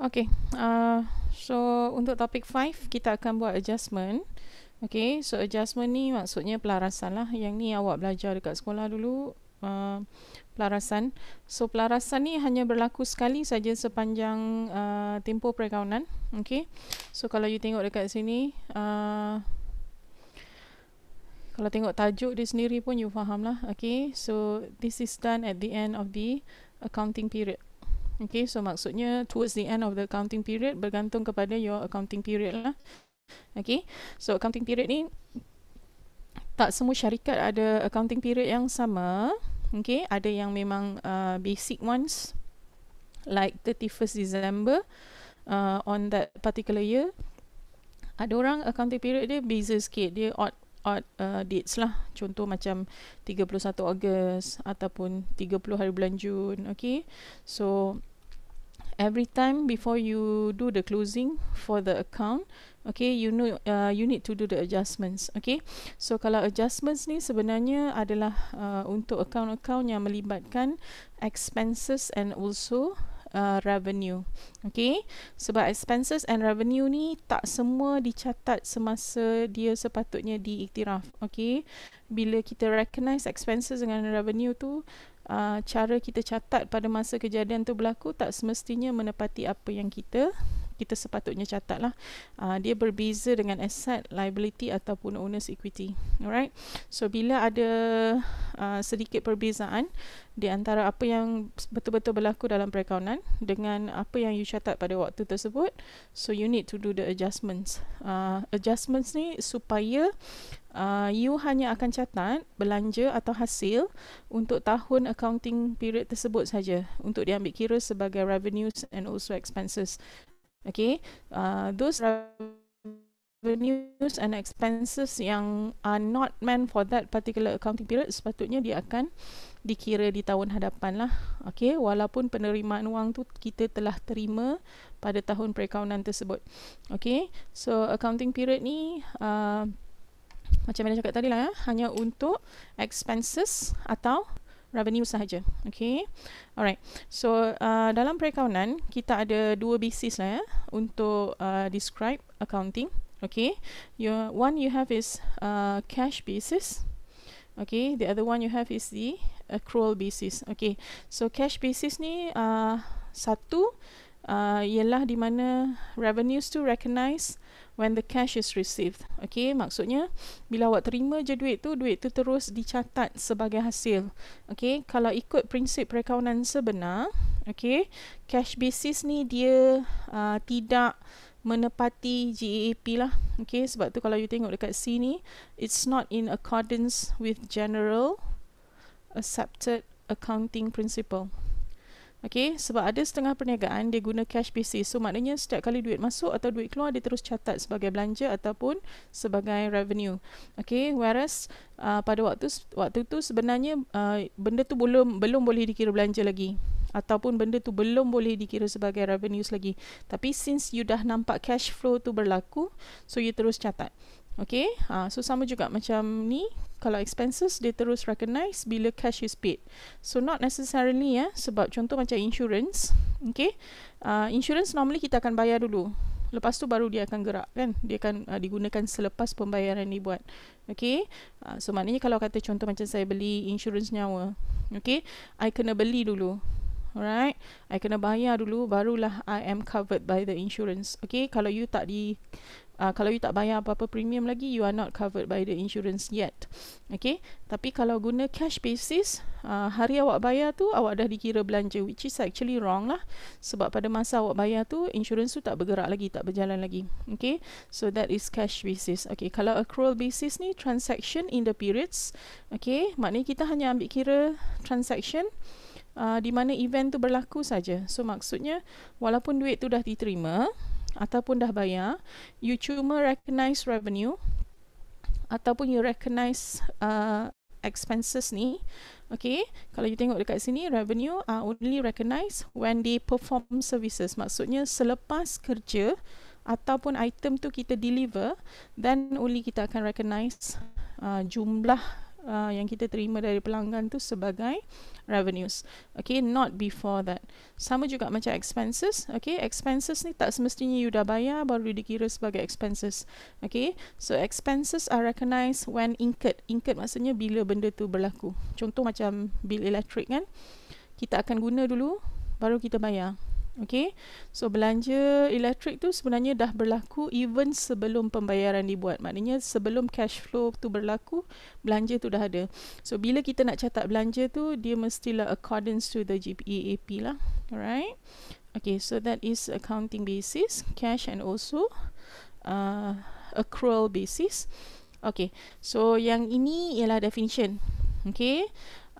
Okay, uh, so untuk topik 5, kita akan buat adjustment. Okay, so adjustment ni maksudnya pelarasan lah. Yang ni awak belajar dekat sekolah dulu, uh, pelarasan. So, pelarasan ni hanya berlaku sekali saja sepanjang uh, tempoh perkahwinan. Okay, so kalau you tengok dekat sini, uh, kalau tengok tajuk dia sendiri pun you faham lah. Okay, so this is done at the end of the accounting period. Okay, so maksudnya towards the end of the accounting period bergantung kepada your accounting period lah. Okay, so accounting period ni tak semua syarikat ada accounting period yang sama. Okay, ada yang memang uh, basic ones like 31st December uh, on that particular year. Ada orang accounting period dia beza sikit. Dia odd odd uh, dates lah. Contoh macam 31 Ogos ataupun 30 hari bulan Jun. Okay. So, every time before you do the closing for the account okay you know uh, you need to do the adjustments okay so kalau adjustments ni sebenarnya adalah uh, untuk account-account yang melibatkan expenses and also uh, revenue okay sebab expenses and revenue ni tak semua dicatat semasa dia sepatutnya diiktiraf okay bila kita recognize expenses dengan revenue tu Ah, cara kita catat pada masa kejadian tu berlaku tak semestinya menepati apa yang kita kita sepatutnya catat lah. Uh, ah, dia berbeza dengan asset, liability ataupun owner's equity. Alright. So, bila ada uh, sedikit perbezaan di antara apa yang betul-betul berlaku dalam perakaunan dengan apa yang you catat pada waktu tersebut, so you need to do the adjustments. Uh, adjustments ni supaya uh, you hanya akan catat belanja atau hasil untuk tahun accounting period tersebut saja untuk diambil kira sebagai revenues and also expenses. Okay, uh, those revenues and expenses yang are not meant for that particular accounting period sepatutnya dia akan dikira di tahun hadapan lah. Okay, walaupun penerimaan wang tu kita telah terima pada tahun perakaunan tersebut. Okay, so accounting period ni uh, macam mana cakap tadi lah ya, hanya untuk expenses atau revenue sahaja. Okay. Alright. So, uh, dalam perakaunan, kita ada dua basis lah ya untuk uh, describe accounting. Okay. Your, one you have is uh, cash basis. Okay. The other one you have is the accrual basis. Okay. So, cash basis ni uh, satu uh, ialah di mana revenues to recognize uh, when the cash is received. Okay, maksudnya bila awak terima je duit tu, duit tu terus dicatat sebagai hasil. Okay, kalau ikut prinsip perakaunan sebenar, okay, cash basis ni dia uh, tidak menepati GAAP lah. Okay, sebab tu kalau you tengok dekat sini, it's not in accordance with general accepted accounting principle. Okey, sebab ada setengah perniagaan dia guna cash basis. So maknanya setiap kali duit masuk atau duit keluar dia terus catat sebagai belanja ataupun sebagai revenue. Okey, whereas uh, pada waktu waktu tu sebenarnya uh, benda tu belum belum boleh dikira belanja lagi ataupun benda tu belum boleh dikira sebagai revenue lagi. Tapi since you dah nampak cash flow tu berlaku, so you terus catat. Okay, ha, so sama juga macam ni. Kalau expenses, dia terus recognize bila cash is paid. So, not necessarily ya. Sebab contoh macam insurance. Okay, uh, insurance normally kita akan bayar dulu. Lepas tu baru dia akan gerak kan. Dia akan uh, digunakan selepas pembayaran dibuat. Okay, uh, so maknanya kalau kata contoh macam saya beli insurance nyawa. Okay, I kena beli dulu. Alright, I kena bayar dulu barulah I am covered by the insurance. Okay, kalau you tak di uh, kalau you tak bayar apa-apa premium lagi you are not covered by the insurance yet okay tapi kalau guna cash basis uh, hari awak bayar tu awak dah dikira belanja which is actually wrong lah sebab pada masa awak bayar tu insurance tu tak bergerak lagi tak berjalan lagi okay so that is cash basis okay kalau accrual basis ni transaction in the periods okay maknanya kita hanya ambil kira transaction uh, di mana event tu berlaku saja so maksudnya walaupun duit tu dah diterima ataupun dah bayar, you cuma recognize revenue ataupun you recognize uh, expenses ni, okay? Kalau you tengok dekat sini, revenue are only recognize when they perform services. Maksudnya selepas kerja ataupun item tu kita deliver, then only kita akan recognize uh, jumlah Uh, yang kita terima dari pelanggan tu sebagai revenues. Okay, not before that. Sama juga macam expenses. Okay, expenses ni tak semestinya you dah bayar baru dikira sebagai expenses. Okay, so expenses are recognized when incurred. Incurred maksudnya bila benda tu berlaku. Contoh macam bil elektrik kan. Kita akan guna dulu baru kita bayar. Okay, so belanja elektrik tu sebenarnya dah berlaku even sebelum pembayaran dibuat. Maknanya sebelum cash flow tu berlaku, belanja tu dah ada. So bila kita nak catat belanja tu, dia mestilah accordance to the GPAP lah. Alright, okay, so that is accounting basis, cash and also uh, accrual basis. Okay, so yang ini ialah definition. Okay,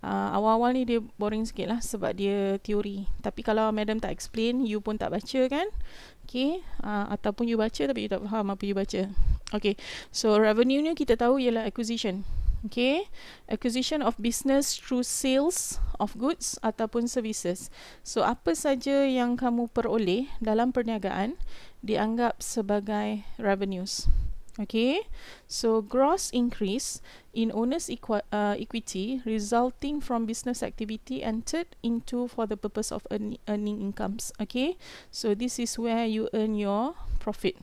Uh, awal-awal ni dia boring sikit lah sebab dia teori. Tapi kalau madam tak explain, you pun tak baca kan? Okay. Uh, ataupun you baca tapi you tak faham apa you baca. Okay. So, revenue ni kita tahu ialah acquisition. Okay. Acquisition of business through sales of goods ataupun services. So, apa saja yang kamu peroleh dalam perniagaan dianggap sebagai revenues. Okay, so gross increase in owner's equi uh, equity resulting from business activity entered into for the purpose of earn earning incomes. Okay, so this is where you earn your profit.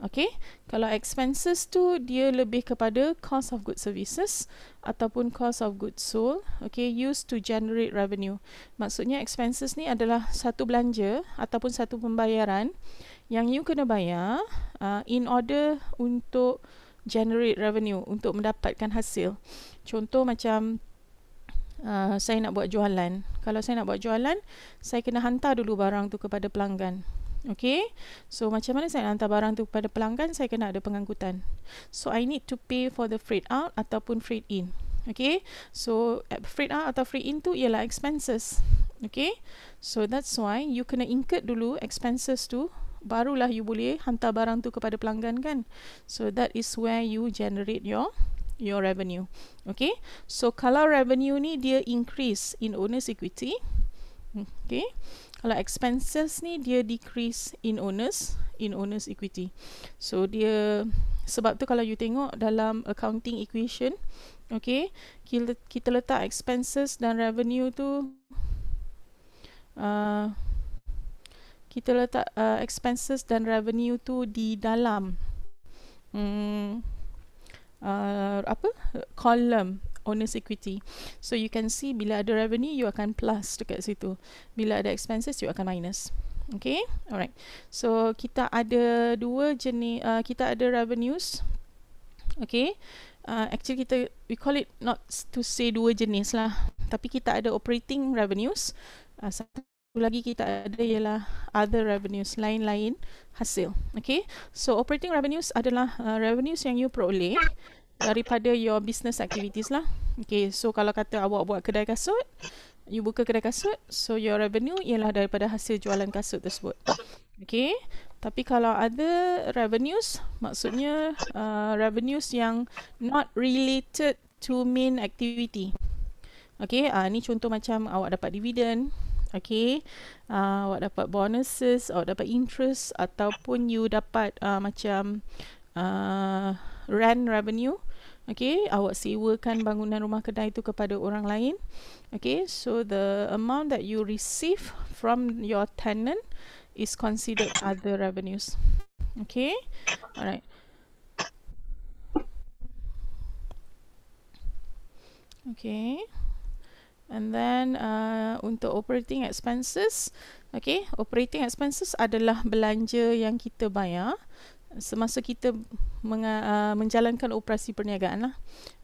Okay, kalau expenses tu dia lebih kepada cost of goods services ataupun cost of goods sold. Okay, used to generate revenue. Maksudnya expenses ni adalah satu belanja ataupun satu pembayaran yang you kena bayar uh, in order untuk generate revenue untuk mendapatkan hasil contoh macam uh, saya nak buat jualan kalau saya nak buat jualan saya kena hantar dulu barang tu kepada pelanggan Okay, so macam mana saya nak hantar barang tu kepada pelanggan, saya kena ada pengangkutan. So, I need to pay for the freight out ataupun freight in. Okay, so eh, freight out atau freight in tu ialah expenses. Okay, so that's why you kena incur dulu expenses tu barulah you boleh hantar barang tu kepada pelanggan kan so that is where you generate your your revenue okay so kalau revenue ni dia increase in owner's equity okay kalau expenses ni dia decrease in owner's in owner's equity so dia sebab tu kalau you tengok dalam accounting equation okay kita, kita letak expenses dan revenue tu uh, kita letak uh, expenses dan revenue tu di dalam hmm, uh, apa column owner's equity so you can see bila ada revenue you akan plus dekat situ bila ada expenses you akan minus okay alright so kita ada dua jenis uh, kita ada revenues okay uh, actually kita we call it not to say dua jenis lah tapi kita ada operating revenues uh, satu lagi kita ada ialah other revenues lain-lain hasil okay so operating revenues adalah uh, revenues yang you peroleh daripada your business activities lah okay so kalau kata awak buat kedai kasut you buka kedai kasut so your revenue ialah daripada hasil jualan kasut tersebut okay tapi kalau ada revenues maksudnya uh, revenues yang not related to main activity okay uh, ni contoh macam awak dapat dividend okay uh, awak dapat bonuses awak dapat interest ataupun you dapat uh, macam uh, rent revenue okay awak sewakan bangunan rumah kedai itu kepada orang lain okay so the amount that you receive from your tenant is considered other revenues okay alright okay And then uh, untuk operating expenses, okay, operating expenses adalah belanja yang kita bayar semasa kita menga- uh, menjalankan operasi perniagaan lah.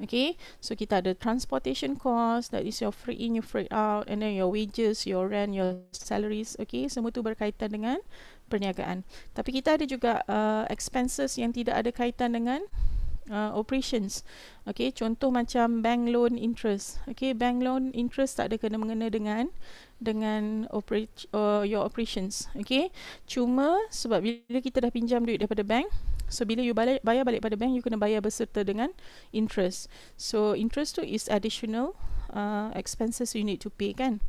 Okay, so kita ada transportation cost, that is your free in, your free out, and then your wages, your rent, your salaries. Okay, semua tu berkaitan dengan perniagaan. Tapi kita ada juga uh, expenses yang tidak ada kaitan dengan uh, operations. Okay, contoh macam bank loan interest. Okay, bank loan interest tak ada kena mengena dengan dengan operate uh, your operations. Okay, cuma sebab bila kita dah pinjam duit daripada bank, so bila you balik, bayar balik pada bank, you kena bayar berserta dengan interest. So interest tu is additional uh, expenses you need to pay kan?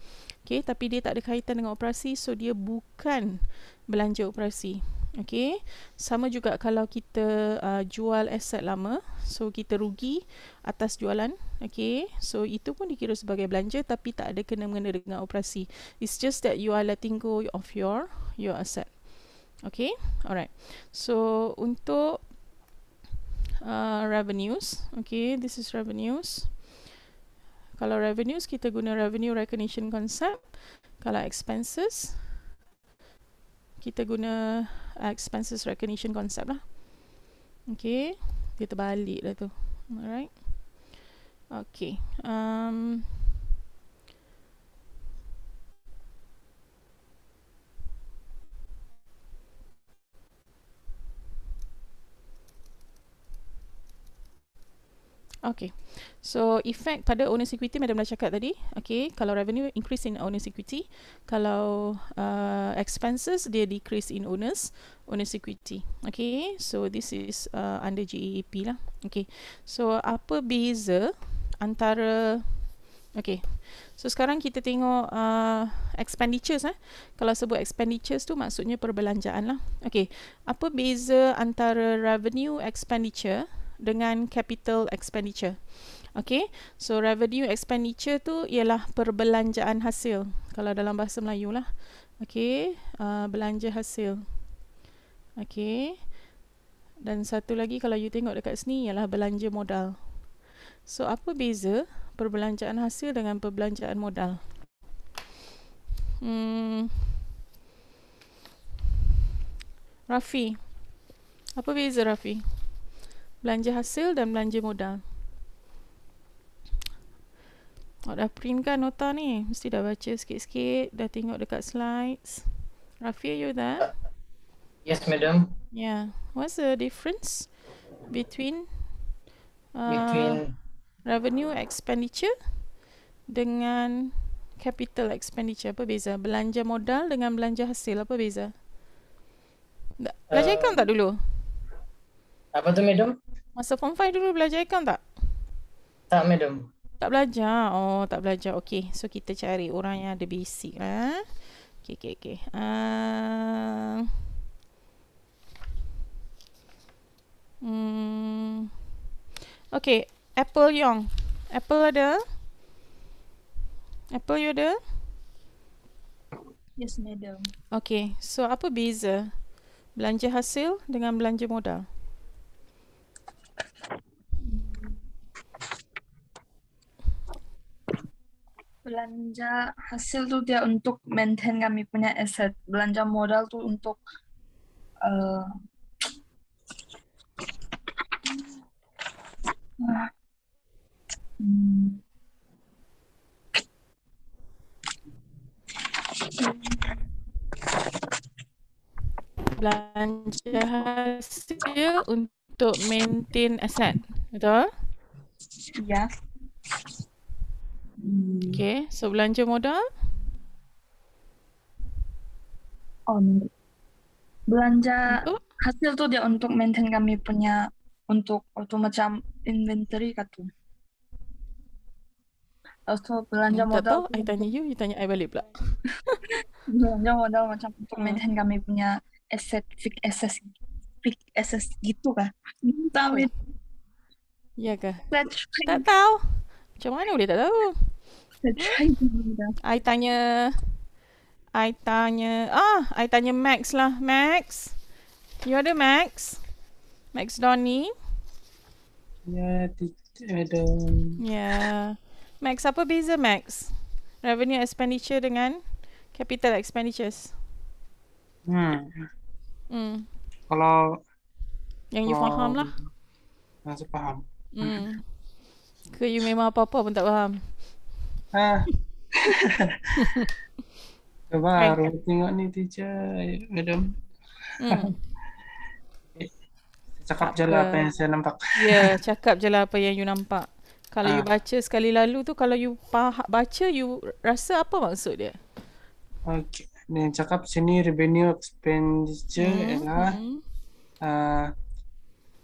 Okay, tapi dia tak ada kaitan dengan operasi, so dia bukan belanja operasi. Okay. Sama juga kalau kita uh, jual aset lama, so kita rugi atas jualan. Okay. So itu pun dikira sebagai belanja tapi tak ada kena-mengena dengan operasi. It's just that you are letting go of your your asset. Okay. Alright. So untuk uh, revenues, okay, this is revenues. Kalau revenues kita guna revenue recognition concept. Kalau expenses, kita guna uh, expenses recognition concept lah. Okay, dia terbalik lah tu. Alright. Okay. Um, okay. So effect pada owner's equity Madam dah cakap tadi Okay Kalau revenue increase in owner's equity Kalau uh, expenses Dia decrease in owner's Owner's equity Okay So this is uh, under GEP lah Okay So apa beza Antara Okay So sekarang kita tengok uh, Expenditures eh. Kalau sebut expenditures tu Maksudnya perbelanjaan lah Okay Apa beza antara revenue expenditure Dengan capital expenditure Okay, so revenue expenditure tu ialah perbelanjaan hasil. Kalau dalam bahasa Melayu lah. Okay, uh, belanja hasil. Okay, dan satu lagi kalau you tengok dekat sini ialah belanja modal. So, apa beza perbelanjaan hasil dengan perbelanjaan modal? Hmm. Rafi, apa beza Rafi? Belanja hasil dan belanja modal. Hmm. Awak dah print kan nota ni? Mesti dah baca sikit-sikit. Dah tengok dekat slides. Rafi, you there? Yes, madam. Yeah. What's the difference between, uh, between revenue expenditure dengan capital expenditure? Apa beza? Belanja modal dengan belanja hasil. Apa beza? Belajar uh, account tak dulu? Apa tu, madam? Masa form 5 dulu belajar account tak? Tak, madam tak belajar. Oh, tak belajar. Okay. So, kita cari orang yang ada basic. Ha? Lah, eh. Okay, okay, okay. Uh, ah. hmm. Okay. Apple Young. Apple ada? Apple, you ada? Yes, madam. Okay. So, apa beza belanja hasil dengan belanja modal? belanja hasil tu dia untuk maintain kami punya aset belanja modal tu untuk uh, belanja hasil untuk maintain aset betul ya yeah. Hmm. Okay, so belanja modal? On. Oh, belanja untuk? hasil tu dia untuk maintain kami punya untuk untuk macam inventory katu. Also belanja untuk hmm, modal. Tahu, I tanya you, you tanya I balik pula. belanja modal macam untuk hmm. maintain kami punya asset, fix assets fix assets gitu kan? Tahu. Oh. Ya ke? Tak tahu. Macam mana boleh tak tahu? I tanya I tanya ah I tanya Max lah Max you ada Max Max Donny Ya yeah, ada Yeah Max apa beza Max revenue expenditure dengan capital expenditures Hmm Hmm Kalau yang kalau you faham lah Masih faham Hmm Kau you memang apa-apa pun tak faham Ha. Baru tengok ni teacher Madam hmm. Eh, cakap apa, je lah apa yang saya nampak Ya yeah, cakap je lah apa yang you nampak Kalau ha. you ah. baca sekali lalu tu Kalau you paha- baca you rasa apa maksud dia Okay dan cakap sini revenue expenditure hmm. ialah hmm. Uh,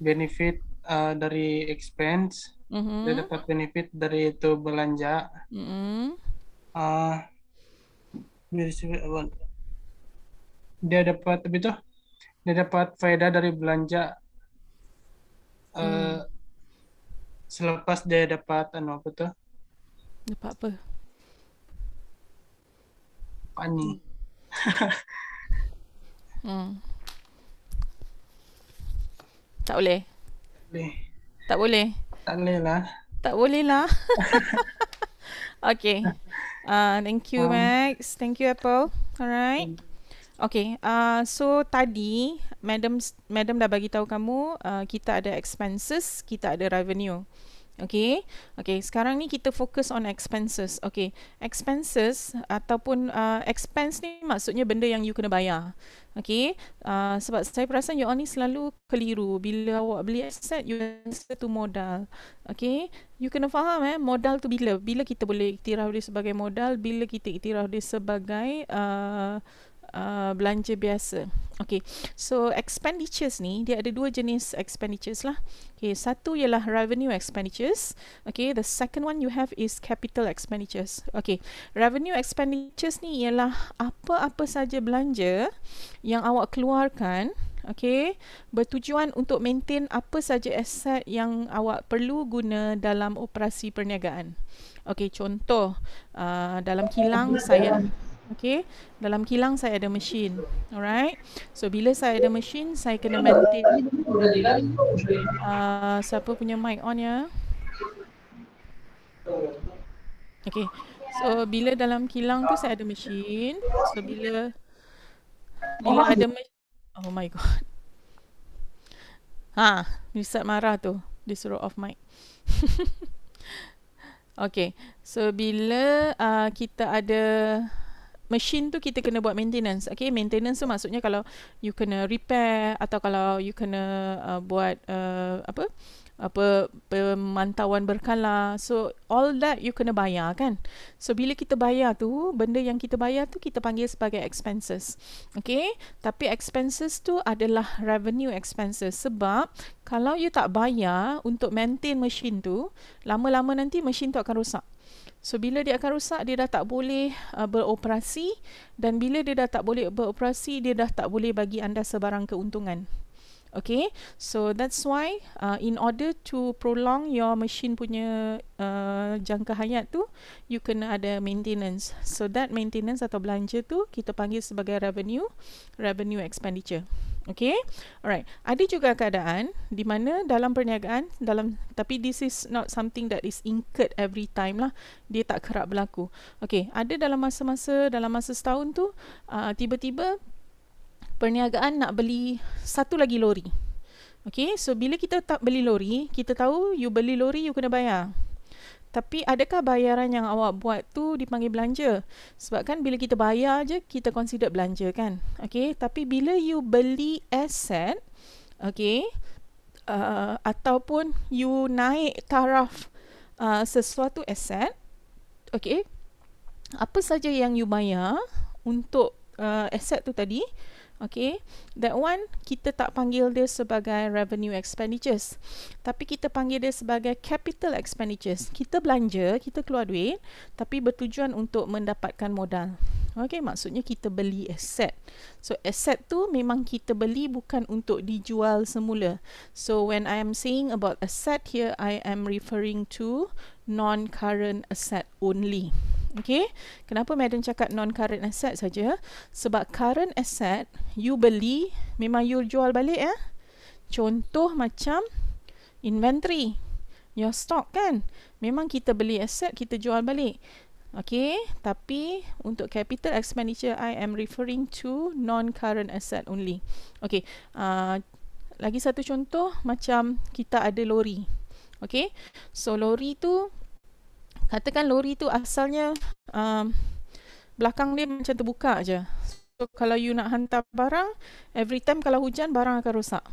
benefit uh, dari expense hmm mm-hmm. dia dapat benefit dari itu belanja mm-hmm. uh, dia dapat lebih tuh dia dapat faedah dari belanja uh, mm. selepas dia dapat anu apa tuh dapat apa pani hmm. tak boleh boleh tak boleh tak boleh lah. Tak boleh lah. okay. Uh, thank you, um. Max. Thank you, Apple. Alright. Okay. Uh, so tadi, Madam, Madam dah bagi tahu kamu uh, kita ada expenses, kita ada revenue. Okay, okay. Sekarang ni kita fokus on expenses. Okay, expenses ataupun uh, expense ni maksudnya benda yang you kena bayar. Okay, uh, sebab saya perasan you all ni selalu keliru. Bila awak beli aset, you answer to modal. Okay, you kena faham eh, modal tu bila? Bila kita boleh iktiraf dia sebagai modal, bila kita iktiraf dia sebagai uh, uh, belanja biasa. Okay, so expenditures ni, dia ada dua jenis expenditures lah. Okay, satu ialah revenue expenditures. Okay, the second one you have is capital expenditures. Okay, revenue expenditures ni ialah apa-apa saja belanja yang awak keluarkan Okay, bertujuan untuk maintain apa saja aset yang awak perlu guna dalam operasi perniagaan. Okay, contoh uh, dalam kilang saya... Dalam. Okay, dalam kilang saya ada mesin. Alright. So bila saya ada mesin, saya kena maintain. Uh, siapa punya mic on ya? Okay. So bila dalam kilang tu saya ada mesin. So bila bila ada mesin. Oh my god. Ha, Ustaz marah tu. Dia suruh off mic. okay. So bila uh, kita ada machine tu kita kena buat maintenance. Okay, maintenance tu maksudnya kalau you kena repair atau kalau you kena uh, buat uh, apa apa pemantauan berkala. So all that you kena bayar kan. So bila kita bayar tu, benda yang kita bayar tu kita panggil sebagai expenses. Okay, tapi expenses tu adalah revenue expenses sebab kalau you tak bayar untuk maintain machine tu, lama-lama nanti machine tu akan rosak. So bila dia akan rosak dia dah tak boleh uh, beroperasi dan bila dia dah tak boleh beroperasi dia dah tak boleh bagi anda sebarang keuntungan. Okay, so that's why uh, in order to prolong your machine punya uh, jangka hayat tu, you kena ada maintenance. So that maintenance atau belanja tu kita panggil sebagai revenue, revenue expenditure. Okay, alright. Ada juga keadaan di mana dalam perniagaan, dalam tapi this is not something that is incurred every time lah. Dia tak kerap berlaku. Okay, ada dalam masa-masa, dalam masa setahun tu, uh, tiba-tiba perniagaan nak beli satu lagi lori. Okay, so bila kita tak beli lori, kita tahu you beli lori, you kena bayar. Tapi adakah bayaran yang awak buat tu dipanggil belanja? Sebab kan bila kita bayar je, kita consider belanja kan? Okay, tapi bila you beli aset, okay, uh, ataupun you naik taraf uh, sesuatu aset, okay, apa saja yang you bayar untuk uh, aset tu tadi, Okay, that one kita tak panggil dia sebagai revenue expenditures. Tapi kita panggil dia sebagai capital expenditures. Kita belanja, kita keluar duit tapi bertujuan untuk mendapatkan modal. Okay, maksudnya kita beli aset. So, aset tu memang kita beli bukan untuk dijual semula. So, when I am saying about asset here, I am referring to non-current asset only. Okay. Kenapa Madam cakap non-current asset saja? Sebab current asset, you beli, memang you jual balik. Eh? Contoh macam inventory. Your stock kan? Memang kita beli aset, kita jual balik. Okay, tapi untuk capital expenditure, I am referring to non-current asset only. Okay, uh, ah, lagi satu contoh macam kita ada lori. Okay, so lori tu katakan lori tu asalnya um, belakang dia macam terbuka aje. So kalau you nak hantar barang, every time kalau hujan barang akan rosak.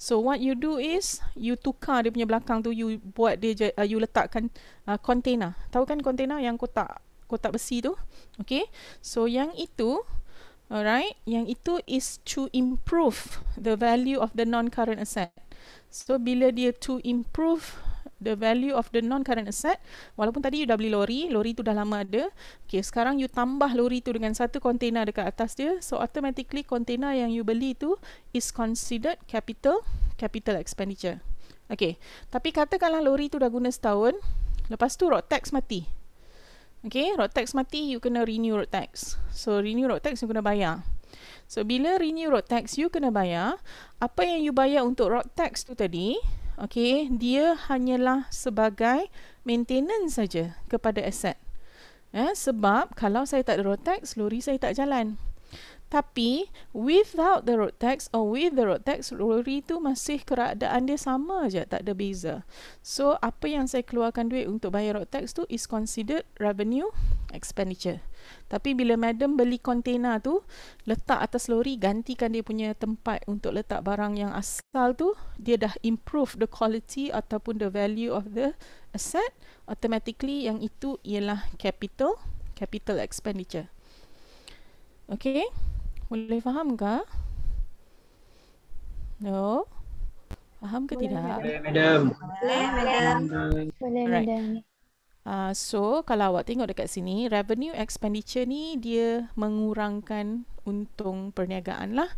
So what you do is you tukar dia punya belakang tu you buat dia uh, you letakkan uh, container. Tahu kan container yang kotak kotak besi tu? Okay. So yang itu alright, yang itu is to improve the value of the non-current asset. So bila dia to improve the value of the non-current asset walaupun tadi you dah beli lori lori tu dah lama ada okay sekarang you tambah lori tu dengan satu container dekat atas dia so automatically container yang you beli tu is considered capital capital expenditure okay tapi katakanlah lori tu dah guna setahun lepas tu road tax mati okay road tax mati you kena renew road tax so renew road tax you kena bayar So, bila renew road tax, you kena bayar. Apa yang you bayar untuk road tax tu tadi, Okey, dia hanyalah sebagai maintenance saja kepada aset. Ya, sebab kalau saya tak ada Rotax, lori saya tak jalan tapi without the road tax or with the road tax lori tu masih keadaan dia sama je tak ada beza so apa yang saya keluarkan duit untuk bayar road tax tu is considered revenue expenditure tapi bila madam beli kontena tu letak atas lori, gantikan dia punya tempat untuk letak barang yang asal tu dia dah improve the quality ataupun the value of the asset automatically yang itu ialah capital capital expenditure Okay. Boleh faham ke? No. Faham ke tidak? Madam. Boleh, madam. Boleh, madam. Boleh, madam. Uh, so, kalau awak tengok dekat sini, revenue expenditure ni dia mengurangkan untung perniagaan lah.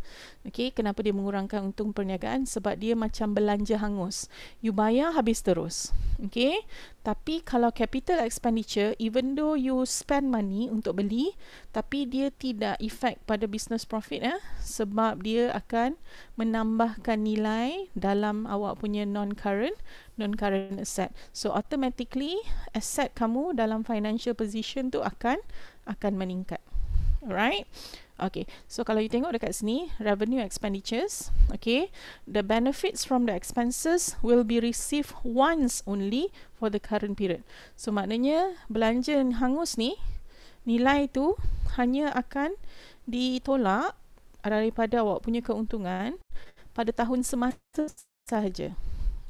Okay, kenapa dia mengurangkan untung perniagaan? Sebab dia macam belanja hangus. You bayar habis terus. Okay, tapi kalau capital expenditure, even though you spend money untuk beli, tapi dia tidak effect pada business profit eh, sebab dia akan menambahkan nilai dalam awak punya non-current non-current asset. So automatically asset kamu dalam financial position tu akan akan meningkat. Alright? Okay, so kalau you tengok dekat sini, revenue expenditures, okay, the benefits from the expenses will be received once only for the current period. So, maknanya belanja hangus ni, nilai tu hanya akan ditolak daripada awak punya keuntungan pada tahun semasa sahaja.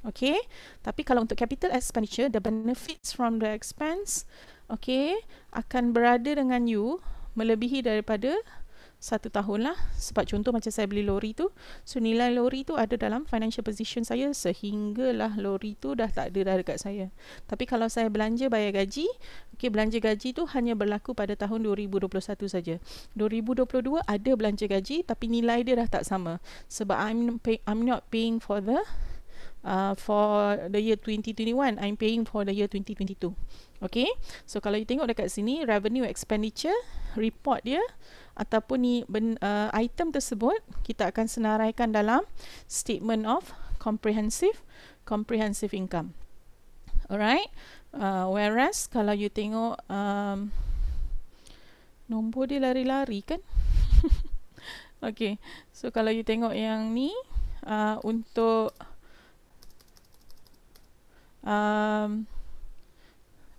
Okay, tapi kalau untuk capital expenditure, the benefits from the expense, okay, akan berada dengan you melebihi daripada satu tahun lah. Sebab contoh macam saya beli lori tu. So nilai lori tu ada dalam financial position saya sehinggalah lori tu dah tak ada dah dekat saya. Tapi kalau saya belanja bayar gaji, okay, belanja gaji tu hanya berlaku pada tahun 2021 saja. 2022 ada belanja gaji tapi nilai dia dah tak sama. Sebab I'm, pay, I'm not paying for the Uh, for the year 2021 I'm paying for the year 2022 Okay So kalau you tengok dekat sini Revenue expenditure Report dia ataupun ni ben, uh, item tersebut kita akan senaraikan dalam statement of comprehensive comprehensive income. Alright. Uh, whereas kalau you tengok um, nombor dia lari-lari kan. okay. So kalau you tengok yang ni uh, untuk um,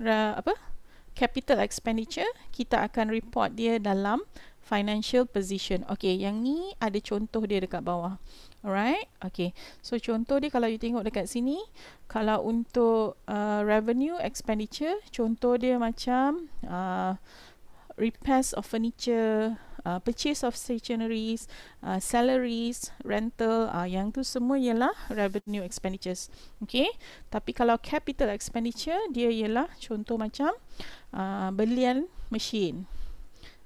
ra, apa? capital expenditure kita akan report dia dalam financial position. Okay, yang ni ada contoh dia dekat bawah. Alright, okay. So, contoh dia kalau you tengok dekat sini, kalau untuk uh, revenue expenditure, contoh dia macam uh, repairs of furniture, uh, purchase of stationeries, uh, salaries, rental, uh, yang tu semua ialah revenue expenditures. Okay, tapi kalau capital expenditure, dia ialah contoh macam uh, belian mesin.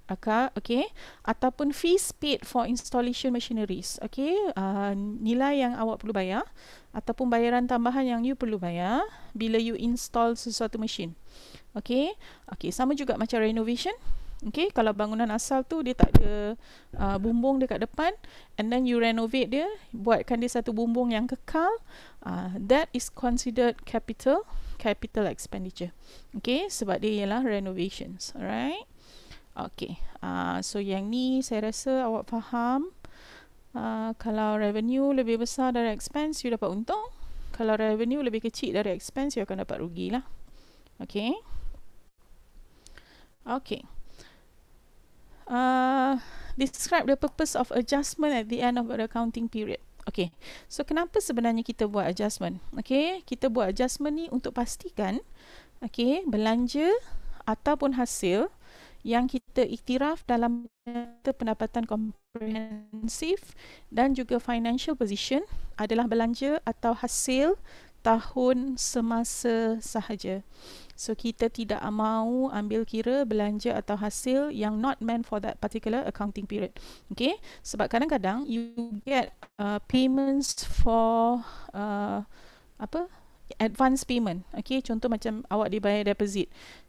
Aka, okay, ataupun fees paid for installation machineries okay, uh, nilai yang awak perlu bayar ataupun bayaran tambahan yang you perlu bayar bila you install sesuatu mesin okay, okay, sama juga macam renovation okay, kalau bangunan asal tu dia tak ada uh, bumbung dekat depan and then you renovate dia buatkan dia satu bumbung yang kekal uh, that is considered capital capital expenditure okay, sebab dia ialah renovations alright Okay, Uh, ah, so yang ni saya rasa awak faham. Uh, kalau revenue lebih besar dari expense, you dapat untung. Kalau revenue lebih kecil dari expense, you akan dapat rugilah. Okey. Okay. Uh, ah, describe the purpose of adjustment at the end of the accounting period. Okay. So kenapa sebenarnya kita buat adjustment? Okay. kita buat adjustment ni untuk pastikan okay, belanja ataupun hasil yang kita iktiraf dalam pendapatan komprehensif dan juga financial position adalah belanja atau hasil tahun semasa sahaja. So kita tidak mahu ambil kira belanja atau hasil yang not meant for that particular accounting period. Okay? Sebab kadang-kadang you get uh, payments for uh, apa? advance payment. Okay? Contoh macam awak dibayar deposit.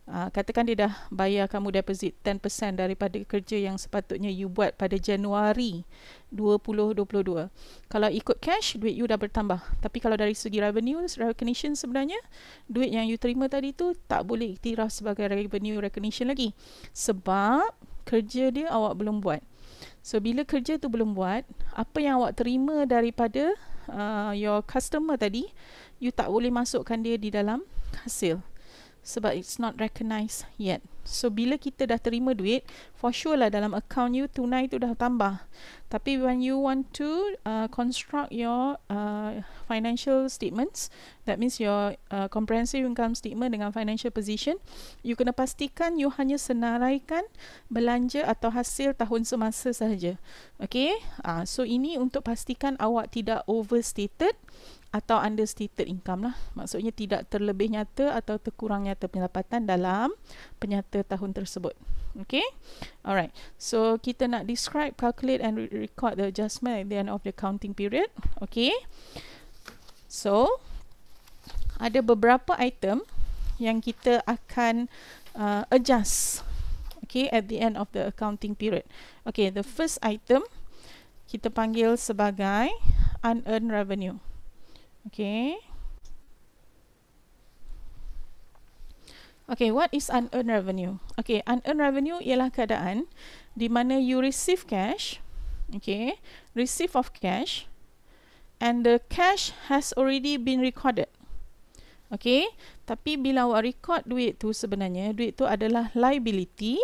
Ah, katakan dia dah bayar kamu deposit 10% daripada kerja yang sepatutnya you buat pada Januari 2022. Kalau ikut cash, duit you dah bertambah. Tapi kalau dari segi revenue recognition sebenarnya, duit yang you terima tadi tu tak boleh iktiraf sebagai revenue recognition lagi. Sebab kerja dia awak belum buat. So bila kerja tu belum buat, apa yang awak terima daripada uh, your customer tadi, you tak boleh masukkan dia di dalam hasil sebab it's not recognized yet. So bila kita dah terima duit, for sure lah dalam account you tunai tu dah tambah. Tapi when you want to uh, construct your uh, financial statements, that means your uh, comprehensive income statement dengan financial position, you kena pastikan you hanya senaraikan belanja atau hasil tahun semasa sahaja. Okay? Uh, so ini untuk pastikan awak tidak overstated atau understated income lah. Maksudnya tidak terlebih nyata atau terkurang nyata pendapatan dalam penyata tahun tersebut. Okay? Alright. So, kita nak describe, calculate and record the adjustment at the end of the counting period. Okay? So, ada beberapa item yang kita akan uh, adjust okay, at the end of the accounting period. Okay, the first item kita panggil sebagai unearned revenue. Okay. Okay, what is unearned revenue? Okay, unearned revenue ialah keadaan di mana you receive cash, okay, receive of cash, and the cash has already been recorded. Okay, tapi bila awak record duit tu sebenarnya, duit tu adalah liability.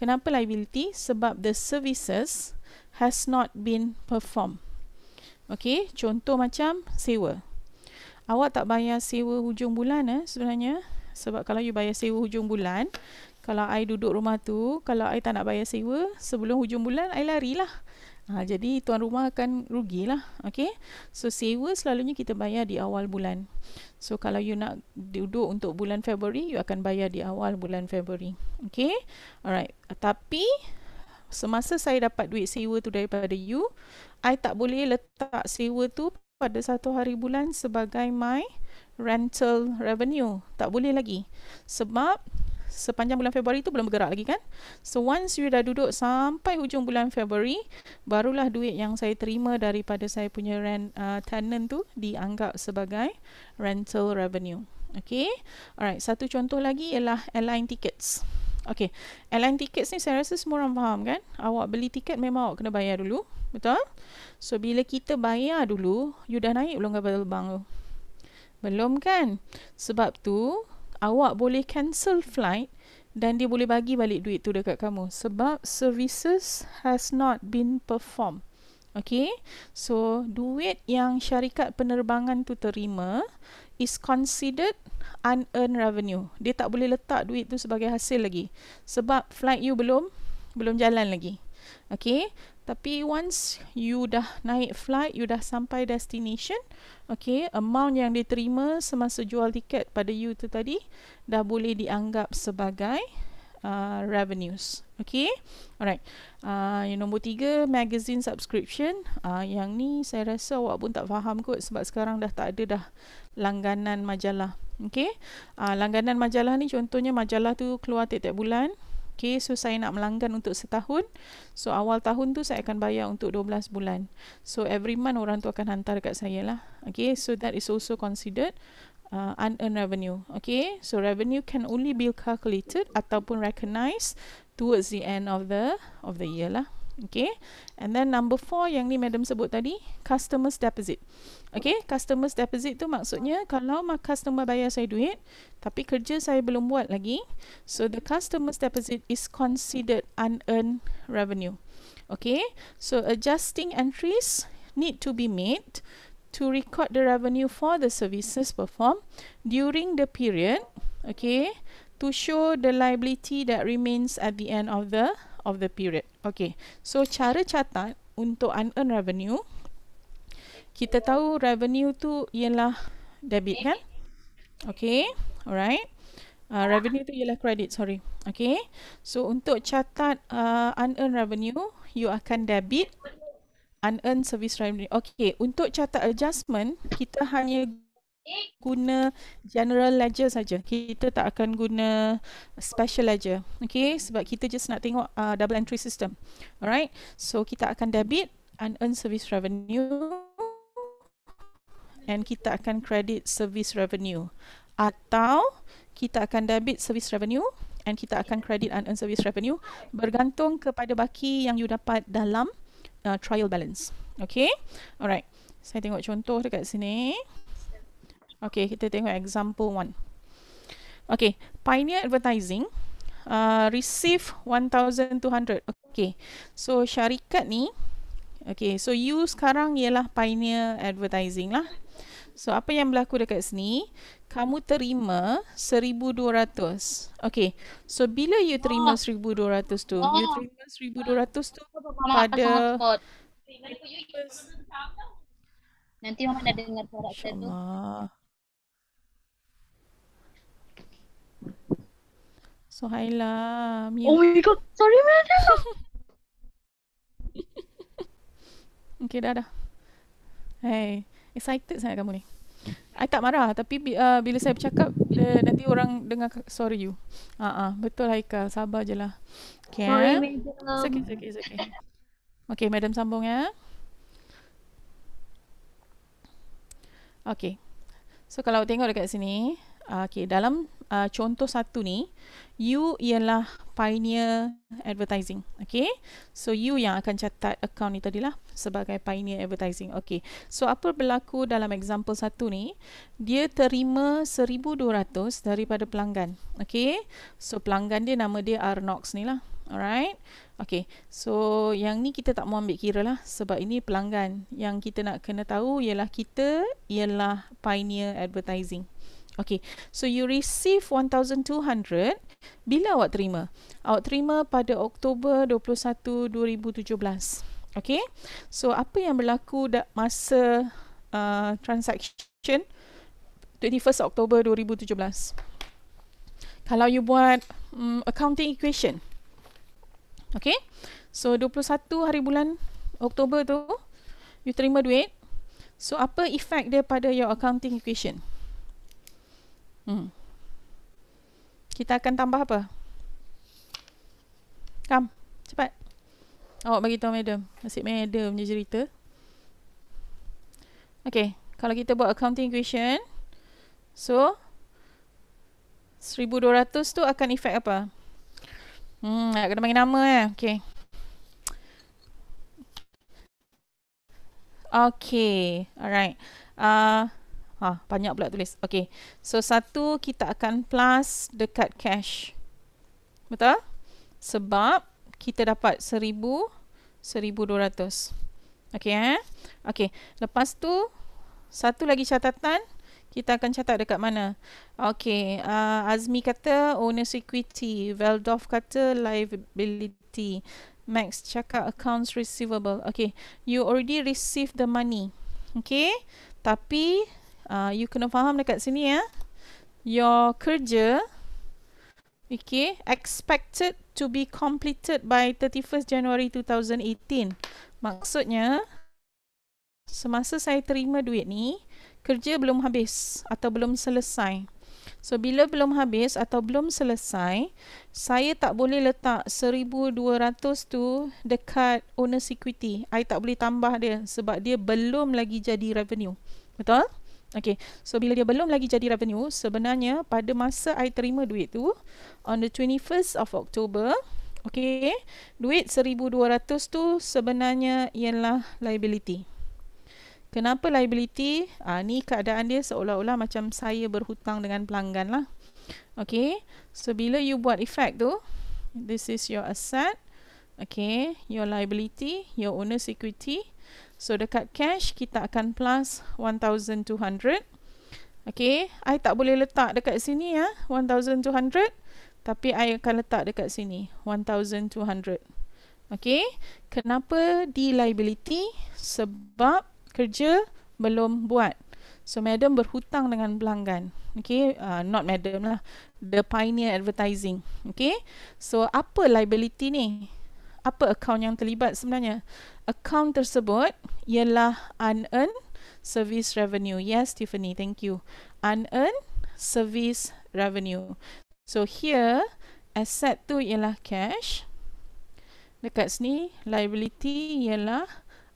Kenapa liability? Sebab the services has not been performed. Okay, contoh macam sewa awak tak bayar sewa hujung bulan eh sebenarnya sebab kalau you bayar sewa hujung bulan kalau I duduk rumah tu kalau I tak nak bayar sewa sebelum hujung bulan I larilah ha, jadi tuan rumah akan rugilah okay? so sewa selalunya kita bayar di awal bulan so kalau you nak duduk untuk bulan Februari you akan bayar di awal bulan Februari okay? alright tapi semasa saya dapat duit sewa tu daripada you I tak boleh letak sewa tu pada satu hari bulan sebagai my rental revenue. Tak boleh lagi. Sebab sepanjang bulan Februari tu belum bergerak lagi kan. So once you dah duduk sampai hujung bulan Februari, barulah duit yang saya terima daripada saya punya rent uh, tenant tu dianggap sebagai rental revenue. Okay. Alright, satu contoh lagi ialah airline tickets. Okay, airline tiket ni saya rasa semua orang faham kan? Awak beli tiket memang awak kena bayar dulu. Betul? So, bila kita bayar dulu, you dah naik belum kapal terbang tu? Belum kan? Sebab tu, awak boleh cancel flight dan dia boleh bagi balik duit tu dekat kamu. Sebab services has not been performed. Okay? So, duit yang syarikat penerbangan tu terima, is considered unearned revenue. Dia tak boleh letak duit tu sebagai hasil lagi. Sebab flight you belum belum jalan lagi. Okay. Tapi once you dah naik flight, you dah sampai destination, okay, amount yang diterima semasa jual tiket pada you tu tadi dah boleh dianggap sebagai Uh, revenues. Okay, alright. Uh, yang nombor tiga, magazine subscription. Uh, yang ni saya rasa awak pun tak faham kot sebab sekarang dah tak ada dah langganan majalah. Okay, uh, langganan majalah ni contohnya majalah tu keluar tiap-tiap bulan. Okay, so saya nak melanggan untuk setahun. So, awal tahun tu saya akan bayar untuk 12 bulan. So, every month orang tu akan hantar dekat saya lah. Okay, so that is also considered uh, unearned revenue. Okay, so revenue can only be calculated ataupun recognised towards the end of the of the year lah. Okay, and then number four yang ni madam sebut tadi, customer's deposit. Okay, customer's deposit tu maksudnya kalau mak customer bayar saya duit, tapi kerja saya belum buat lagi. So, the customer's deposit is considered unearned revenue. Okay, so adjusting entries need to be made to record the revenue for the services performed during the period okay to show the liability that remains at the end of the of the period okay so cara catat untuk unearned revenue kita tahu revenue tu ialah debit kan okay alright uh, revenue tu ialah credit sorry okay so untuk catat uh, ah, unearned revenue you akan debit unearned service revenue. Okay, untuk carta adjustment, kita hanya guna general ledger saja. Kita tak akan guna special ledger. Okay, sebab kita just nak tengok uh, double entry system. Alright, so kita akan debit unearned service revenue and kita akan credit service revenue. Atau kita akan debit service revenue and kita akan credit unearned service revenue bergantung kepada baki yang you dapat dalam uh, trial balance. Okay. Alright. Saya tengok contoh dekat sini. Okay, kita tengok example one. Okay, Pioneer Advertising uh, receive 1,200. Okay, so syarikat ni, okay, so you sekarang ialah Pioneer Advertising lah. So, apa yang berlaku dekat sini, kamu terima 1200. Okay. So bila you terima oh. Ah. 1200 tu? Oh. You ah. terima 1200 tu oh. pada Nanti mama dah dengar suara tu. So Haila, mute. Oh my god, sorry man. okay, dah dah. Hey, excited sangat kamu ni. I tak marah tapi uh, bila saya bercakap bila nanti orang dengar sorry you. Ha ah uh-uh, betul Haika sabar jelah. Okay. Sorry, eh. madam. It's okay, it's okay, madam sambung ya. Okay. So kalau tengok dekat sini, uh, okay, dalam uh, contoh satu ni, you ialah pioneer advertising. Okay, so you yang akan catat account ni tadilah sebagai pioneer advertising. Okay, so apa berlaku dalam example satu ni, dia terima 1200 daripada pelanggan. Okay, so pelanggan dia nama dia Arnox ni lah. Alright, okay. So yang ni kita tak mau ambil kira lah sebab ini pelanggan. Yang kita nak kena tahu ialah kita ialah pioneer advertising. Okay, so you receive 1,200. Bila awak terima? Awak terima pada Oktober 21, 2017. Okay, so apa yang berlaku da- masa uh, transaction 21 Oktober 2017? Kalau you buat um, accounting equation. Okay, so 21 hari bulan Oktober tu, you terima duit. So, apa effect dia pada your accounting equation? Hmm. Kita akan tambah apa? Kam, cepat. Awak bagi tahu madam. Nasib madam punya cerita. Okay. Kalau kita buat accounting equation. So, 1200 tu akan efek apa? Hmm, nak kena bagi nama eh. Okay. Okay. Alright. Uh, Ha, banyak pula tulis. Okey, So, satu kita akan plus dekat cash. Betul? Sebab kita dapat seribu, seribu dua ratus. Okay, eh? Okey, Lepas tu, satu lagi catatan. Kita akan catat dekat mana? Okey, Uh, Azmi kata owner's equity. Veldorf kata liability. Max cakap accounts receivable. Okey, You already receive the money. Okey, Tapi uh, you kena faham dekat sini ya. Your kerja okay, expected to be completed by 31st January 2018. Maksudnya semasa saya terima duit ni, kerja belum habis atau belum selesai. So bila belum habis atau belum selesai, saya tak boleh letak 1200 tu dekat owner equity. I tak boleh tambah dia sebab dia belum lagi jadi revenue. Betul? Okay, so bila dia belum lagi jadi revenue, sebenarnya pada masa I terima duit tu, on the 21st of October, okay, duit 1200 tu sebenarnya ialah liability. Kenapa liability? Ah, ha, ni keadaan dia seolah-olah macam saya berhutang dengan pelanggan lah. Okay, so bila you buat effect tu, this is your asset, okay, your liability, your owner's equity, So dekat cash kita akan plus 1200. Okay, I tak boleh letak dekat sini ya 1200 tapi I akan letak dekat sini 1200. Okay, kenapa di liability? Sebab kerja belum buat. So madam berhutang dengan pelanggan. Okay, uh, not madam lah. The Pioneer Advertising. Okay, so apa liability ni? apa akaun yang terlibat sebenarnya? Akaun tersebut ialah unearned service revenue. Yes, Tiffany, thank you. Unearned service revenue. So here, asset tu ialah cash. Dekat sini, liability ialah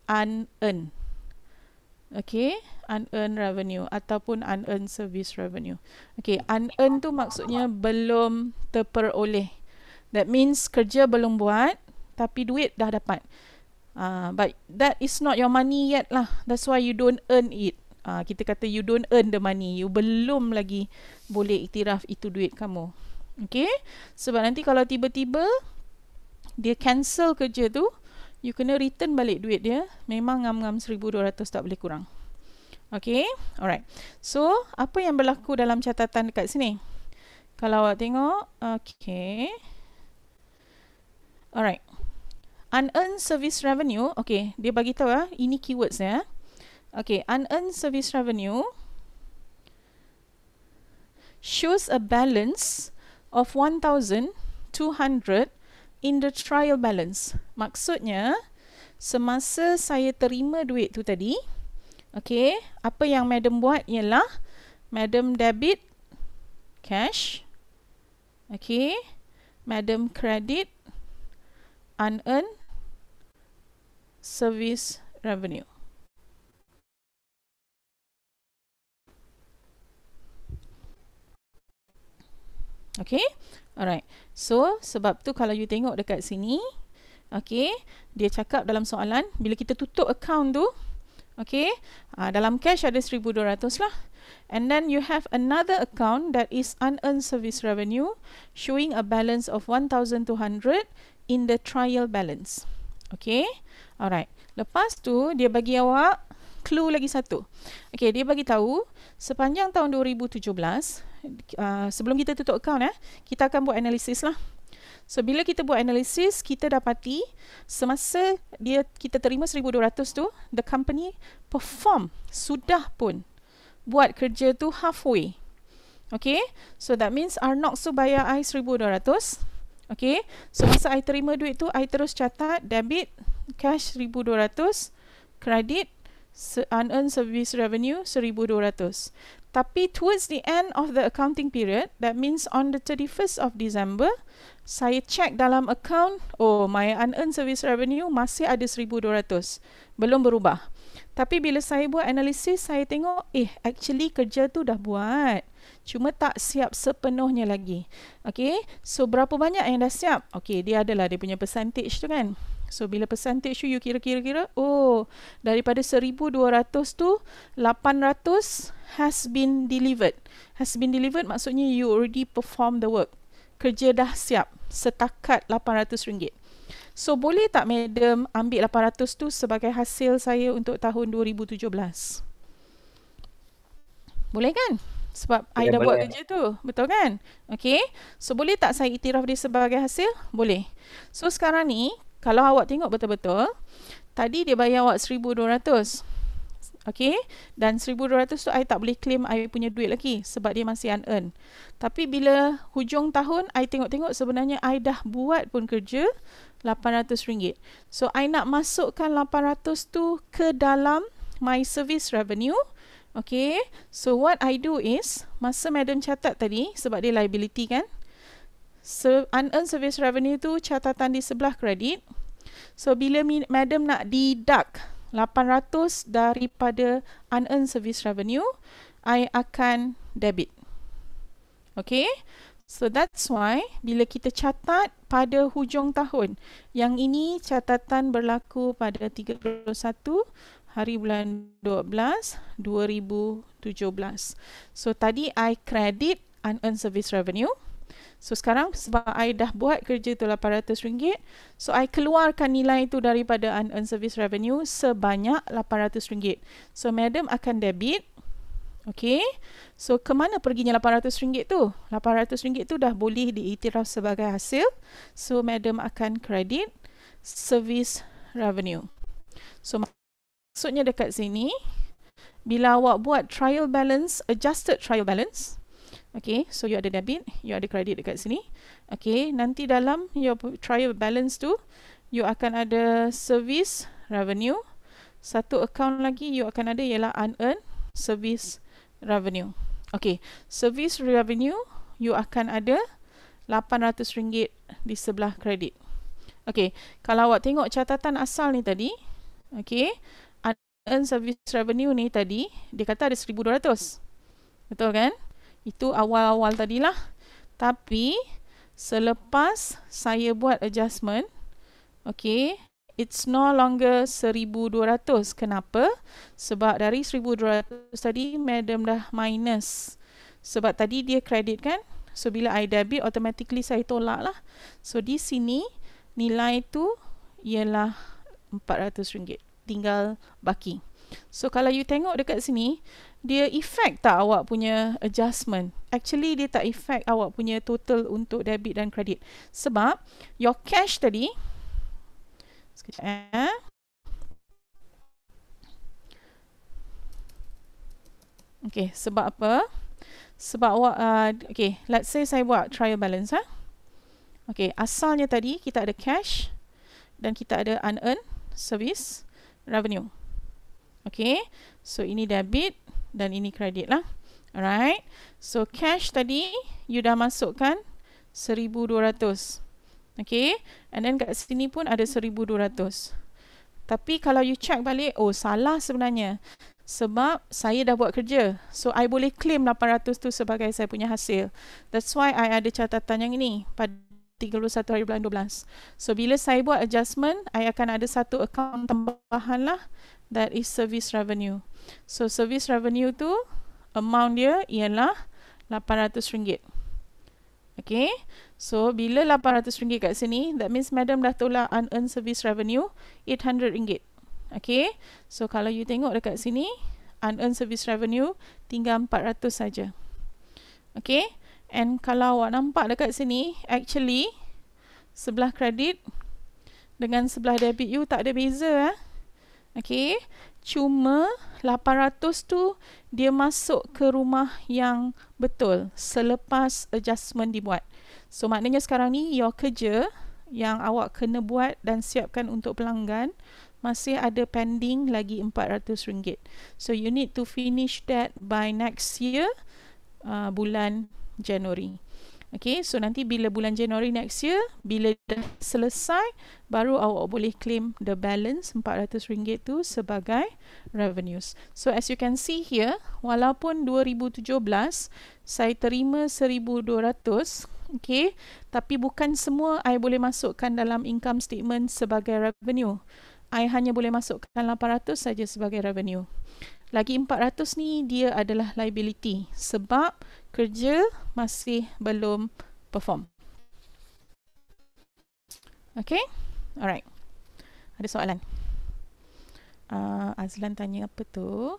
unearned. Okay, unearned revenue ataupun unearned service revenue. Okay, unearned tu maksudnya belum terperoleh. That means kerja belum buat, tapi duit dah dapat. Uh, but that is not your money yet lah. That's why you don't earn it. Uh, kita kata you don't earn the money. You belum lagi boleh iktiraf itu duit kamu. Okay? Sebab nanti kalau tiba-tiba dia cancel kerja tu, you kena return balik duit dia. Memang ngam-ngam RM1,200 tak boleh kurang. Okay? Alright. So, apa yang berlaku dalam catatan dekat sini? Kalau awak tengok, okay. Alright unearned service revenue okay dia bagi tahu ah ini keywords ya okay unearned service revenue shows a balance of one thousand two hundred in the trial balance maksudnya semasa saya terima duit tu tadi okay apa yang madam buat ialah madam debit cash okay madam credit unearned service revenue. Okay, alright. So, sebab tu kalau you tengok dekat sini, okay, dia cakap dalam soalan, bila kita tutup account tu, okay, uh, dalam cash ada $1,200 lah. And then you have another account that is unearned service revenue showing a balance of $1,200 in the trial balance. Okay. Alright. Lepas tu dia bagi awak clue lagi satu. Okay. Dia bagi tahu sepanjang tahun 2017 uh, ah, sebelum kita tutup account eh, kita akan buat analisis lah. So bila kita buat analisis kita dapati semasa dia kita terima 1200 tu the company perform sudah pun buat kerja tu halfway. Okay, so that means Arnox tu bayar I Okay, so masa I terima duit tu, I terus catat debit cash 1200 kredit unearned service revenue 1200 Tapi towards the end of the accounting period, that means on the 31st of December, saya check dalam account, oh my unearned service revenue masih ada 1200 Belum berubah. Tapi bila saya buat analisis, saya tengok, eh, actually kerja tu dah buat. Cuma tak siap sepenuhnya lagi. Okay, so berapa banyak yang dah siap? Okay, dia adalah dia punya percentage tu kan. So, bila percentage tu, you kira-kira-kira, oh, daripada 1,200 tu, 800 has been delivered. Has been delivered maksudnya you already perform the work. Kerja dah siap setakat 800 ringgit. So boleh tak madam ambil 800 tu sebagai hasil saya untuk tahun 2017? Boleh kan? Sebab saya dah buat kerja tu. Betul kan? Okay. So boleh tak saya itiraf dia sebagai hasil? Boleh. So sekarang ni, kalau awak tengok betul-betul, tadi dia bayar awak 1200 Okay. Dan RM1,200 tu I tak boleh claim I punya duit lagi sebab dia masih unearn. Tapi bila hujung tahun I tengok-tengok sebenarnya I dah buat pun kerja RM800. So I nak masukkan RM800 tu ke dalam my service revenue. Okay. So what I do is masa Madam catat tadi sebab dia liability kan. So unearned service revenue tu catatan di sebelah kredit. So bila Madam nak deduct 800 daripada unearned service revenue I akan debit. Okay? So that's why bila kita catat pada hujung tahun, yang ini catatan berlaku pada 31 hari bulan 12 2017. So tadi I credit unearned service revenue So sekarang sebab I dah buat kerja tu RM800, so I keluarkan nilai tu daripada unearned service revenue sebanyak RM800. So madam akan debit. Okay. So ke mana perginya RM800 tu? RM800 tu dah boleh diiktiraf sebagai hasil. So madam akan credit service revenue. So maksudnya dekat sini, bila awak buat trial balance, adjusted trial balance, Okay, so you ada debit, you ada kredit dekat sini. Okay, nanti dalam your trial balance tu, you akan ada service revenue. Satu account lagi you akan ada ialah unearned service revenue. Okay, service revenue you akan ada RM800 di sebelah kredit. Okay, kalau awak tengok catatan asal ni tadi, okay, unearned service revenue ni tadi, dia kata ada RM1,200. Betul kan? Itu awal-awal tadilah. Tapi selepas saya buat adjustment, okay, it's no longer 1200. Kenapa? Sebab dari 1200 tadi madam dah minus. Sebab tadi dia credit kan? So bila I debit automatically saya tolak lah. So di sini nilai tu ialah RM400 tinggal baki. So kalau you tengok dekat sini, dia effect tak awak punya adjustment? Actually, dia tak effect awak punya total untuk debit dan kredit. Sebab, your cash tadi, sekejap eh. Okay, sebab apa? Sebab awak, uh, okay, let's say saya buat trial balance. Ha? Okay, asalnya tadi kita ada cash dan kita ada unearned service revenue. Okay, so ini debit dan ini kredit lah. Alright. So cash tadi you dah masukkan 1200. Okay. And then kat sini pun ada 1200. Tapi kalau you check balik, oh salah sebenarnya. Sebab saya dah buat kerja. So I boleh claim 800 tu sebagai saya punya hasil. That's why I ada catatan yang ini pada 31 hari bulan 12. So bila saya buat adjustment, I akan ada satu account tambahan lah that is service revenue. So service revenue tu amount dia ialah RM800. Okay. So bila RM800 kat sini that means madam dah tolak unearned service revenue RM800. Okay. So kalau you tengok dekat sini unearned service revenue tinggal 400 saja. Okay. And kalau awak nampak dekat sini actually sebelah kredit dengan sebelah debit you tak ada beza eh. Okey. Cuma 800 tu dia masuk ke rumah yang betul selepas adjustment dibuat. So maknanya sekarang ni your kerja yang awak kena buat dan siapkan untuk pelanggan masih ada pending lagi RM400. So you need to finish that by next year uh, bulan Januari. Okay, so nanti bila bulan Januari next year, bila dah selesai, baru awak boleh claim the balance RM400 tu sebagai revenues. So as you can see here, walaupun 2017 saya terima RM1,200, okay, tapi bukan semua I boleh masukkan dalam income statement sebagai revenue. I hanya boleh masukkan RM800 saja sebagai revenue. Lagi RM400 ni dia adalah liability sebab kerja masih belum perform. Okay? Alright. Ada soalan? Uh, Azlan tanya apa tu?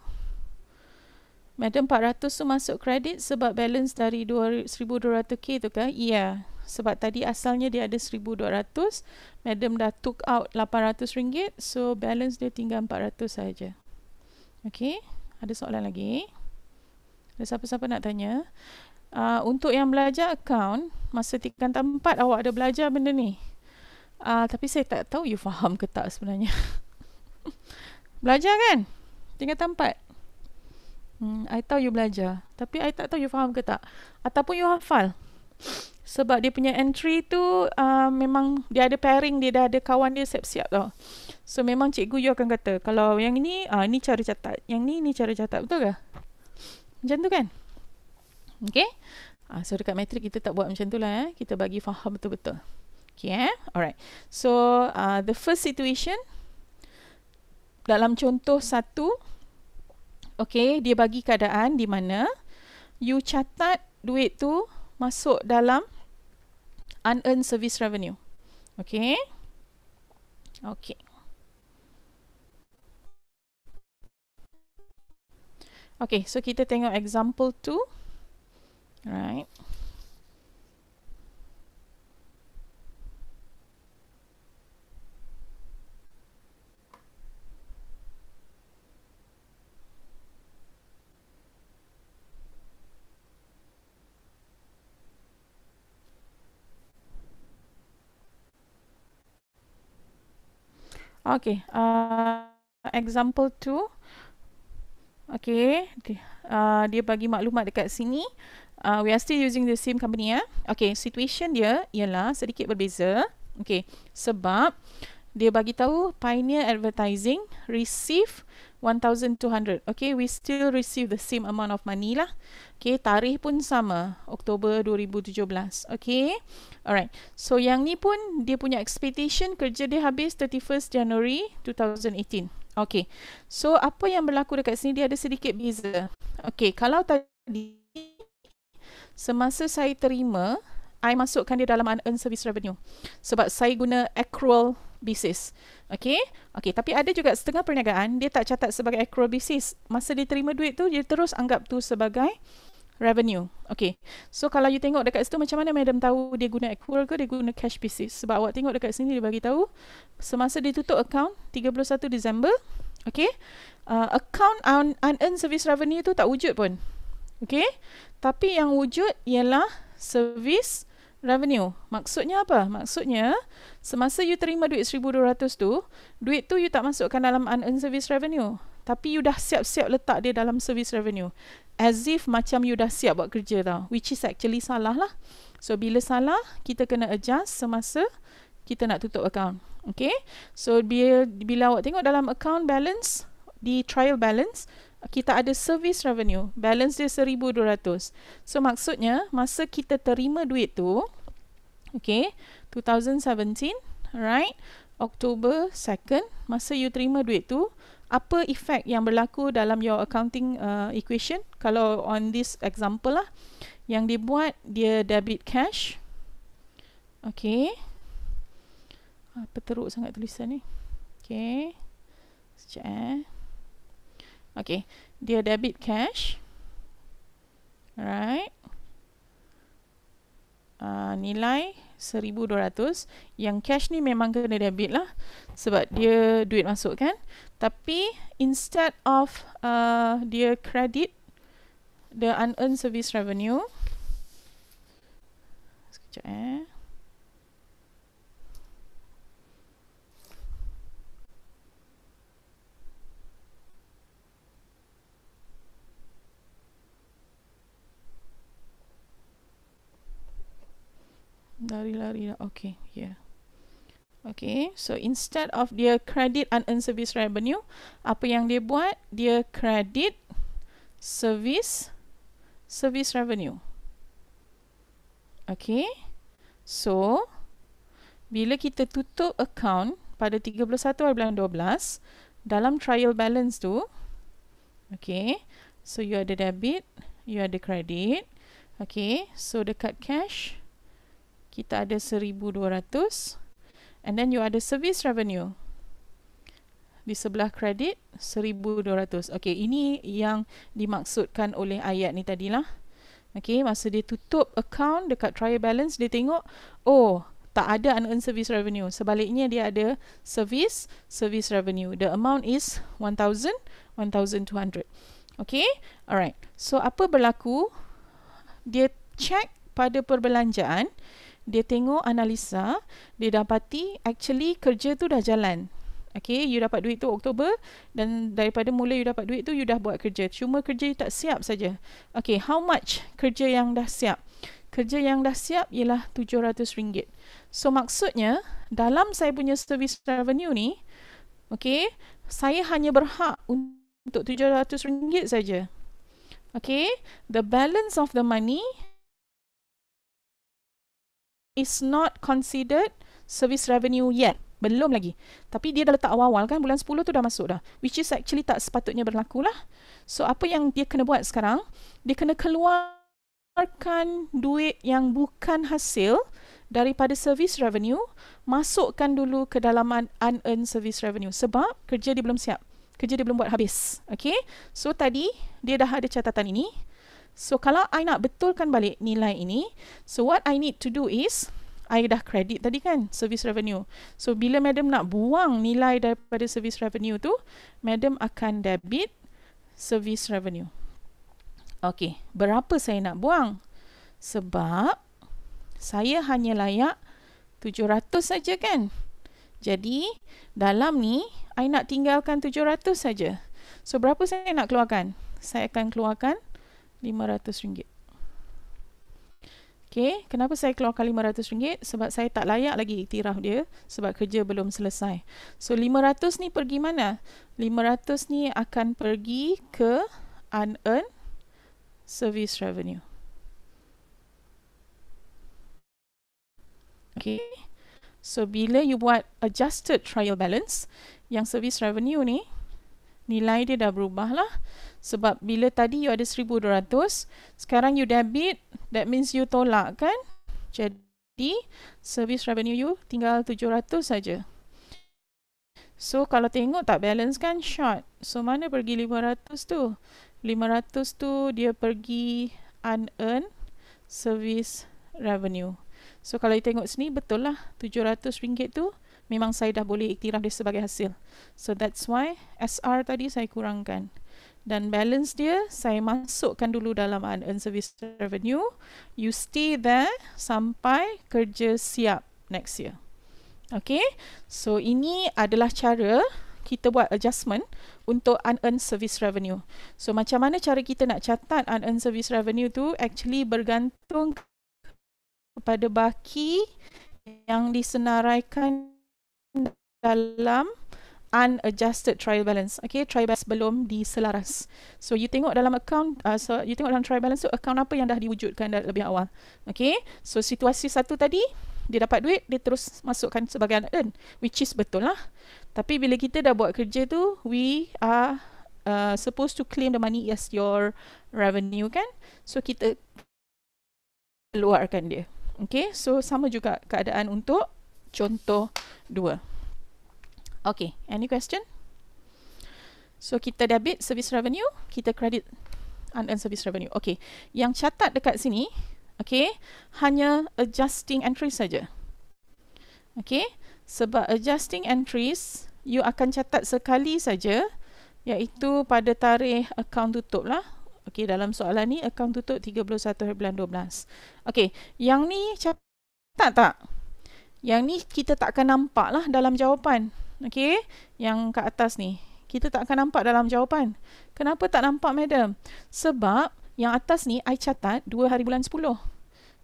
Madam 400 tu masuk kredit sebab balance dari 1200k tu kan? Ya. Yeah. Sebab tadi asalnya dia ada 1200, madam dah took out 800 ringgit, so balance dia tinggal 400 saja. Okay? Ada soalan lagi? Okay. Ada siapa-siapa nak tanya? Uh, untuk yang belajar account, masa tingkatan tempat awak ada belajar benda ni. Uh, tapi saya tak tahu you faham ke tak sebenarnya. belajar kan? Tingkatan tempat. Hmm, I tahu you belajar. Tapi I tak tahu you faham ke tak. Ataupun you hafal. Sebab dia punya entry tu uh, memang dia ada pairing, dia dah ada kawan dia siap-siap tau. So memang cikgu you akan kata, kalau yang ni, uh, ni cara catat. Yang ni, ni cara catat. Betul ke? Macam tu kan? Okay? Uh, so, dekat matrik kita tak buat macam tu lah. Eh? Kita bagi faham betul-betul. Okay, eh? Alright. So, uh, the first situation. Dalam contoh satu. Okay, dia bagi keadaan di mana you catat duit tu masuk dalam unearned service revenue. Okay? Okay. Okay, so kita tengok example 2. Right. Okay, uh, example 2. Okay, uh, dia bagi maklumat dekat sini. Uh, we are still using the same company ya. Okay, situation dia ialah sedikit berbeza. Okay, sebab dia bagi tahu Pioneer Advertising receive 1200. Okay, we still receive the same amount of money lah. Okay, tarikh pun sama, Oktober 2017. Okay. Alright. So yang ni pun dia punya expectation kerja dia habis 31 Januari 2018. Okay, so apa yang berlaku dekat sini, dia ada sedikit beza. Okay, kalau tadi, semasa saya terima, I masukkan dia dalam unearned service revenue. Sebab saya guna accrual basis. Okay, okay tapi ada juga setengah perniagaan, dia tak catat sebagai accrual basis. Masa dia terima duit tu, dia terus anggap tu sebagai revenue. Okay. So kalau you tengok dekat situ macam mana madam tahu dia guna accrual ke dia guna cash basis? Sebab awak tengok dekat sini dia bagi tahu semasa dia tutup account 31 Disember, okay? Uh, account un- unearned service revenue tu tak wujud pun. Okay? Tapi yang wujud ialah service revenue. Maksudnya apa? Maksudnya semasa you terima duit 1200 tu, duit tu you tak masukkan dalam unearned service revenue tapi you dah siap-siap letak dia dalam service revenue as if macam you dah siap buat kerja tau which is actually salah lah so bila salah kita kena adjust semasa kita nak tutup account okay so bila, bila awak tengok dalam account balance di trial balance kita ada service revenue balance dia 1200 so maksudnya masa kita terima duit tu okay 2017 right October 2nd masa you terima duit tu apa efek yang berlaku dalam your accounting uh, equation kalau on this example lah yang dibuat dia debit cash okay apa ah, teruk sangat tulisan ni okay sekejap eh okay dia debit cash alright uh, nilai 1200 yang cash ni memang kena debit lah sebab dia duit masuk kan tapi instead of uh, dia credit the unearned service revenue sekejap eh lari-lari lah. Okay, yeah. Okay, so instead of dia credit unearned service revenue, apa yang dia buat? Dia credit service service revenue. Okay, so bila kita tutup account pada 31 hari bulan 12, dalam trial balance tu, okay, so you ada debit, you ada credit, okay, so dekat cash, kita ada 1200 and then you ada service revenue di sebelah kredit 1200 okey ini yang dimaksudkan oleh ayat ni tadilah okey masa dia tutup account dekat trial balance dia tengok oh tak ada unearned service revenue sebaliknya dia ada service service revenue the amount is 1000 1200 okey alright so apa berlaku dia check pada perbelanjaan dia tengok analisa, dia dapati actually kerja tu dah jalan. Okay, you dapat duit tu Oktober dan daripada mula you dapat duit tu, you dah buat kerja. Cuma kerja tak siap saja. Okay, how much kerja yang dah siap? Kerja yang dah siap ialah RM700. So, maksudnya dalam saya punya service revenue ni, okay, saya hanya berhak untuk RM700 saja. Okay, the balance of the money is not considered service revenue yet. Belum lagi. Tapi dia dah letak awal-awal kan, bulan 10 tu dah masuk dah. Which is actually tak sepatutnya berlaku lah. So, apa yang dia kena buat sekarang, dia kena keluarkan duit yang bukan hasil daripada service revenue, masukkan dulu ke dalam unearned service revenue. Sebab kerja dia belum siap. Kerja dia belum buat habis. Okay? So, tadi dia dah ada catatan ini. So kalau I nak betulkan balik nilai ini, so what I need to do is I dah credit tadi kan service revenue. So bila madam nak buang nilai daripada service revenue tu, madam akan debit service revenue. Okey, berapa saya nak buang? Sebab saya hanya layak 700 saja kan. Jadi dalam ni I nak tinggalkan 700 saja. So berapa saya nak keluarkan? Saya akan keluarkan 500 ringgit. Okay, kenapa saya keluarkan RM500? Sebab saya tak layak lagi iktiraf dia sebab kerja belum selesai. So, RM500 ni pergi mana? RM500 ni akan pergi ke unearned service revenue. Okay, so bila you buat adjusted trial balance, yang service revenue ni nilai dia dah berubah lah. Sebab bila tadi you ada 1200, sekarang you debit, that means you tolak kan? Jadi, service revenue you tinggal 700 saja. So, kalau tengok tak balance kan, short. So, mana pergi 500 tu? 500 tu dia pergi unearned service revenue. So, kalau you tengok sini, betul lah. rm ringgit tu memang saya dah boleh iktiraf dia sebagai hasil. So that's why SR tadi saya kurangkan. Dan balance dia, saya masukkan dulu dalam unearned service revenue. You stay there sampai kerja siap next year. Okay, so ini adalah cara kita buat adjustment untuk unearned service revenue. So macam mana cara kita nak catat unearned service revenue tu actually bergantung kepada baki yang disenaraikan dalam unadjusted trial balance. Okay, trial balance belum diselaras. So, you tengok dalam account, uh, so you tengok dalam trial balance tu, so account apa yang dah diwujudkan dah lebih awal. Okay, so situasi satu tadi, dia dapat duit, dia terus masukkan sebagai earn, which is betul lah. Tapi bila kita dah buat kerja tu, we are uh, supposed to claim the money as your revenue kan? So, kita keluarkan dia. Okay, so sama juga keadaan untuk contoh dua. Okay, any question? So kita debit service revenue, kita credit unearned service revenue. Okay, yang catat dekat sini, okay, hanya adjusting entries saja. Okay, sebab adjusting entries, you akan catat sekali saja, iaitu pada tarikh account tutup lah. Okay, dalam soalan ni, account tutup bulan 31.12. Okay, yang ni catat tak? Yang ni kita tak akan nampak lah dalam jawapan. Okey, yang kat atas ni. Kita tak akan nampak dalam jawapan. Kenapa tak nampak, madam? Sebab yang atas ni, I catat 2 hari bulan 10.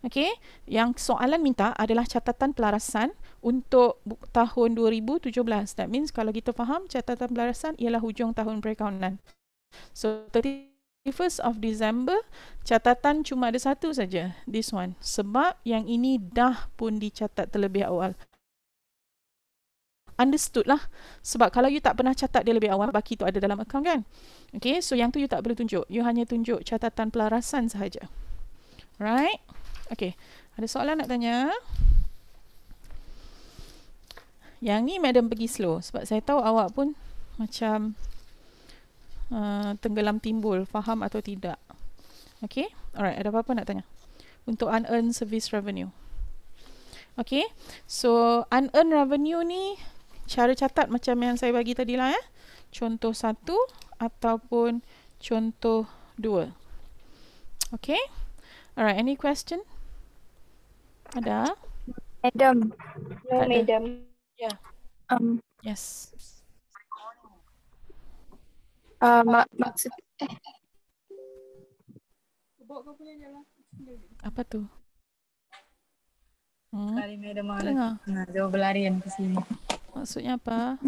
Okey, yang soalan minta adalah catatan pelarasan untuk tahun 2017. That means kalau kita faham, catatan pelarasan ialah hujung tahun perakaunan. So, 31st of December, catatan cuma ada satu saja, this one. Sebab yang ini dah pun dicatat terlebih awal understood lah. Sebab kalau you tak pernah catat dia lebih awal, baki tu ada dalam account kan? Okay, so yang tu you tak perlu tunjuk. You hanya tunjuk catatan pelarasan sahaja. Right? Okay, ada soalan nak tanya? Yang ni madam pergi slow. Sebab saya tahu awak pun macam uh, tenggelam timbul. Faham atau tidak? Okay, alright. Ada apa-apa nak tanya? Untuk unearned service revenue. Okay, so unearned revenue ni cara catat macam yang saya bagi tadi lah ya. Eh. Contoh satu ataupun contoh dua. Okay. Alright, any question? Ada? Madam. No, Ada. madam. Yeah. Um. Yes. Uh, mak maksud... Eh. Lah. Apa tu? Hmm? Tadi ni ada malas. Nak jauh berlarian ke sini. Maksudnya apa?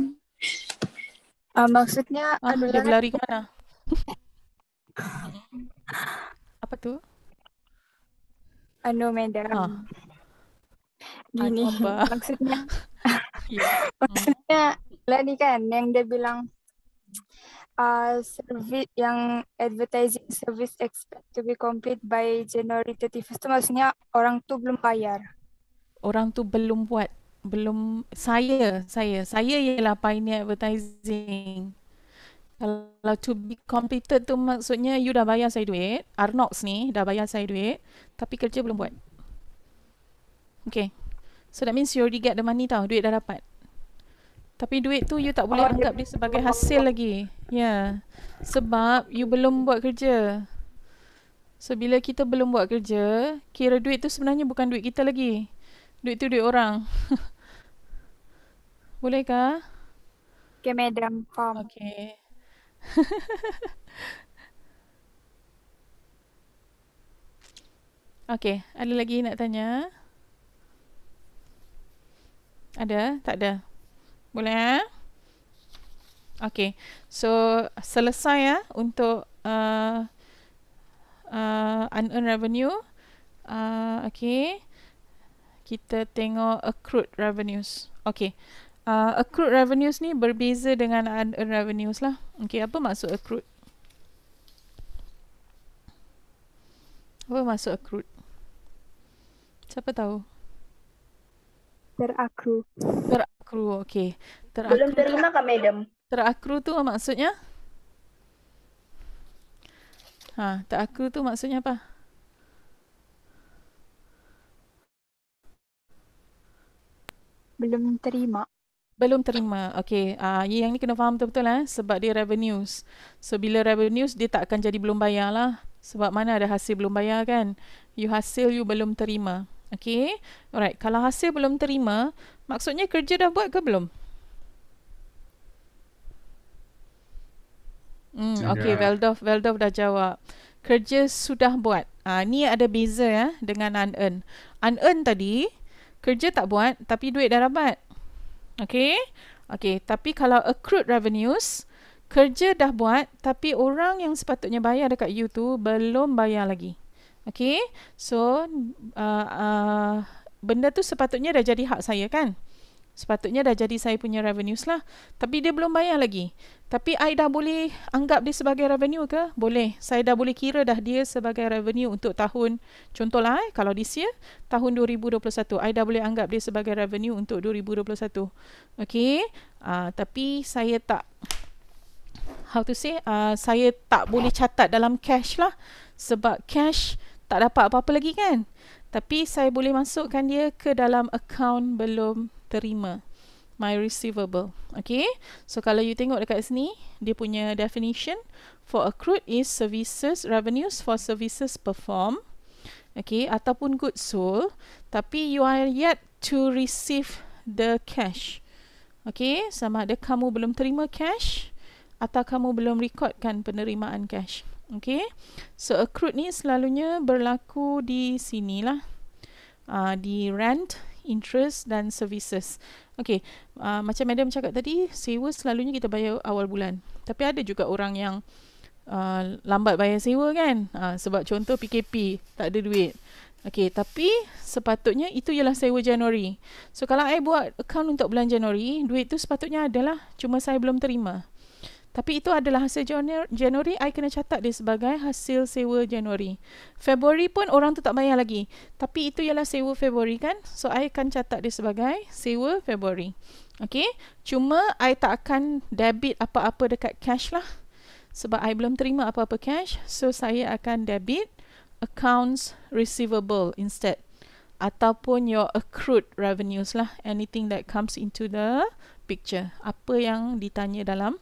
Uh, maksudnya ah, adalah... Dia berlari ke mana? apa tu? Anu, medan. Ah. Gini, apa? maksudnya... Ya, hmm. maksudnya, lah ni kan yang dia bilang uh, service yang advertising service expect to be complete by January 31st maksudnya orang tu belum bayar. Orang tu belum buat belum saya saya saya ialah pioneer advertising kalau to be completed tu maksudnya you dah bayar saya duit Arnox ni dah bayar saya duit tapi kerja belum buat okay so that means you already get the money tau duit dah dapat tapi duit tu you tak boleh anggap dia sebagai hasil lagi. Ya. Yeah. Sebab you belum buat kerja. So bila kita belum buat kerja, kira duit tu sebenarnya bukan duit kita lagi. Duit tu duit orang. Bolehkah? Okay, madam. Come. Okay. okay, ada lagi nak tanya? Ada? Tak ada? Boleh, ya? Eh? Okay. So, selesai, ya, untuk uh, uh, unearned revenue. Uh, okay. Kita tengok accrued revenues. Okay uh, accrued revenues ni berbeza dengan unearned revenues lah. Okay, apa maksud accrued? Apa maksud accrued? Siapa tahu? Terakru. Terakru, okay. Terakru. Belum terima kan, madam? Terakru tu maksudnya? Ha, terakru tu maksudnya apa? Belum terima belum terima. Okay, uh, ah, yang ni kena faham betul-betul eh? sebab dia revenues. So, bila revenues, dia takkan jadi belum bayar lah. Sebab mana ada hasil belum bayar kan? You hasil, you belum terima. Okay, alright. Kalau hasil belum terima, maksudnya kerja dah buat ke belum? Hmm, okay, Veldov, Veldov dah jawab. Kerja sudah buat. Ah, uh, ni ada beza ya eh, dengan unearned. Unearned tadi, kerja tak buat tapi duit dah dapat. Okay? Okay, tapi kalau accrued revenues, kerja dah buat tapi orang yang sepatutnya bayar dekat you tu belum bayar lagi. Okay? So, uh, uh, benda tu sepatutnya dah jadi hak saya kan? Sepatutnya dah jadi saya punya revenues lah. Tapi dia belum bayar lagi. Tapi saya dah boleh anggap dia sebagai revenue ke? Boleh. Saya dah boleh kira dah dia sebagai revenue untuk tahun. Contohlah eh, kalau this year, tahun 2021. I dah boleh anggap dia sebagai revenue untuk 2021. Okay. Uh, tapi saya tak... How to say? Uh, saya tak boleh catat dalam cash lah. Sebab cash tak dapat apa-apa lagi kan? Tapi saya boleh masukkan dia ke dalam account belum terima my receivable okay so kalau you tengok dekat sini dia punya definition for accrued is services revenues for services perform okay ataupun goods sold tapi you are yet to receive the cash okay sama ada kamu belum terima cash atau kamu belum recordkan penerimaan cash okay so accrued ni selalunya berlaku di sinilah uh, di rent interest dan services. Okey, uh, macam madam cakap tadi, sewa selalunya kita bayar awal bulan. Tapi ada juga orang yang uh, lambat bayar sewa kan? Uh, sebab contoh PKP, tak ada duit. Okey, tapi sepatutnya itu ialah sewa Januari. So kalau saya buat account untuk bulan Januari, duit tu sepatutnya adalah cuma saya belum terima. Tapi itu adalah hasil Januari, I kena catat dia sebagai hasil sewa Januari. Februari pun orang tu tak bayar lagi. Tapi itu ialah sewa Februari kan? So, I akan catat dia sebagai sewa Februari. Okay? Cuma, I tak akan debit apa-apa dekat cash lah. Sebab I belum terima apa-apa cash. So, saya akan debit accounts receivable instead. Ataupun your accrued revenues lah. Anything that comes into the picture. Apa yang ditanya dalam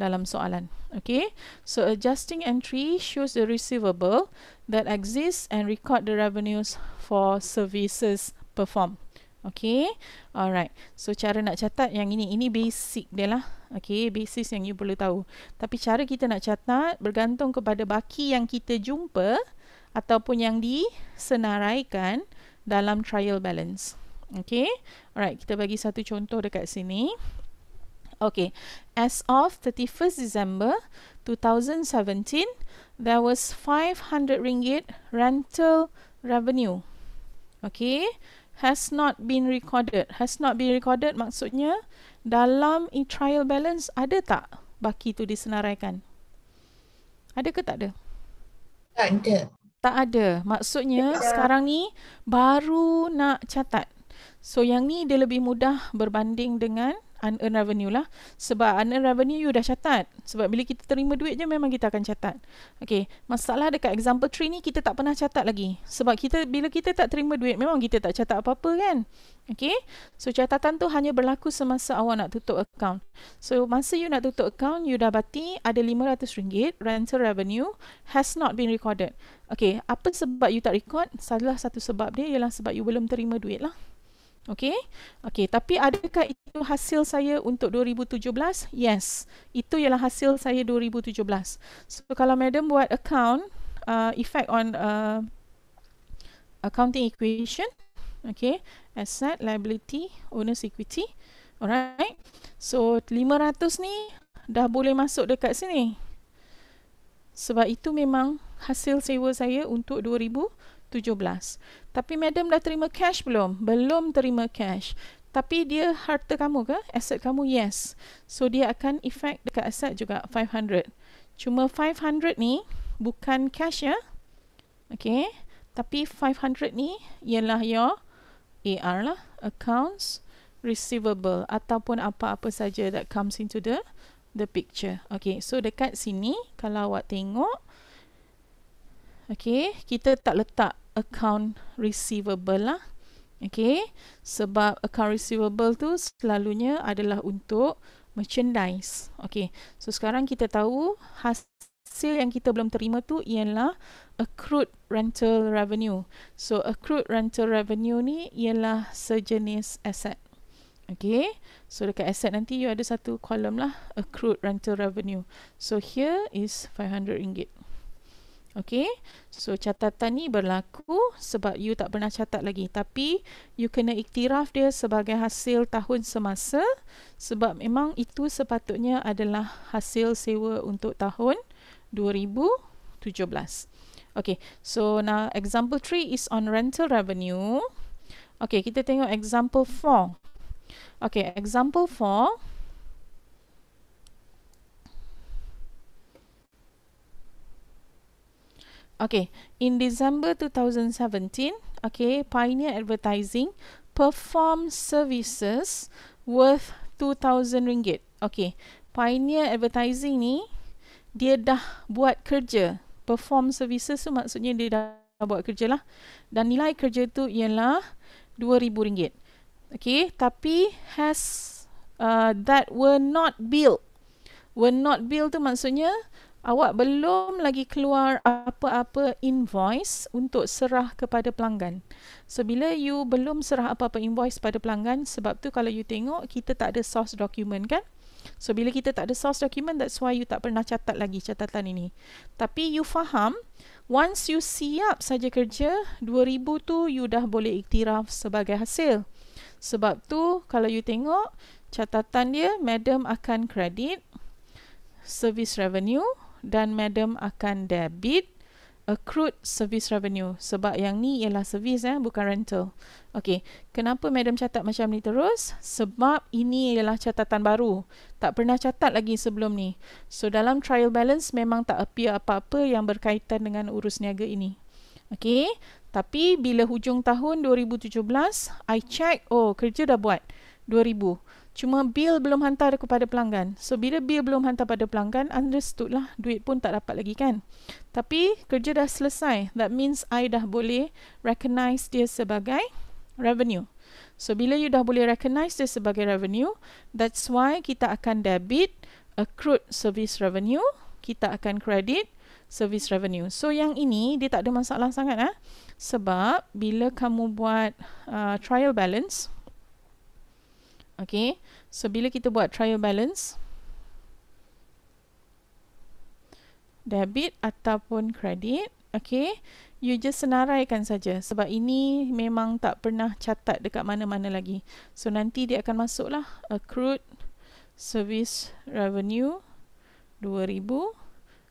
dalam soalan. Okay, so adjusting entry shows the receivable that exists and record the revenues for services performed. Okay, alright. So cara nak catat yang ini, ini basic dia lah. Okay, basis yang you perlu tahu. Tapi cara kita nak catat bergantung kepada baki yang kita jumpa ataupun yang disenaraikan dalam trial balance. Okay, alright. Kita bagi satu contoh dekat sini. Okay, as of 31st December 2017, there was 500 ringgit rental revenue. Okay, has not been recorded. Has not been recorded maksudnya dalam e-trial balance ada tak baki tu disenaraikan? Ada ke tak ada? Tak ada. Tak ada. Maksudnya tak ada. sekarang ni baru nak catat. So yang ni dia lebih mudah berbanding dengan unearned revenue lah sebab unearned revenue you dah catat sebab bila kita terima duit je memang kita akan catat ok masalah dekat example 3 ni kita tak pernah catat lagi sebab kita bila kita tak terima duit memang kita tak catat apa-apa kan ok so catatan tu hanya berlaku semasa awak nak tutup account so masa you nak tutup account you dah bati ada RM500 rental revenue has not been recorded ok apa sebab you tak record salah satu sebab dia ialah sebab you belum terima duit lah Okey. Okey, tapi adakah itu hasil saya untuk 2017? Yes. Itu ialah hasil saya 2017. So kalau madam buat account uh, effect on uh, accounting equation, okey, asset liability owner's equity. Alright. So 500 ni dah boleh masuk dekat sini. Sebab itu memang hasil sewa saya untuk 2017. Tapi madam dah terima cash belum? Belum terima cash. Tapi dia harta kamu ke? Aset kamu? Yes. So dia akan effect dekat aset juga 500. Cuma 500 ni bukan cash ya. Okay. Tapi 500 ni ialah your AR lah. Accounts receivable ataupun apa-apa saja that comes into the the picture. Okay, so dekat sini kalau awak tengok Okay, kita tak letak account receivable lah. Okay, sebab account receivable tu selalunya adalah untuk merchandise. Okay, so sekarang kita tahu hasil yang kita belum terima tu ialah accrued rental revenue. So accrued rental revenue ni ialah sejenis aset. Okay, so dekat aset nanti you ada satu kolom lah accrued rental revenue. So here is RM500. Okay, so catatan ni berlaku sebab you tak pernah catat lagi tapi you kena iktiraf dia sebagai hasil tahun semasa sebab memang itu sepatutnya adalah hasil sewa untuk tahun 2017. Okay, so now example 3 is on rental revenue. Okay, kita tengok example 4. Okay, example 4. Okay, in December 2017, okay, Pioneer Advertising perform services worth 2000 ringgit. Okay, Pioneer Advertising ni dia dah buat kerja. Perform services tu maksudnya dia dah buat kerja lah. Dan nilai kerja tu ialah 2000 ringgit. Okay, tapi has uh, that were not billed. Were not billed tu maksudnya awak belum lagi keluar apa-apa invoice untuk serah kepada pelanggan. So bila you belum serah apa-apa invoice pada pelanggan sebab tu kalau you tengok kita tak ada source document kan? So bila kita tak ada source document that's why you tak pernah catat lagi catatan ini. Tapi you faham once you siap saja kerja 2000 tu you dah boleh iktiraf sebagai hasil. Sebab tu kalau you tengok catatan dia madam akan kredit service revenue dan madam akan debit accrued service revenue sebab yang ni ialah service eh bukan rental. Okey, kenapa madam catat macam ni terus? Sebab ini ialah catatan baru. Tak pernah catat lagi sebelum ni. So dalam trial balance memang tak appear apa-apa yang berkaitan dengan urus niaga ini. Okey, tapi bila hujung tahun 2017 I check oh kerja dah buat 2000. Cuma bil belum hantar kepada pelanggan. So, bila bil belum hantar kepada pelanggan, understood lah. Duit pun tak dapat lagi kan. Tapi, kerja dah selesai. That means, I dah boleh recognize dia sebagai revenue. So, bila you dah boleh recognize dia sebagai revenue, that's why kita akan debit accrued service revenue. Kita akan credit service revenue. So, yang ini, dia tak ada masalah sangat. Ha? Sebab, bila kamu buat uh, trial balance, Okay, so bila kita buat trial balance, debit ataupun kredit, okay, you just senaraikan saja sebab ini memang tak pernah catat dekat mana-mana lagi. So nanti dia akan masuklah accrued service revenue 2000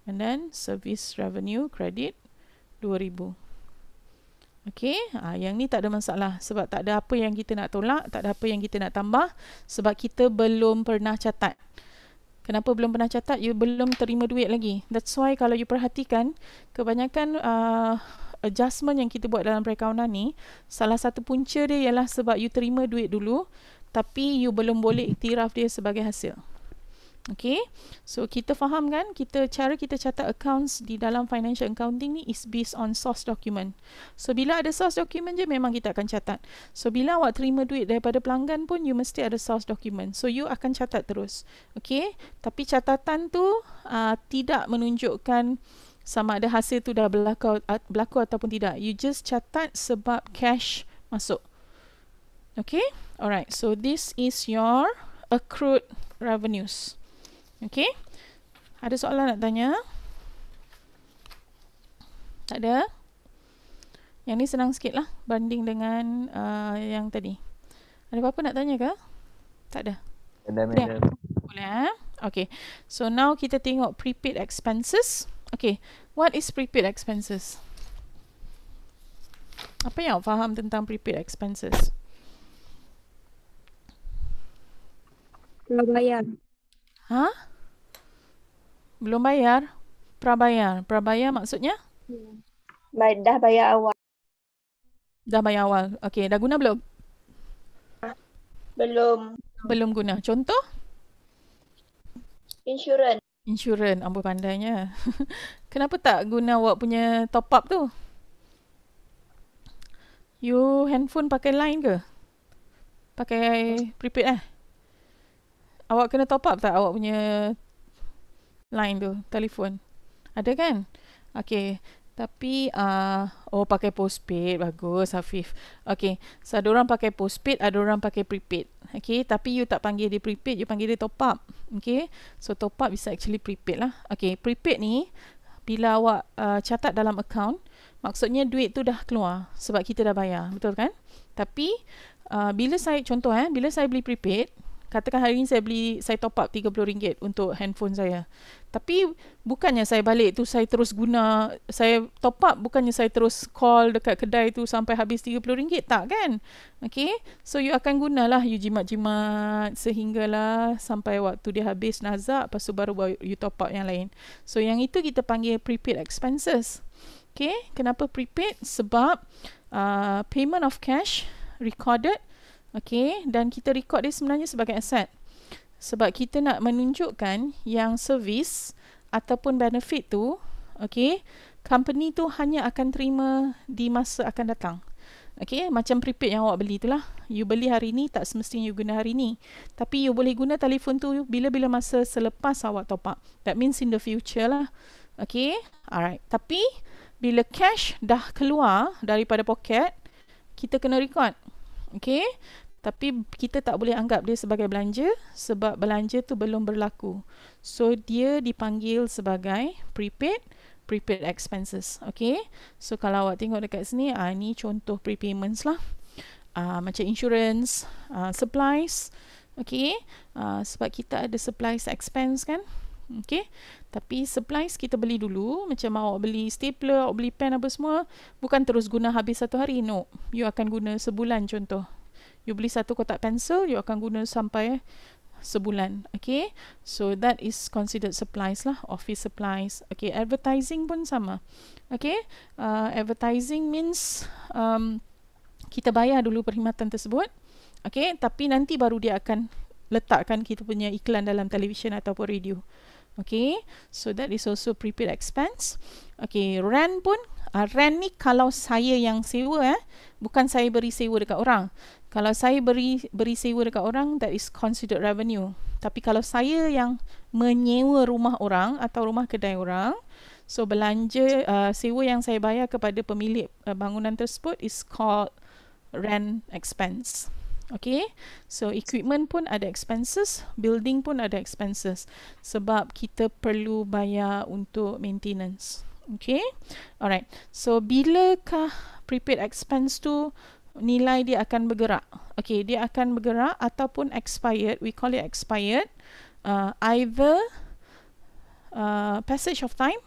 and then service revenue credit 2000. Okey, ha, yang ni tak ada masalah sebab tak ada apa yang kita nak tolak, tak ada apa yang kita nak tambah sebab kita belum pernah catat. Kenapa belum pernah catat? You belum terima duit lagi. That's why kalau you perhatikan, kebanyakan uh, adjustment yang kita buat dalam perakaunan ni, salah satu punca dia ialah sebab you terima duit dulu tapi you belum boleh iktiraf dia sebagai hasil. Okay, so kita faham kan kita cara kita catat accounts di dalam financial accounting ni is based on source document. So bila ada source document je memang kita akan catat. So bila awak terima duit daripada pelanggan pun you mesti ada source document. So you akan catat terus. Okay, tapi catatan tu uh, tidak menunjukkan sama ada hasil tu dah berlaku, berlaku ataupun tidak. You just catat sebab cash masuk. Okay, alright. So this is your accrued revenues. Okey. Ada soalan nak tanya? Tak ada. Yang ni senang sikit lah banding dengan uh, yang tadi. Ada apa-apa nak tanya ke? Tak ada. Ada, ada. Boleh eh? Okay. So now kita tengok prepaid expenses. Okay. What is prepaid expenses? Apa yang awak faham tentang prepaid expenses? Kalau bayar. Ha? Belum bayar? Prabayar. Prabayar maksudnya? Hmm. dah bayar awal. Dah bayar awal. Okey, dah guna belum? Belum. Belum guna. Contoh? Insurans. Insurans. Ambil pandainya. Kenapa tak guna awak punya top up tu? You handphone pakai line ke? Pakai prepaid eh? Awak kena top up tak awak punya line tu telefon ada kan okey tapi uh, oh pakai postpaid bagus Hafif okey so ada orang pakai postpaid ada orang pakai prepaid okey tapi you tak panggil dia prepaid you panggil dia top up okey so top up bisa actually prepaid lah okey prepaid ni bila awak uh, catat dalam account maksudnya duit tu dah keluar sebab kita dah bayar betul kan tapi uh, bila saya contoh eh bila saya beli prepaid Katakan hari ini saya beli saya top up RM30 untuk handphone saya. Tapi bukannya saya balik tu saya terus guna saya top up bukannya saya terus call dekat kedai tu sampai habis RM30 tak kan? Okay So you akan gunalah you jimat-jimat sehinggalah sampai waktu dia habis nazak lepas tu baru you top up yang lain. So yang itu kita panggil prepaid expenses. Okay, kenapa prepaid? Sebab uh, payment of cash recorded Okay, dan kita record dia sebenarnya sebagai aset. Sebab kita nak menunjukkan yang service ataupun benefit tu, okay, company tu hanya akan terima di masa akan datang. Okay, macam prepaid yang awak beli tu lah. You beli hari ni, tak semestinya you guna hari ni. Tapi you boleh guna telefon tu bila-bila masa selepas awak top up. That means in the future lah. Okay, alright. Tapi bila cash dah keluar daripada poket, kita kena record. Okay? Tapi kita tak boleh anggap dia sebagai belanja sebab belanja tu belum berlaku. So, dia dipanggil sebagai prepaid prepaid expenses. Okay? So, kalau awak tengok dekat sini, uh, ah, ni contoh prepayments lah. Uh, macam insurance, uh, supplies. Okay? Uh, sebab kita ada supplies expense kan? Okey. Tapi supplies kita beli dulu, macam awak beli stapler, awak beli pen apa semua, bukan terus guna habis satu hari. No. You akan guna sebulan contoh. You beli satu kotak pensel, you akan guna sampai sebulan. Okay. So, that is considered supplies lah. Office supplies. Okay. Advertising pun sama. Okay. Uh, advertising means um, kita bayar dulu perkhidmatan tersebut. Okay. Tapi nanti baru dia akan letakkan kita punya iklan dalam televisyen ataupun radio. Okay, so that is also prepaid expense. Okay, rent pun, uh, rent ni kalau saya yang sewa, eh, bukan saya beri sewa dekat orang. Kalau saya beri beri sewa dekat orang, that is considered revenue. Tapi kalau saya yang menyewa rumah orang atau rumah kedai orang, so belanja uh, sewa yang saya bayar kepada pemilik uh, bangunan tersebut is called rent expense. Okay, so equipment pun ada expenses, building pun ada expenses sebab kita perlu bayar untuk maintenance. Okay, alright. So, bilakah prepaid expense tu nilai dia akan bergerak? Okay, dia akan bergerak ataupun expired, we call it expired, uh, either uh, passage of time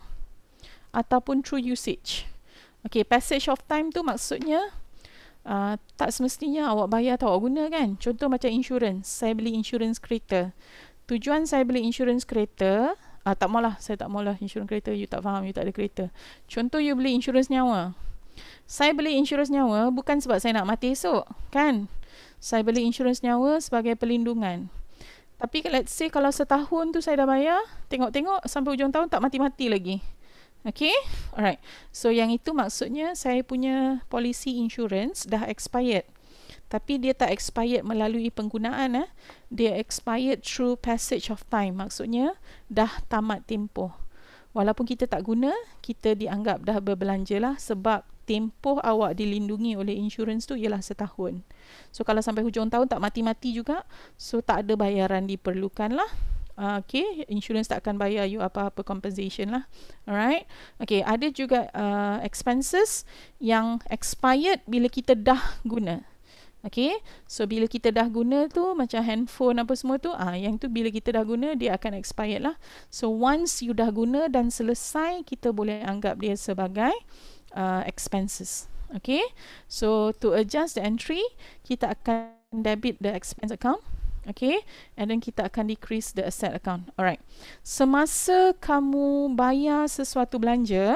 ataupun through usage. Okay, passage of time tu maksudnya uh, tak semestinya awak bayar atau awak guna kan. Contoh macam insurans. Saya beli insurans kereta. Tujuan saya beli insurans kereta, uh, tak maulah, saya tak maulah insurans kereta, you tak faham, you tak ada kereta. Contoh you beli insurans nyawa. Saya beli insurans nyawa bukan sebab saya nak mati esok, kan? Saya beli insurans nyawa sebagai pelindungan. Tapi let's say kalau setahun tu saya dah bayar, tengok-tengok sampai ujung tahun tak mati-mati lagi. Okay, alright. So yang itu maksudnya saya punya policy insurance dah expired. Tapi dia tak expired melalui penggunaan. Eh. Dia expired through passage of time. Maksudnya dah tamat tempoh. Walaupun kita tak guna, kita dianggap dah berbelanja lah sebab tempoh awak dilindungi oleh insurance tu ialah setahun. So kalau sampai hujung tahun tak mati-mati juga, so tak ada bayaran diperlukan lah uh, okay insurance tak akan bayar you apa-apa compensation lah alright okay ada juga uh, expenses yang expired bila kita dah guna Okay, so bila kita dah guna tu macam handphone apa semua tu, ah yang tu bila kita dah guna dia akan expired lah. So once you dah guna dan selesai kita boleh anggap dia sebagai uh, expenses. Okay, so to adjust the entry kita akan debit the expense account Okay, and then kita akan decrease the asset account. Alright. Semasa kamu bayar sesuatu belanja,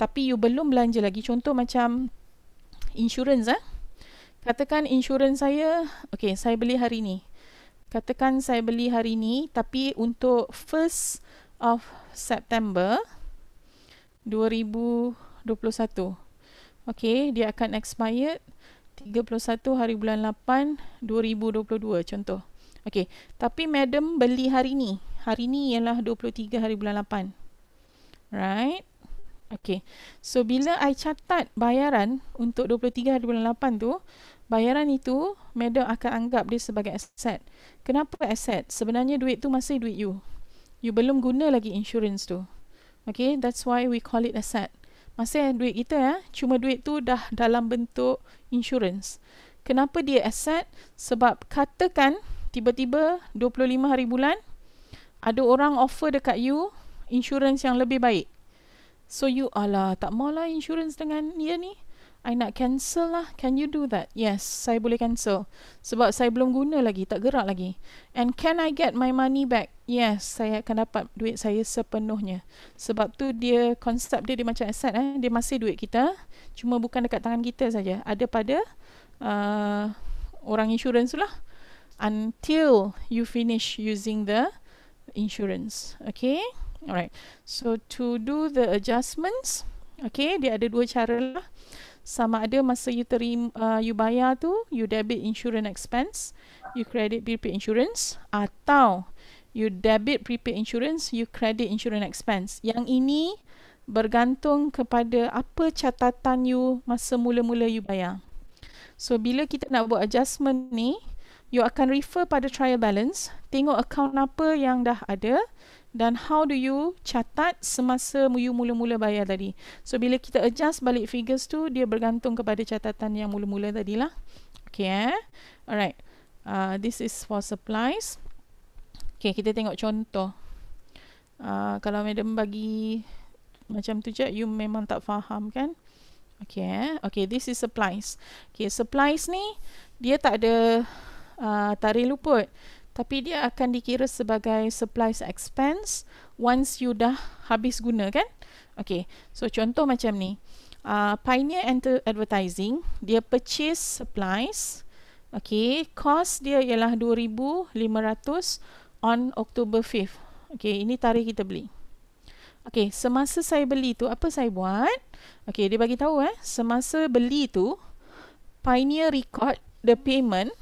tapi you belum belanja lagi. Contoh macam insurance eh. Katakan insurance saya, okay, saya beli hari ni. Katakan saya beli hari ni, tapi untuk 1st of September 2021. Okay, dia akan expire 31 hari bulan 8 2022 contoh. Okey, tapi madam beli hari ni. Hari ni ialah 23 hari bulan 8. Right? Okey. So bila I catat bayaran untuk 23 hari bulan 8 tu, bayaran itu madam akan anggap dia sebagai aset. Kenapa aset? Sebenarnya duit tu masih duit you. You belum guna lagi insurance tu. Okay, that's why we call it aset. Masih duit kita ya. Eh? Cuma duit tu dah dalam bentuk insurance. Kenapa dia aset? Sebab katakan tiba-tiba 25 hari bulan ada orang offer dekat you insurance yang lebih baik. So you alah tak maulah insurance dengan dia ni. I nak cancel lah. Can you do that? Yes, saya boleh cancel. Sebab saya belum guna lagi, tak gerak lagi. And can I get my money back? Yes, saya akan dapat duit saya sepenuhnya. Sebab tu dia konsep dia dia macam aset eh. Dia masih duit kita, cuma bukan dekat tangan kita saja. Ada pada uh, orang insurance tu lah until you finish using the insurance. Okay, alright. So to do the adjustments, okay, dia ada dua cara lah. Sama ada masa you terima, uh, you bayar tu, you debit insurance expense, you credit prepaid insurance, atau you debit prepaid insurance, you credit insurance expense. Yang ini bergantung kepada apa catatan you masa mula-mula you bayar. So bila kita nak buat adjustment ni, you akan refer pada trial balance, tengok account apa yang dah ada dan how do you catat semasa you mula-mula bayar tadi. So, bila kita adjust balik figures tu, dia bergantung kepada catatan yang mula-mula tadi lah. Okay, eh? alright. Uh, this is for supplies. Okay, kita tengok contoh. Uh, kalau madam bagi macam tu je, you memang tak faham kan? Okay, eh? okay, this is supplies. Okay, supplies ni, dia tak ada uh, ah, tarikh luput tapi dia akan dikira sebagai supplies expense once you dah habis guna kan okay so contoh macam ni uh, pioneer enter advertising dia purchase supplies okay cost dia ialah 2500 on october 5th okay ini tarikh kita beli Okey, semasa saya beli tu apa saya buat? Okey, dia bagi tahu eh, semasa beli tu Pioneer record the payment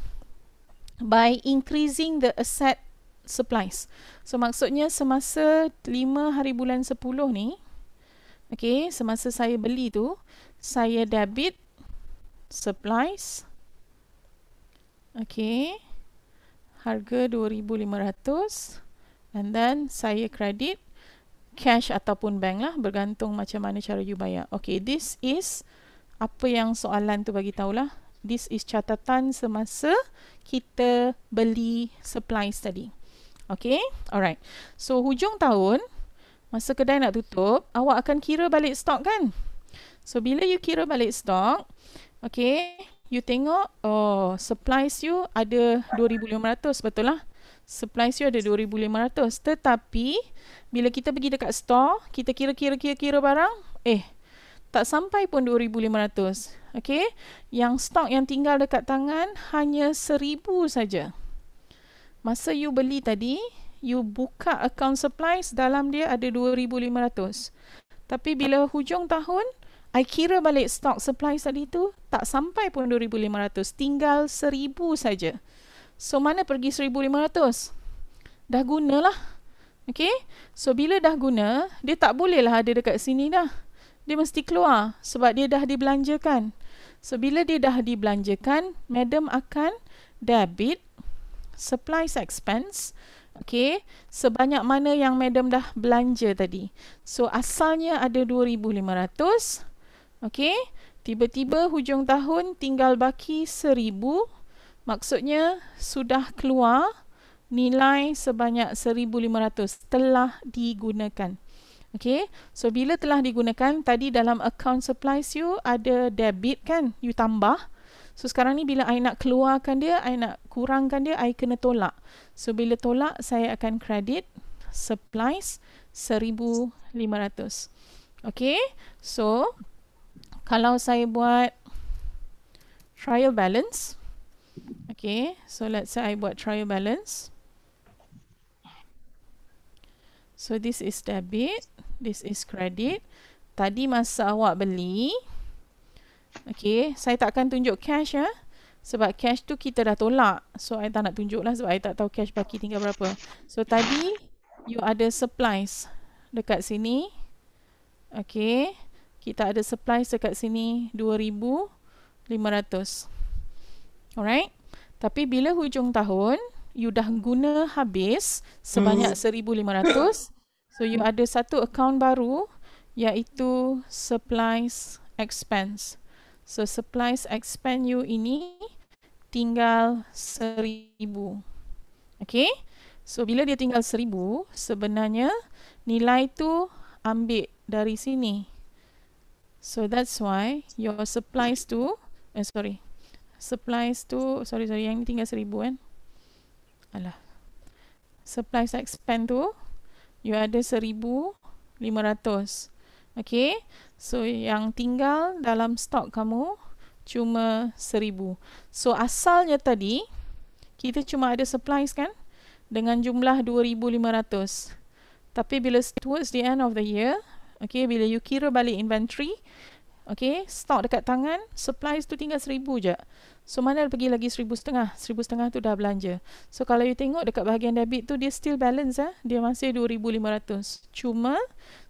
by increasing the asset supplies. So maksudnya semasa 5 hari bulan 10 ni okey semasa saya beli tu saya debit supplies okey harga 2500 and then saya credit cash ataupun bank lah bergantung macam mana cara you bayar. Okey this is apa yang soalan tu bagi tahulah This is catatan semasa kita beli supplies tadi. Okay, alright. So, hujung tahun, masa kedai nak tutup, awak akan kira balik stok kan? So, bila you kira balik stok, okay, you tengok, oh, supplies you ada 2,500 betul lah. Supplies you ada 2,500. Tetapi, bila kita pergi dekat store, kita kira-kira-kira barang, eh, tak sampai pun 2,500. Okey, yang stok yang tinggal dekat tangan hanya seribu saja. Masa you beli tadi, you buka account supplies dalam dia ada dua ribu lima ratus. Tapi bila hujung tahun, I kira balik stok supplies tadi tu tak sampai pun dua ribu lima ratus, tinggal seribu saja. So mana pergi seribu lima ratus? Dah gunalah. Okey? So bila dah guna, dia tak boleh lah ada dekat sini dah dia mesti keluar sebab dia dah dibelanjakan. So, bila dia dah dibelanjakan, madam akan debit supplies expense okay, sebanyak mana yang madam dah belanja tadi. So, asalnya ada RM2,500. Okay, tiba-tiba hujung tahun tinggal baki RM1,000. Maksudnya, sudah keluar nilai sebanyak RM1,500 telah digunakan. Okay, so bila telah digunakan, tadi dalam account supplies you ada debit kan, you tambah. So sekarang ni bila I nak keluarkan dia, I nak kurangkan dia, I kena tolak. So bila tolak, saya akan credit supplies seribu lima ratus. Okay, so kalau saya buat trial balance. Okay, so let's say I buat trial balance. So this is debit, this is credit. Tadi masa awak beli, okay, saya tak akan tunjuk cash ya. Sebab cash tu kita dah tolak. So saya tak nak tunjuk lah sebab saya tak tahu cash baki tinggal berapa. So tadi you ada supplies dekat sini. Okay, kita ada supplies dekat sini 2,500. Alright, tapi bila hujung tahun, you dah guna habis sebanyak hmm. RM1,500. So you ada satu account baru iaitu supplies expense. So supplies expense you ini tinggal RM1,000. Okay. So bila dia tinggal RM1,000 sebenarnya nilai tu ambil dari sini. So that's why your supplies tu, eh, sorry, supplies tu, sorry, sorry, yang ni tinggal seribu kan. Eh? alah supply expense tu you ada 1500 okey so yang tinggal dalam stok kamu cuma 1000 so asalnya tadi kita cuma ada supplies kan dengan jumlah 2500 tapi bila towards the end of the year okey bila you kira balik inventory Okay, stock dekat tangan, supplies tu tinggal seribu je. So, mana pergi lagi seribu setengah? Seribu setengah tu dah belanja. So, kalau you tengok dekat bahagian debit tu, dia still balance lah. Ha? Dia masih 2,500. Cuma,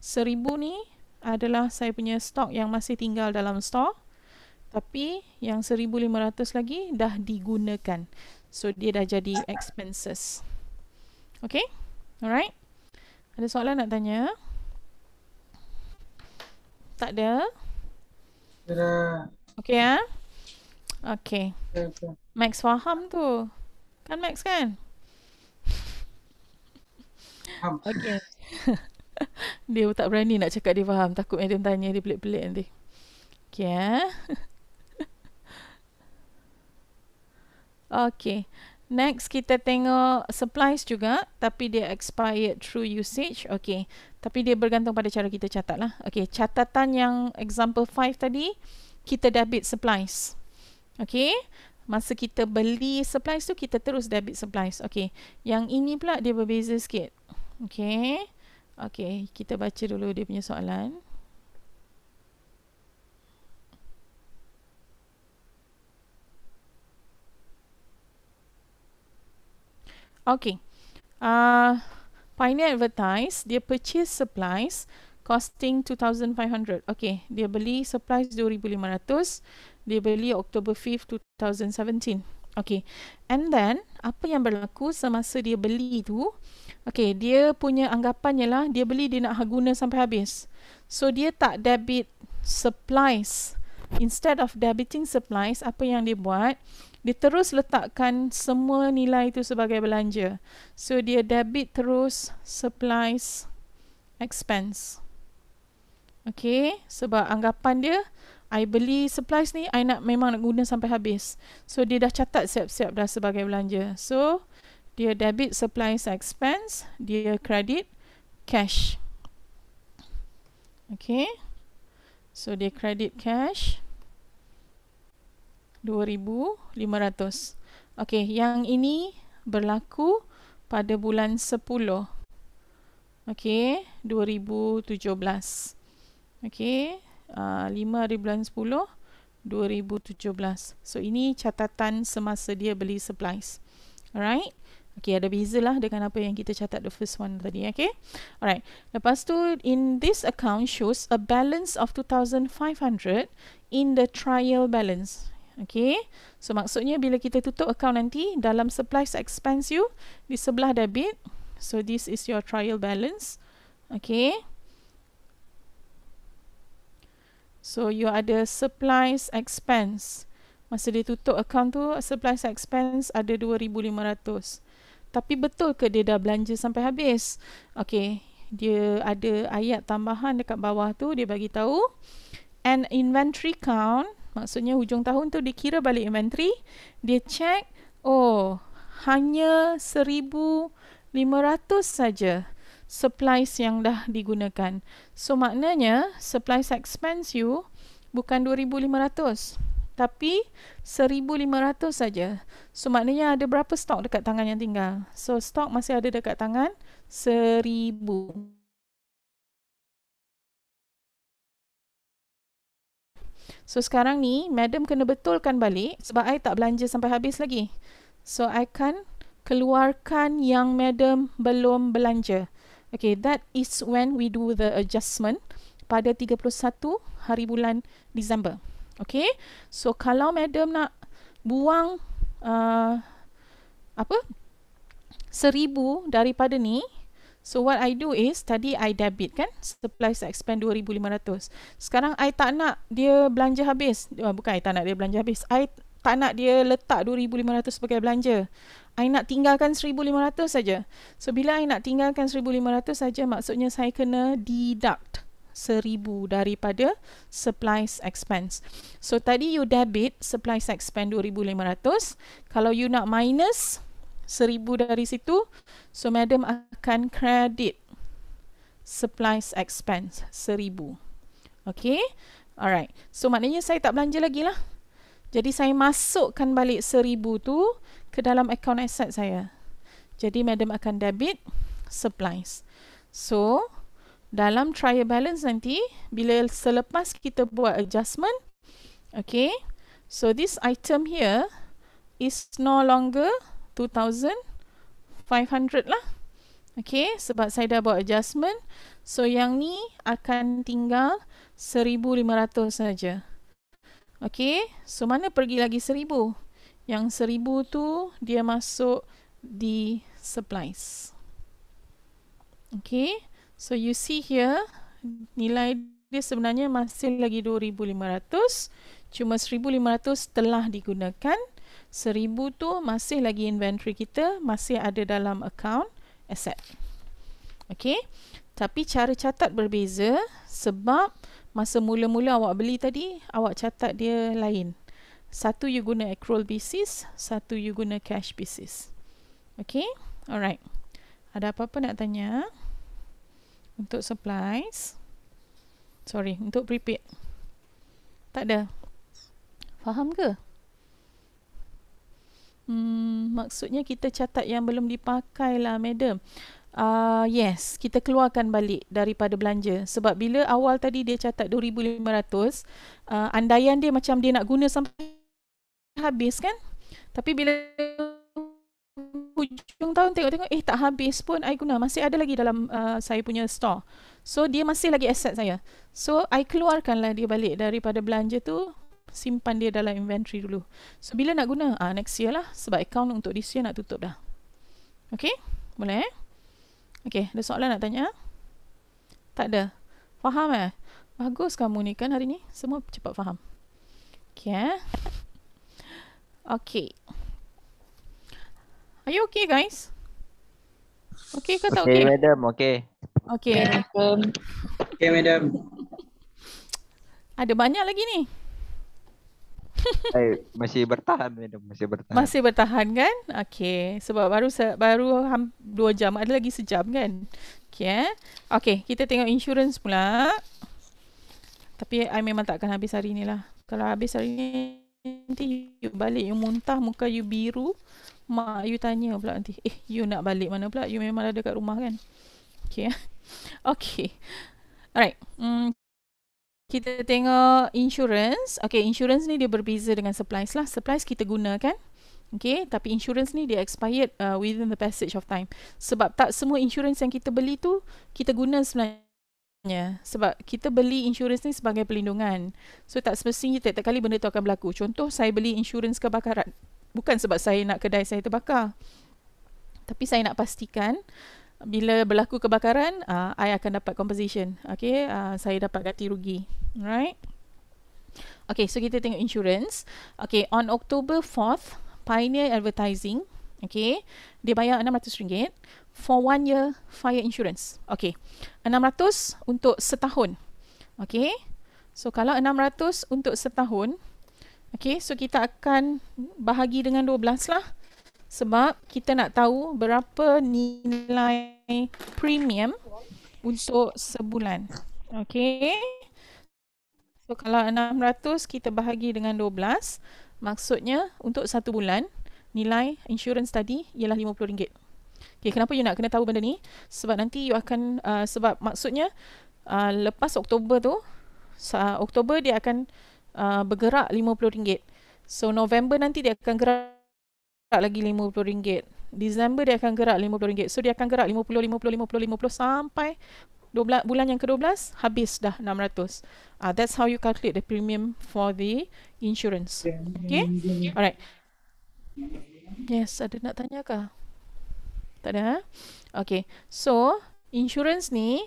seribu ni adalah saya punya stock yang masih tinggal dalam stock. Tapi, yang 1,500 lagi dah digunakan. So, dia dah jadi expenses. Okay? Alright? Ada soalan nak tanya? Tak ada dah. Okay, ha? Okay. Max faham tu. Kan Max kan? Faham. Okay. dia tak berani nak cakap dia faham. Takut Madam tanya dia pelik-pelik nanti. Okay, ha? okay. Next kita tengok supplies juga tapi dia expired through usage. Okey, Tapi dia bergantung pada cara kita catat lah. Okey, Catatan yang example 5 tadi kita debit supplies. Okey, Masa kita beli supplies tu kita terus debit supplies. Okey, Yang ini pula dia berbeza sikit. Okey, okey Kita baca dulu dia punya soalan. Okay. Uh, Pioneer Advertise, dia purchase supplies costing 2500 Okay, dia beli supplies 2500 Dia beli October 5th, 2017. Okay. And then, apa yang berlaku semasa dia beli tu, okay, dia punya anggapannya lah, dia beli dia nak guna sampai habis. So, dia tak debit supplies. Instead of debiting supplies, apa yang dia buat, dia terus letakkan semua nilai itu sebagai belanja. So dia debit terus supplies expense. Okay, sebab anggapan dia I beli supplies ni, I nak memang nak guna sampai habis. So, dia dah catat siap-siap dah sebagai belanja. So, dia debit supplies expense, dia credit cash. Okay. So, dia credit cash. 2500. Okey, yang ini berlaku pada bulan 10. Okey, 2017. Okey, uh, 5 hari bulan 10, 2017. So, ini catatan semasa dia beli supplies. Alright. Okey, ada bezalah dengan apa yang kita catat the first one tadi. Okey. Alright. Lepas tu, in this account shows a balance of 2,500 in the trial balance. Okay. So, maksudnya bila kita tutup account nanti, dalam supplies expense you, di sebelah debit. So, this is your trial balance. Okay. So, you ada supplies expense. Masa dia tutup account tu, supplies expense ada RM2,500. Tapi betul ke dia dah belanja sampai habis? Okay. Dia ada ayat tambahan dekat bawah tu. Dia bagi tahu. And inventory count Maksudnya hujung tahun tu dia kira balik inventory, dia check, oh, hanya 1500 saja supplies yang dah digunakan. So maknanya supplies expense you bukan 2500 tapi 1500 saja. So maknanya ada berapa stok dekat tangan yang tinggal? So stok masih ada dekat tangan 1000. So sekarang ni madam kena betulkan balik sebab I tak belanja sampai habis lagi. So I can keluarkan yang madam belum belanja. Okay, that is when we do the adjustment pada 31 hari bulan Disember. Okay, so kalau madam nak buang uh, apa seribu daripada ni, So what I do is tadi I debit kan supplies expend 2500. Sekarang I tak nak dia belanja habis. Oh, bukan I tak nak dia belanja habis. I tak nak dia letak 2500 sebagai belanja. I nak tinggalkan 1500 saja. So bila I nak tinggalkan 1500 saja maksudnya saya kena deduct 1000 daripada supplies expense. So tadi you debit supplies expense 2500. Kalau you nak minus seribu dari situ so madam akan credit supplies expense seribu okay alright so maknanya saya tak belanja lagi lah jadi saya masukkan balik seribu tu ke dalam account asset saya jadi madam akan debit supplies so dalam trial balance nanti bila selepas kita buat adjustment okay so this item here is no longer 2,500 lah. Okay, sebab saya dah buat adjustment. So, yang ni akan tinggal 1,500 saja. Okay, so mana pergi lagi 1,000? Yang 1,000 tu dia masuk di supplies. Okay, so you see here nilai dia sebenarnya masih lagi 2,500. Cuma 1,500 telah digunakan seribu tu masih lagi inventory kita masih ada dalam account asset okay tapi cara catat berbeza sebab masa mula-mula awak beli tadi awak catat dia lain satu you guna accrual basis satu you guna cash basis okay alright ada apa-apa nak tanya untuk supplies sorry untuk prepaid tak ada faham ke Hmm, maksudnya kita catat yang belum dipakai lah, madam. Uh, yes, kita keluarkan balik daripada belanja. Sebab bila awal tadi dia catat RM2,500, uh, ah, andaian dia macam dia nak guna sampai habis kan? Tapi bila hujung tahun tengok-tengok, eh tak habis pun I guna. Masih ada lagi dalam uh, saya punya store. So, dia masih lagi aset saya. So, I keluarkanlah dia balik daripada belanja tu simpan dia dalam inventory dulu. So bila nak guna? Ah next year lah sebab account untuk this year nak tutup dah. Okay, Boleh? Eh? Okay, ada soalan nak tanya? Tak ada. Faham eh? Bagus kamu ni kan hari ni. Semua cepat faham. Okay. eh? Okey. Are you okay guys? Okay, ke tak okey? Okay. madam, okey. Okey. Okey madam. Ada banyak lagi ni. Eh, masih bertahan madam masih bertahan masih bertahan kan okey sebab baru baru 2 jam ada lagi sejam kan okey eh? okey kita tengok insurans pula tapi I memang tak akan habis hari ni lah. Kalau habis hari ni, nanti you balik, you muntah, muka you biru. Mak you tanya pula nanti. Eh, you nak balik mana pula? You memang ada dekat rumah kan? Okay. Eh. okey, Alright. Mm, kita tengok insurance. Okay, insurance ni dia berbeza dengan supplies lah. Supplies kita gunakan. Okay, tapi insurance ni dia expired uh, within the passage of time. Sebab tak semua insurance yang kita beli tu kita guna sebenarnya. Sebab kita beli insurance ni sebagai pelindungan. So tak semestinya tak tiap kali benda tu akan berlaku. Contoh saya beli insurance kebakaran. Bukan sebab saya nak kedai saya terbakar. Tapi saya nak pastikan bila berlaku kebakaran uh, I akan dapat composition okay uh, saya dapat ganti rugi right okay so kita tengok insurance okay on October 4th Pioneer Advertising okay dia bayar RM600 for one year fire insurance okay RM600 untuk setahun okay so kalau RM600 untuk setahun okay so kita akan bahagi dengan 12 lah sebab kita nak tahu berapa nilai premium untuk sebulan. Okey. So kalau 600 kita bahagi dengan 12, maksudnya untuk satu bulan nilai insurance tadi ialah RM50. Okey, kenapa you nak kena tahu benda ni? Sebab nanti you akan uh, sebab maksudnya uh, lepas Oktober tu Oktober dia akan uh, bergerak RM50. So November nanti dia akan gerak gerak lagi RM50. Disember dia akan gerak RM50. So dia akan gerak 50 50 50 50 sampai 12 bulan yang ke-12 habis dah 600. Ah uh, that's how you calculate the premium for the insurance. Okay? Alright. Yes, ada nak tanya ke? Tak ada. Ha? Okay. So, insurance ni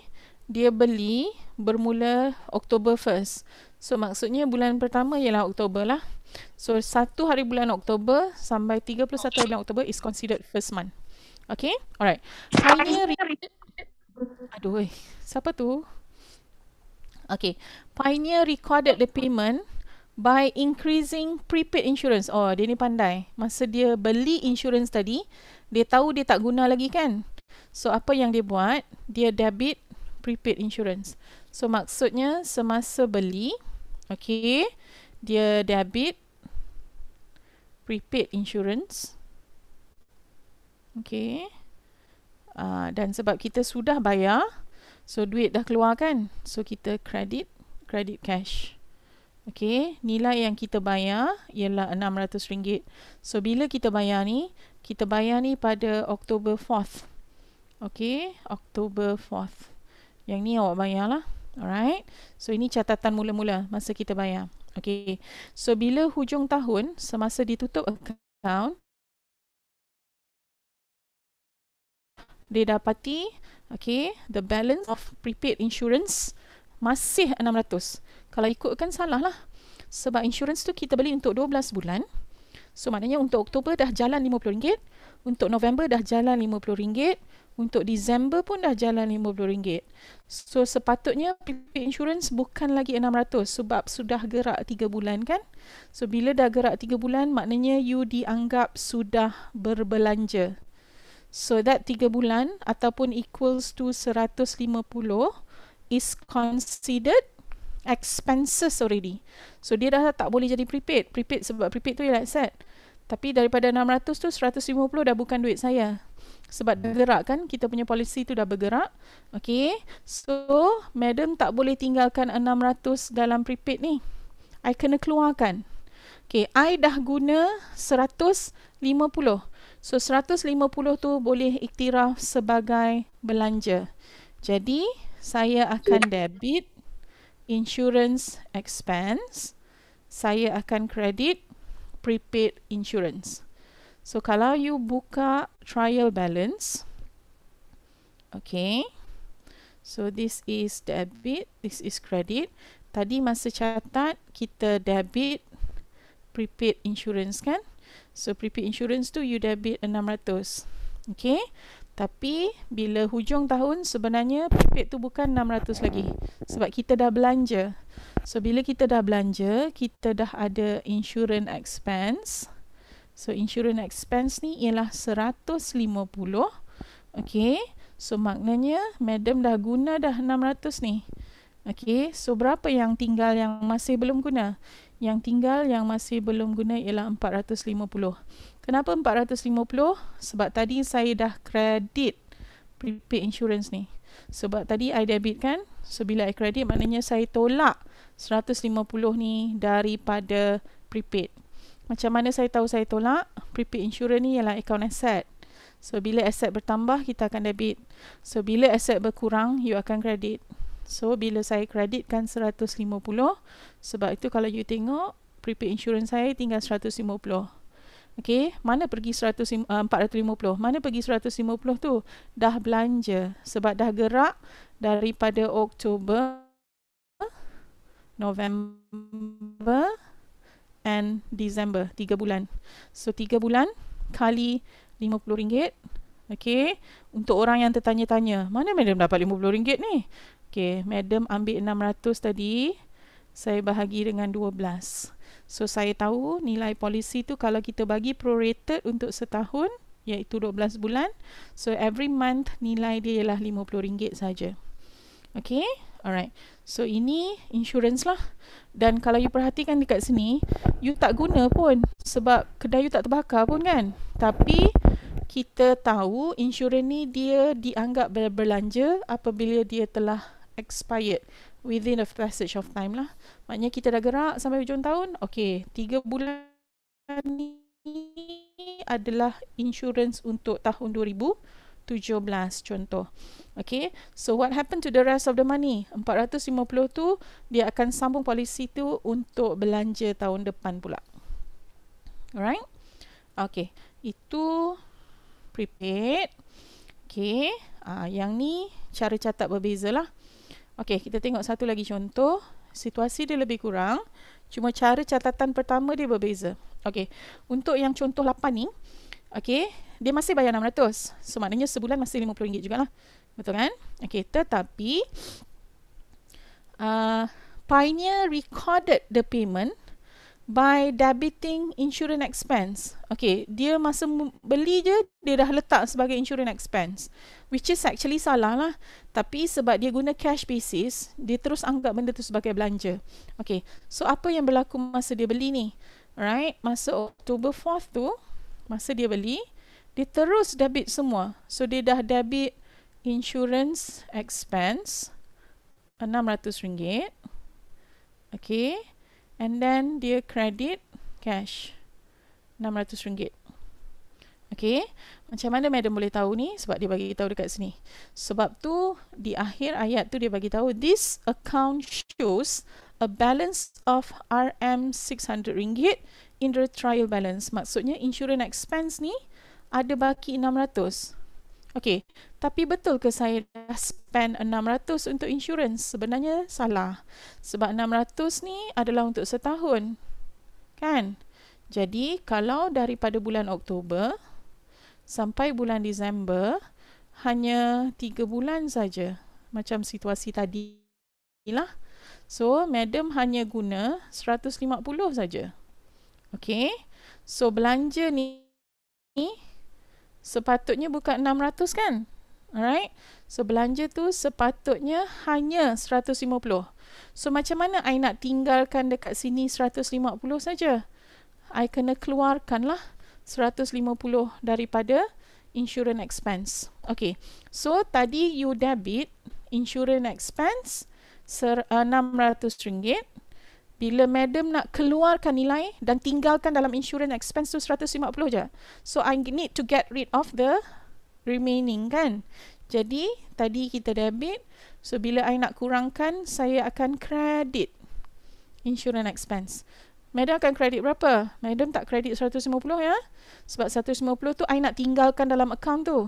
dia beli bermula Oktober 1st. So maksudnya bulan pertama ialah Oktober lah. So satu hari bulan Oktober sampai 31 hari bulan Oktober is considered first month. Okay? Alright. Hanya return... Aduh, eh. siapa tu? Okay. Pioneer recorded the payment by increasing prepaid insurance. Oh, dia ni pandai. Masa dia beli insurance tadi, dia tahu dia tak guna lagi kan? So, apa yang dia buat? Dia debit prepaid insurance. So, maksudnya semasa beli, Okay. Dia debit prepaid insurance. Okay. Uh, dan sebab kita sudah bayar, so duit dah keluar kan? So kita credit, credit cash. Okay, nilai yang kita bayar ialah RM600. So bila kita bayar ni? Kita bayar ni pada Oktober 4th. Okay, Oktober 4th. Yang ni awak bayar lah. Alright. So ini catatan mula-mula masa kita bayar. Okay. So bila hujung tahun semasa ditutup account dia dapati okay, the balance of prepaid insurance masih 600. Kalau ikutkan salah lah. Sebab insurance tu kita beli untuk 12 bulan. So maknanya untuk Oktober dah jalan RM50. Untuk November dah jalan RM50 untuk Disember pun dah jalan RM50. So sepatutnya prepaid insurance bukan lagi RM600 sebab sudah gerak 3 bulan kan. So bila dah gerak 3 bulan maknanya you dianggap sudah berbelanja. So that 3 bulan ataupun equals to 150 is considered expenses already. So dia dah tak boleh jadi prepaid. Prepaid sebab prepaid tu ialah set. Kan? Tapi daripada 600 tu 150 dah bukan duit saya sebab bergerak kan kita punya policy tu dah bergerak okey so madam tak boleh tinggalkan 600 dalam prepaid ni i kena keluarkan okey i dah guna 150 so 150 tu boleh iktiraf sebagai belanja jadi saya akan debit insurance expense saya akan credit prepaid insurance So kalau you buka trial balance, okay. So this is debit, this is credit. Tadi masa catat kita debit prepaid insurance kan? So prepaid insurance tu you debit 600. Okay. Tapi bila hujung tahun sebenarnya prepaid tu bukan 600 lagi. Sebab kita dah belanja. So bila kita dah belanja, kita dah ada insurance expense. So insurance expense ni ialah 150. Okay. So maknanya madam dah guna dah 600 ni. Okay. So berapa yang tinggal yang masih belum guna? Yang tinggal yang masih belum guna ialah 450. Kenapa 450? Sebab tadi saya dah credit prepaid insurance ni. Sebab tadi I debit kan. So bila I kredit maknanya saya tolak 150 ni daripada prepaid. Macam mana saya tahu saya tolak? Prepaid insurance ni ialah account asset. So, bila aset bertambah, kita akan debit. So, bila aset berkurang, you akan kredit. So, bila saya kreditkan 150, sebab itu kalau you tengok, prepaid insurance saya tinggal 150. Okay, mana pergi 150? Eh, mana pergi 150 tu? Dah belanja. Sebab dah gerak daripada Oktober, November, and December, 3 bulan. So 3 bulan kali RM50. Okay, untuk orang yang tertanya-tanya, mana madam dapat RM50 ni? Okay, madam ambil RM600 tadi, saya bahagi dengan 12. So saya tahu nilai polisi tu kalau kita bagi prorated untuk setahun, iaitu 12 bulan, so every month nilai dia ialah RM50 saja. Okay, Alright. So ini insurance lah. Dan kalau you perhatikan dekat sini, you tak guna pun sebab kedai you tak terbakar pun kan. Tapi kita tahu insurans ni dia dianggap berbelanja apabila dia telah expired within a passage of time lah. Maknanya kita dah gerak sampai hujung tahun. Okey, tiga bulan ni adalah insurans untuk tahun 2017 contoh. Okay, so what happened to the rest of the money? 450 tu dia akan sambung polisi tu untuk belanja tahun depan pula. Alright? Okay, itu prepaid. Okay, uh, yang ni cara catat berbeza lah. Okay, kita tengok satu lagi contoh. Situasi dia lebih kurang. Cuma cara catatan pertama dia berbeza. Okay, untuk yang contoh 8 ni, okay, dia masih bayar 600. So, maknanya sebulan masih RM50 jugalah. Betul kan? Okay, tetapi uh, Pioneer recorded the payment by debiting insurance expense. Okay, dia masa beli je, dia dah letak sebagai insurance expense. Which is actually salah lah. Tapi sebab dia guna cash basis, dia terus anggap benda tu sebagai belanja. Okay, so apa yang berlaku masa dia beli ni? Right, masa October 4th tu, masa dia beli, dia terus debit semua. So dia dah debit insurance expense enam ratus ringgit, Okay. And then dia credit cash enam ratus ringgit, Okay. Macam mana madam boleh tahu ni sebab dia bagi tahu dekat sini. Sebab tu di akhir ayat tu dia bagi tahu this account shows a balance of RM600 in the trial balance. Maksudnya insurance expense ni ada baki 600. Okey, tapi betul ke saya dah spend 600 untuk insurance? Sebenarnya salah. Sebab 600 ni adalah untuk setahun. Kan? Jadi, kalau daripada bulan Oktober sampai bulan Disember, hanya 3 bulan saja. Macam situasi tadi lah. So, madam hanya guna 150 saja. Okey, So, belanja ni, ni sepatutnya bukan 600 kan? Alright. So belanja tu sepatutnya hanya 150. So macam mana I nak tinggalkan dekat sini 150 saja? I kena keluarkanlah 150 daripada insurance expense. Okay. So tadi you debit insurance expense ser, uh, 600 ringgit bila madam nak keluarkan nilai dan tinggalkan dalam insurance expense tu 150 je. So I need to get rid of the remaining kan. Jadi tadi kita debit. So bila I nak kurangkan saya akan credit insurance expense. Madam akan credit berapa? Madam tak credit 150 ya. Sebab 150 tu I nak tinggalkan dalam account tu.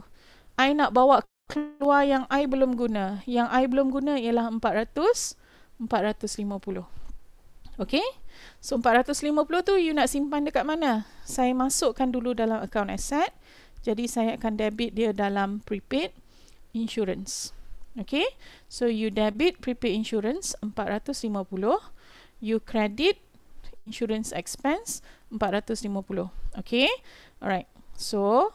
I nak bawa keluar yang I belum guna. Yang I belum guna ialah 400 450. Okay. So, 450 tu you nak simpan dekat mana? Saya masukkan dulu dalam account asset. Jadi, saya akan debit dia dalam prepaid insurance. Okay. So, you debit prepaid insurance 450. You credit insurance expense 450. Okay. Alright. So,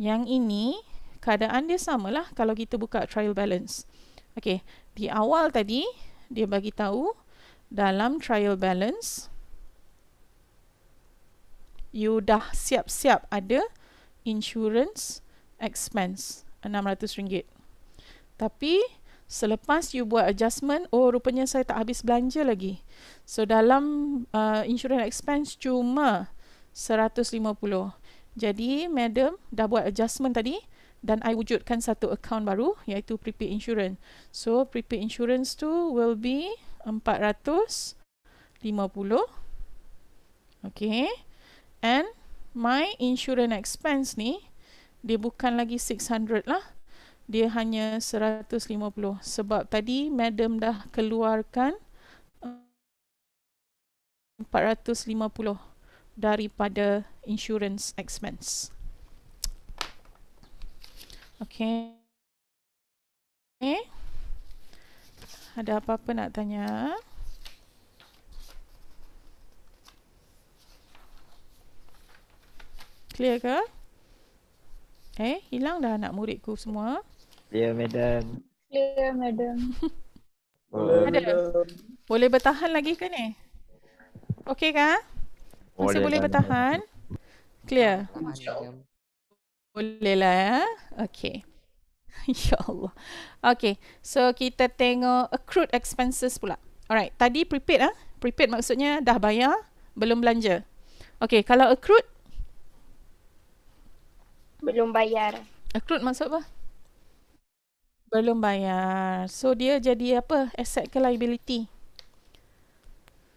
yang ini keadaan dia samalah kalau kita buka trial balance. Okay. Di awal tadi, dia bagi tahu dalam trial balance you dah siap-siap ada insurance expense RM600. Tapi selepas you buat adjustment, oh rupanya saya tak habis belanja lagi. So dalam uh, insurance expense cuma RM150. Jadi madam dah buat adjustment tadi dan I wujudkan satu account baru iaitu prepaid insurance. So prepaid insurance tu will be 450 Okay And my insurance expense ni Dia bukan lagi 600 lah Dia hanya 150 Sebab tadi madam dah keluarkan 450 uh, Daripada insurance expense Okay Ada apa-apa nak tanya? Clear ke? Eh, hilang dah anak muridku semua. Ya, yeah, madam. Clear ya, yeah, madam. Ada. Boleh bertahan lagi ke ni? Okey ke? Masih boleh, boleh bertahan? Clear. Boleh lah ya. Okey. ya Allah. Okay. So, kita tengok accrued expenses pula. Alright. Tadi prepaid ah. Prepaid maksudnya dah bayar, belum belanja. Okay. Kalau accrued? Belum bayar. Accrued maksud apa? Belum bayar. So, dia jadi apa? Asset ke liability?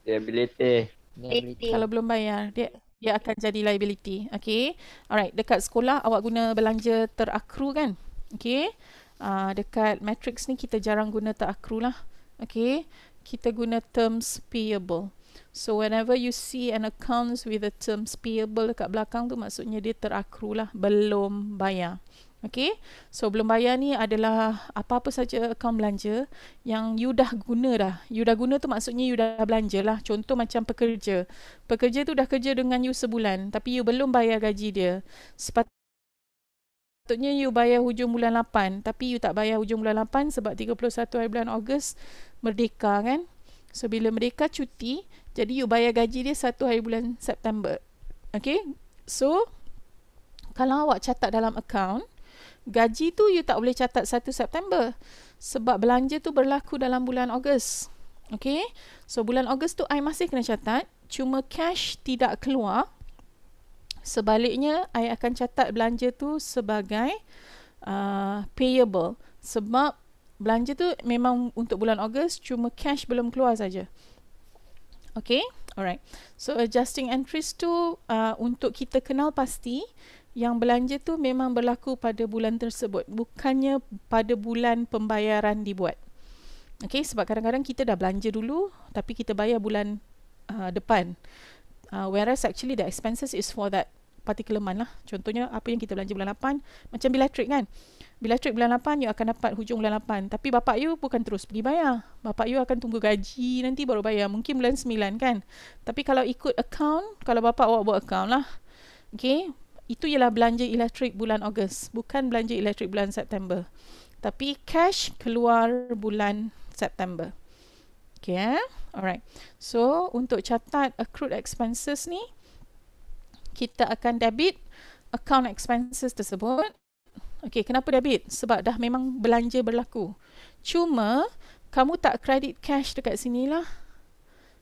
Liability. liability. Kalau belum bayar, dia dia akan jadi liability. Okay. Alright. Dekat sekolah, awak guna belanja terakru kan? Okay. Uh, ah, dekat matrix ni kita jarang guna tak akru lah. Okay. Kita guna terms payable. So whenever you see an accounts with the terms payable dekat belakang tu maksudnya dia terakru lah. Belum bayar. Okay. So belum bayar ni adalah apa-apa saja account belanja yang you dah guna dah. You dah guna tu maksudnya you dah belanja lah. Contoh macam pekerja. Pekerja tu dah kerja dengan you sebulan tapi you belum bayar gaji dia. Sepatutnya Sepatutnya you bayar hujung bulan 8 tapi you tak bayar hujung bulan 8 sebab 31 hari bulan Ogos merdeka kan. So bila merdeka cuti, jadi you bayar gaji dia 1 hari bulan September. Okay? So kalau awak catat dalam account, gaji tu you tak boleh catat 1 September sebab belanja tu berlaku dalam bulan Ogos. Okay? So bulan Ogos tu I masih kena catat, cuma cash tidak keluar Sebaliknya, I akan catat belanja tu sebagai uh, payable sebab belanja tu memang untuk bulan Ogos cuma cash belum keluar saja. Okay, alright. So adjusting entries tu uh, untuk kita kenal pasti yang belanja tu memang berlaku pada bulan tersebut bukannya pada bulan pembayaran dibuat. Okay, sebab kadang-kadang kita dah belanja dulu tapi kita bayar bulan uh, depan uh, whereas actually the expenses is for that particular month lah. Contohnya apa yang kita belanja bulan 8, macam bil elektrik kan. Bil elektrik bulan 8 you akan dapat hujung bulan 8. Tapi bapak you bukan terus pergi bayar. Bapak you akan tunggu gaji nanti baru bayar. Mungkin bulan 9 kan. Tapi kalau ikut account, kalau bapak awak buat account lah. Okay. Itu ialah belanja elektrik bulan Ogos. Bukan belanja elektrik bulan September. Tapi cash keluar bulan September. Okay, eh? alright. So, untuk catat accrued expenses ni, kita akan debit account expenses tersebut. Okay, kenapa debit? Sebab dah memang belanja berlaku. Cuma, kamu tak credit cash dekat sini lah.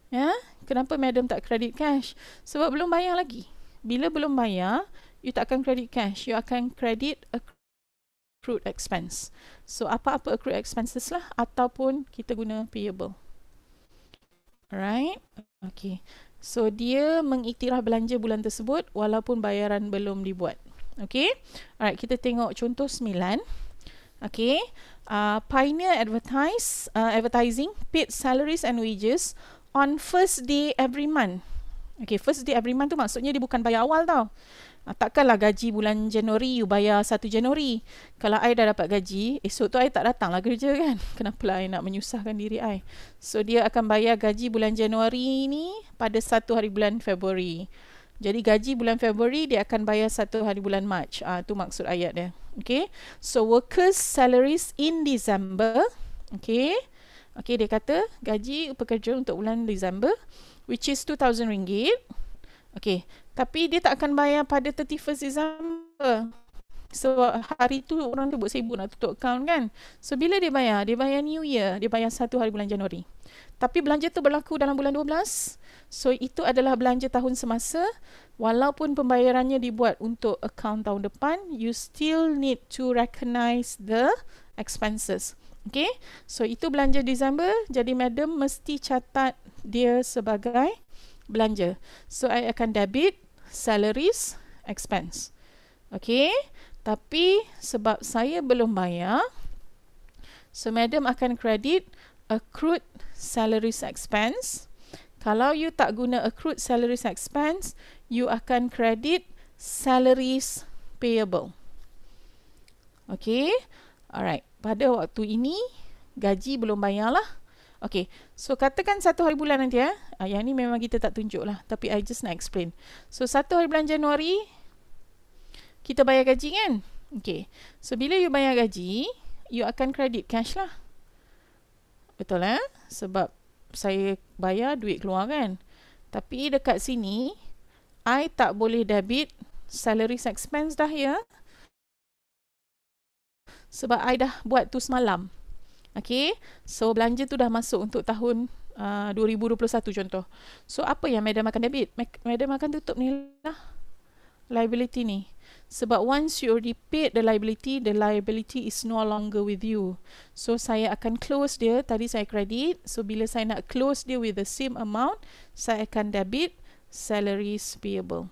Ya? Kenapa madam tak credit cash? Sebab belum bayar lagi. Bila belum bayar, you tak akan credit cash. You akan credit accrued expense. So, apa-apa accrued expenses lah ataupun kita guna payable. Alright. Okay. So dia mengiktiraf belanja bulan tersebut walaupun bayaran belum dibuat. Okay. Alright. Kita tengok contoh sembilan. Okay. Uh, Pioneer advertise, uh, advertising paid salaries and wages on first day every month. Okay. First day every month tu maksudnya dia bukan bayar awal tau. Ha, takkanlah gaji bulan Januari you bayar 1 Januari. Kalau I dah dapat gaji, esok tu I tak datang datanglah kerja kan. Kenapalah I nak menyusahkan diri I. So dia akan bayar gaji bulan Januari ni pada 1 hari bulan Februari. Jadi gaji bulan Februari dia akan bayar 1 hari bulan March. Ah tu maksud ayat dia. Okay. So workers salaries in December. Okay. Okay dia kata gaji pekerja untuk bulan Disember which is 2000 ringgit. Okay, tapi dia tak akan bayar pada 31st December. So hari tu orang tu buat sibuk nak tutup account kan. So bila dia bayar? Dia bayar New Year. Dia bayar satu hari bulan Januari. Tapi belanja tu berlaku dalam bulan 12. So itu adalah belanja tahun semasa. Walaupun pembayarannya dibuat untuk account tahun depan, you still need to recognize the expenses. Okay? So itu belanja Disember. Jadi madam mesti catat dia sebagai belanja. So I akan debit salaries, expense. Okay? Tapi sebab saya belum bayar, so madam akan credit accrued salaries expense. Kalau you tak guna accrued salaries expense, you akan credit salaries payable. Okay? Alright. Pada waktu ini, gaji belum bayar lah. Okay, so katakan satu hari bulan nanti ya. Eh? Ah, yang ni memang kita tak tunjuk lah. Tapi I just nak explain. So, satu hari bulan Januari, kita bayar gaji kan? Okay, so bila you bayar gaji, you akan credit cash lah. Betul lah. Eh? Sebab saya bayar duit keluar kan? Tapi dekat sini, I tak boleh debit salaries expense dah ya. Sebab I dah buat tu semalam. Okay, so belanja tu dah masuk untuk tahun uh, 2021 contoh. So apa yang madam akan debit? Madam akan tutup ni lah liability ni. Sebab once you already paid the liability, the liability is no longer with you. So saya akan close dia, tadi saya credit. So bila saya nak close dia with the same amount, saya akan debit salaries payable.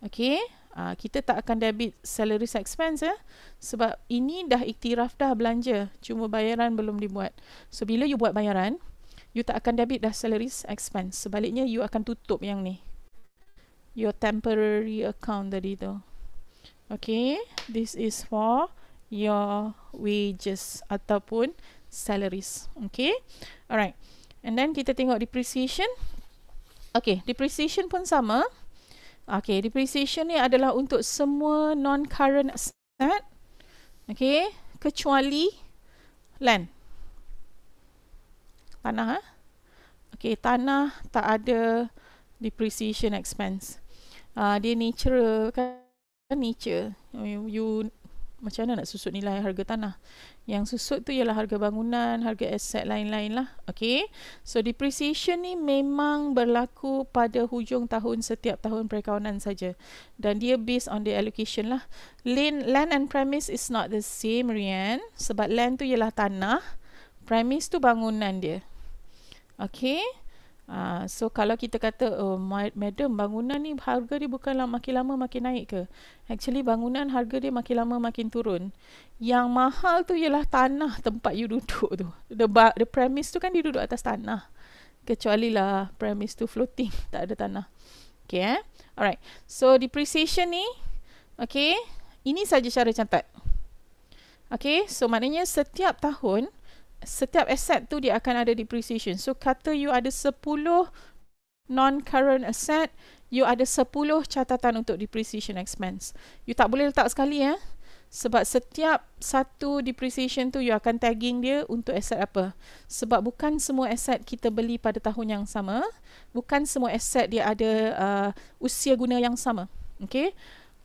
Okay, Uh, kita tak akan debit salary expense eh? sebab ini dah iktiraf dah belanja cuma bayaran belum dibuat so bila you buat bayaran you tak akan debit dah salary expense sebaliknya you akan tutup yang ni your temporary account tadi tu okay this is for your wages ataupun salaries okay alright and then kita tengok depreciation okay depreciation pun sama Okay, depreciation ni adalah untuk semua non-current asset. Okay, kecuali land. Tanah ha? Okay, tanah tak ada depreciation expense. Uh, dia natural kan? Nature. You, you macam mana nak susut nilai harga tanah? Yang susut tu ialah harga bangunan, harga aset lain-lain lah. Okay. So, depreciation ni memang berlaku pada hujung tahun setiap tahun perkawanan saja. Dan dia based on the allocation lah. Land, land and premise is not the same, Rian. Sebab land tu ialah tanah. Premise tu bangunan dia. Okay. Ah, so kalau kita kata oh, madam bangunan ni harga dia bukanlah makin lama makin naik ke actually bangunan harga dia makin lama makin turun yang mahal tu ialah tanah tempat you duduk tu the the premise tu kan dia duduk atas tanah kecuali lah premise tu floating tak ada tanah okay eh alright so depreciation ni okay ini saja cara catat okay so maknanya setiap tahun setiap aset tu dia akan ada depreciation. So kata you ada 10 non-current asset, you ada 10 catatan untuk depreciation expense. You tak boleh letak sekali ya. Eh? Sebab setiap satu depreciation tu you akan tagging dia untuk aset apa. Sebab bukan semua aset kita beli pada tahun yang sama. Bukan semua aset dia ada uh, usia guna yang sama. Okay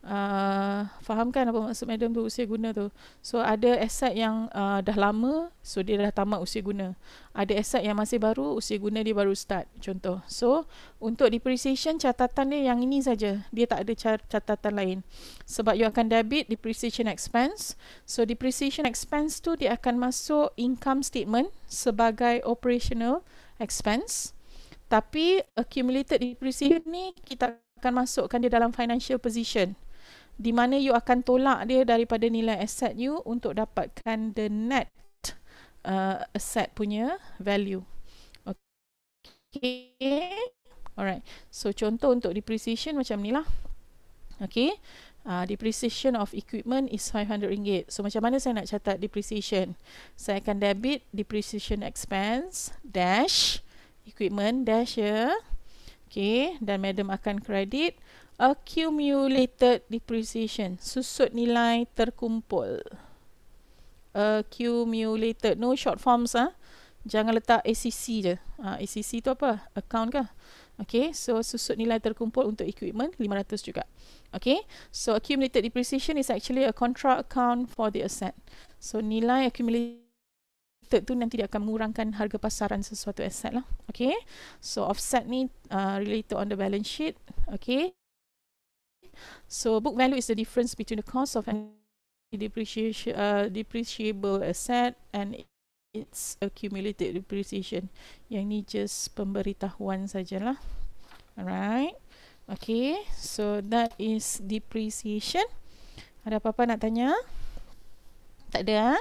uh, ah, fahamkan apa maksud madam tu usia guna tu so ada aset yang uh, dah lama so dia dah tamat usia guna ada aset yang masih baru usia guna dia baru start contoh so untuk depreciation catatan dia yang ini saja dia tak ada catatan lain sebab you akan debit depreciation expense so depreciation expense tu dia akan masuk income statement sebagai operational expense tapi accumulated depreciation ni kita akan masukkan dia dalam financial position di mana you akan tolak dia daripada nilai aset you untuk dapatkan the net uh, asset punya value. Okay. Alright. So, contoh untuk depreciation macam ni lah. Okay. Uh, depreciation of equipment is RM500. So, macam mana saya nak catat depreciation? Saya akan debit depreciation expense dash equipment dash ya. Okay. Dan madam akan credit accumulated depreciation susut nilai terkumpul accumulated no short forms ah ha? jangan letak ACC je ha, ah, ACC tu apa account ke Okay, so susut nilai terkumpul untuk equipment 500 juga. Okay, so accumulated depreciation is actually a contra account for the asset. So nilai accumulated tu nanti dia akan mengurangkan harga pasaran sesuatu aset lah. Okay, so offset ni uh, related on the balance sheet. Okay. So book value is the difference between the cost of any depreciation, uh, depreciable asset and its accumulated depreciation. Yang ni just pemberitahuan sajalah. Alright. Okay. So that is depreciation. Ada apa-apa nak tanya? Tak ada. Ha?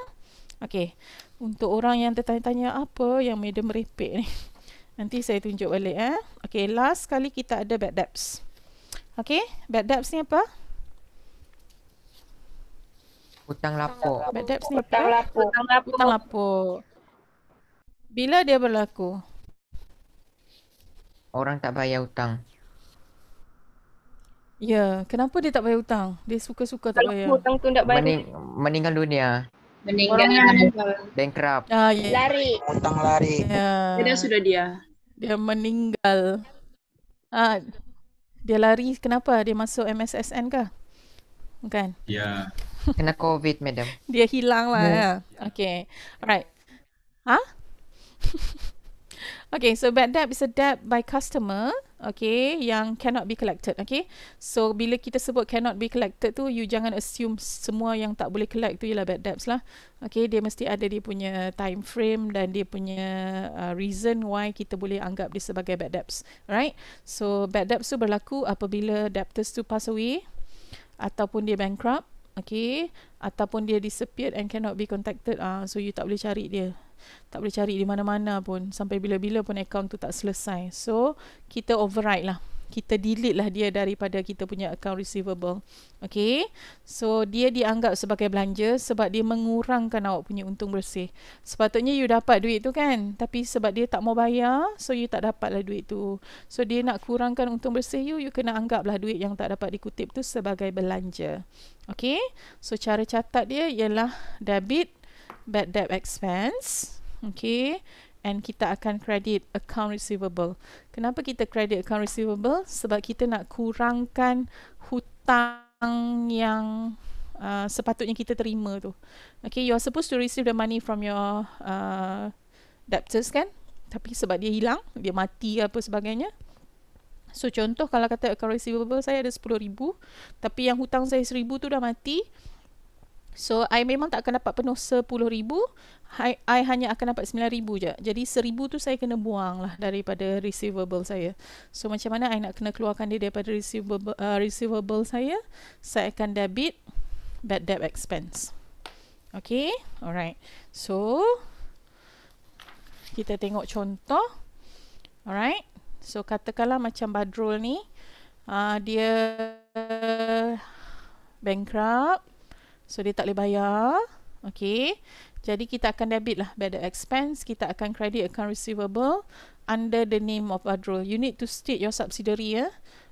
Okay. Untuk orang yang tertanya-tanya apa yang madam merepek ni. Nanti saya tunjuk balik. Eh? Okay, last kali kita ada bad debts. Okay, bad debts ni apa? Hutang lapuk. Bad debts ni apa? Hutang lapuk. Hutang lapuk. Bila dia berlaku? Orang tak bayar hutang. Ya, yeah. kenapa dia tak bayar hutang? Dia suka-suka tak bayar. hutang tu tak bayar. Mening- meninggal dunia. Meninggal. Orang bankrupt. Ah, yeah. Ya. Lari. Hutang lari. Ya. Yeah. Dia sudah dia. Dia meninggal. Ah, dia lari kenapa dia masuk MSSN ke kan ya yeah. kena covid madam dia hilang lah yeah. okay alright ha huh? okay so bad debt is a debt by customer okay, yang cannot be collected, okay. So bila kita sebut cannot be collected tu, you jangan assume semua yang tak boleh collect tu ialah bad debts lah, okay. Dia mesti ada dia punya time frame dan dia punya uh, reason why kita boleh anggap dia sebagai bad debts, right? So bad debts tu berlaku apabila debtors tu pass away ataupun dia bankrupt, okay, ataupun dia disappeared and cannot be contacted, ah, uh, so you tak boleh cari dia, tak boleh cari di mana-mana pun sampai bila-bila pun account tu tak selesai so kita override lah kita delete lah dia daripada kita punya account receivable okay so dia dianggap sebagai belanja sebab dia mengurangkan awak punya untung bersih sepatutnya you dapat duit tu kan tapi sebab dia tak mau bayar so you tak dapat lah duit tu so dia nak kurangkan untung bersih you you kena anggap lah duit yang tak dapat dikutip tu sebagai belanja okay so cara catat dia ialah debit bad debt expense. Okay. And kita akan credit account receivable. Kenapa kita credit account receivable? Sebab kita nak kurangkan hutang yang uh, sepatutnya kita terima tu. Okay, you are supposed to receive the money from your uh, debtors kan? Tapi sebab dia hilang, dia mati apa sebagainya. So contoh kalau kata account receivable saya ada RM10,000 tapi yang hutang saya RM1,000 tu dah mati. So I memang tak akan dapat penuh RM10,000 I, I hanya akan dapat RM9,000 je Jadi RM1,000 tu saya kena buang lah Daripada receivable saya So macam mana I nak kena keluarkan dia Daripada receivable, uh, receivable saya Saya akan debit Bad debt expense Okay Alright So Kita tengok contoh Alright So katakanlah macam Badrul ni uh, Dia uh, Bankrupt So dia tak boleh bayar. Okay. Jadi kita akan debit lah by expense. Kita akan credit account receivable under the name of Badrul. You need to state your subsidiary ya.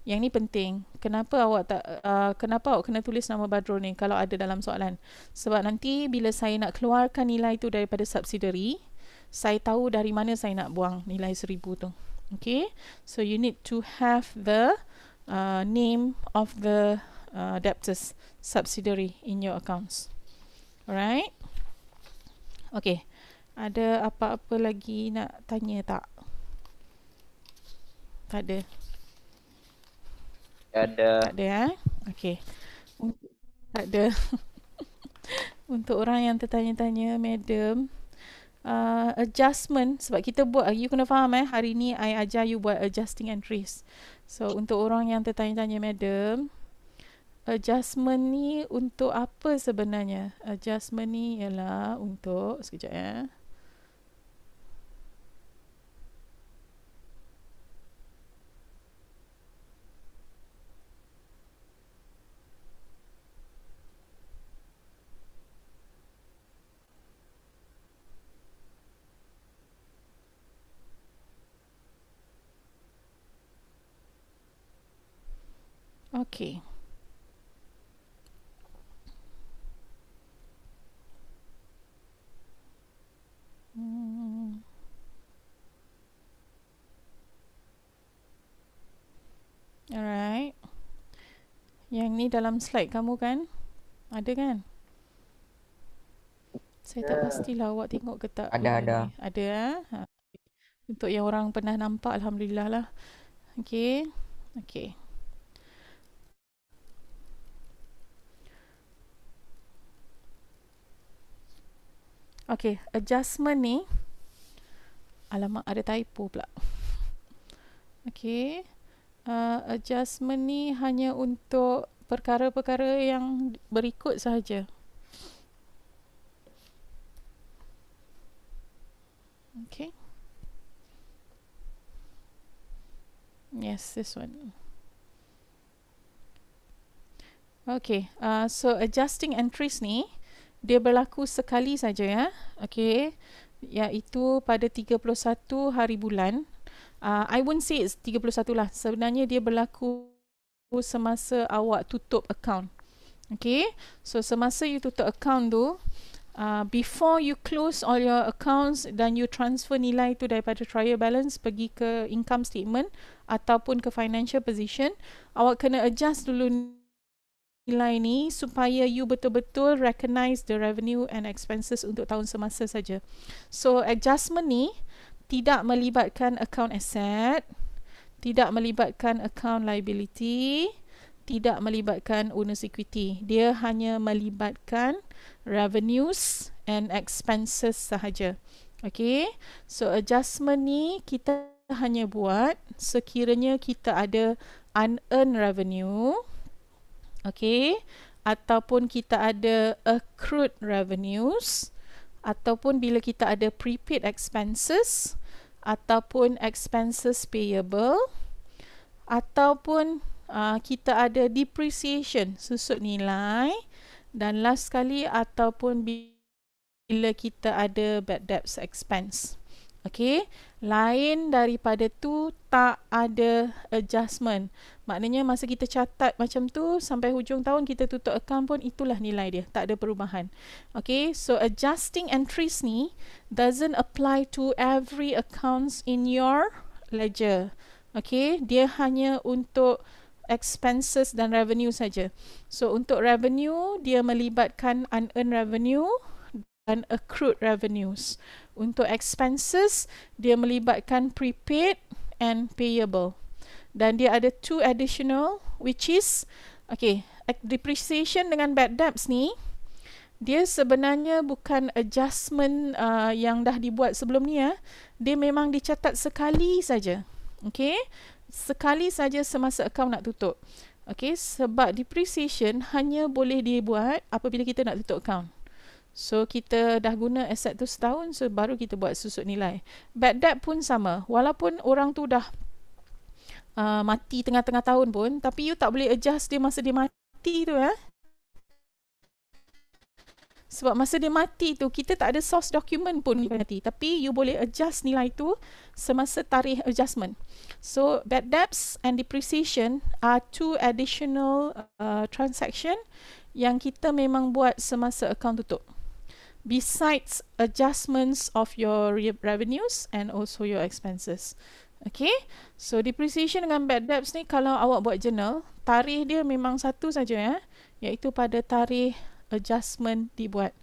Yang ni penting. Kenapa awak tak uh, kenapa awak kena tulis nama Badrul ni kalau ada dalam soalan? Sebab nanti bila saya nak keluarkan nilai tu daripada subsidiary, saya tahu dari mana saya nak buang nilai seribu tu. Okay, so you need to have the uh, name of the uh, debtors subsidiary in your accounts. Alright? Okay. Ada apa-apa lagi nak tanya tak? Tak ada. Tak ada. Tak ada, ha? Okay. Tak ada. Untuk orang yang tertanya-tanya, Madam, uh, adjustment sebab kita buat you kena faham eh hari ni I ajar you buat adjusting entries. so untuk orang yang tertanya-tanya madam adjustment ni untuk apa sebenarnya? Adjustment ni ialah untuk sekejap ya. Eh. Okay. Hmm. Alright. Yang ni dalam slide kamu kan? Ada kan? Saya tak pastilah awak tengok ke tak. Ada, ada. Ada. Ah. Ha? Untuk yang orang pernah nampak, Alhamdulillah lah. Okay. Okay. Okay, adjustment ni Alamak, ada typo pula Okay uh, Adjustment ni hanya untuk perkara-perkara yang berikut sahaja Okay Yes, this one Okay, uh, so adjusting entries ni dia berlaku sekali saja ya. Okey. Yaitu pada 31 hari bulan. Uh, I won't say 31 lah. Sebenarnya dia berlaku semasa awak tutup account. Okay. So semasa you tutup account tu, uh, before you close all your accounts dan you transfer nilai tu daripada trial balance pergi ke income statement ataupun ke financial position, awak kena adjust dulu nilai ni supaya you betul-betul recognize the revenue and expenses untuk tahun semasa saja. So adjustment ni tidak melibatkan account asset, tidak melibatkan account liability, tidak melibatkan owner's equity. Dia hanya melibatkan revenues and expenses sahaja. Okay, so adjustment ni kita hanya buat sekiranya kita ada unearned revenue okay ataupun kita ada accrued revenues ataupun bila kita ada prepaid expenses ataupun expenses payable ataupun uh, kita ada depreciation susut nilai dan last sekali ataupun bila kita ada bad debts expense okay lain daripada tu tak ada adjustment. Maknanya masa kita catat macam tu sampai hujung tahun kita tutup account pun itulah nilai dia. Tak ada perubahan. Okay, so adjusting entries ni doesn't apply to every accounts in your ledger. Okay, dia hanya untuk expenses dan revenue saja. So untuk revenue dia melibatkan unearned revenue dan accrued revenues. Untuk expenses, dia melibatkan prepaid and payable. Dan dia ada two additional which is okay, depreciation dengan bad debts ni dia sebenarnya bukan adjustment uh, yang dah dibuat sebelum ni ya. Dia memang dicatat sekali saja. Okay. Sekali saja semasa account nak tutup. Okay. Sebab depreciation hanya boleh dibuat apabila kita nak tutup account. So kita dah guna aset tu setahun so baru kita buat susut nilai. Bad debt pun sama. Walaupun orang tu dah uh, mati tengah-tengah tahun pun tapi you tak boleh adjust dia masa dia mati tu ya. Eh? Sebab masa dia mati tu kita tak ada source document pun mati. Tapi you boleh adjust nilai tu semasa tarikh adjustment. So bad debts and depreciation are two additional uh, transaction yang kita memang buat semasa account tutup besides adjustments of your re- revenues and also your expenses. Okay, so depreciation dengan bad debts ni kalau awak buat journal, tarikh dia memang satu saja ya, iaitu pada tarikh adjustment dibuat.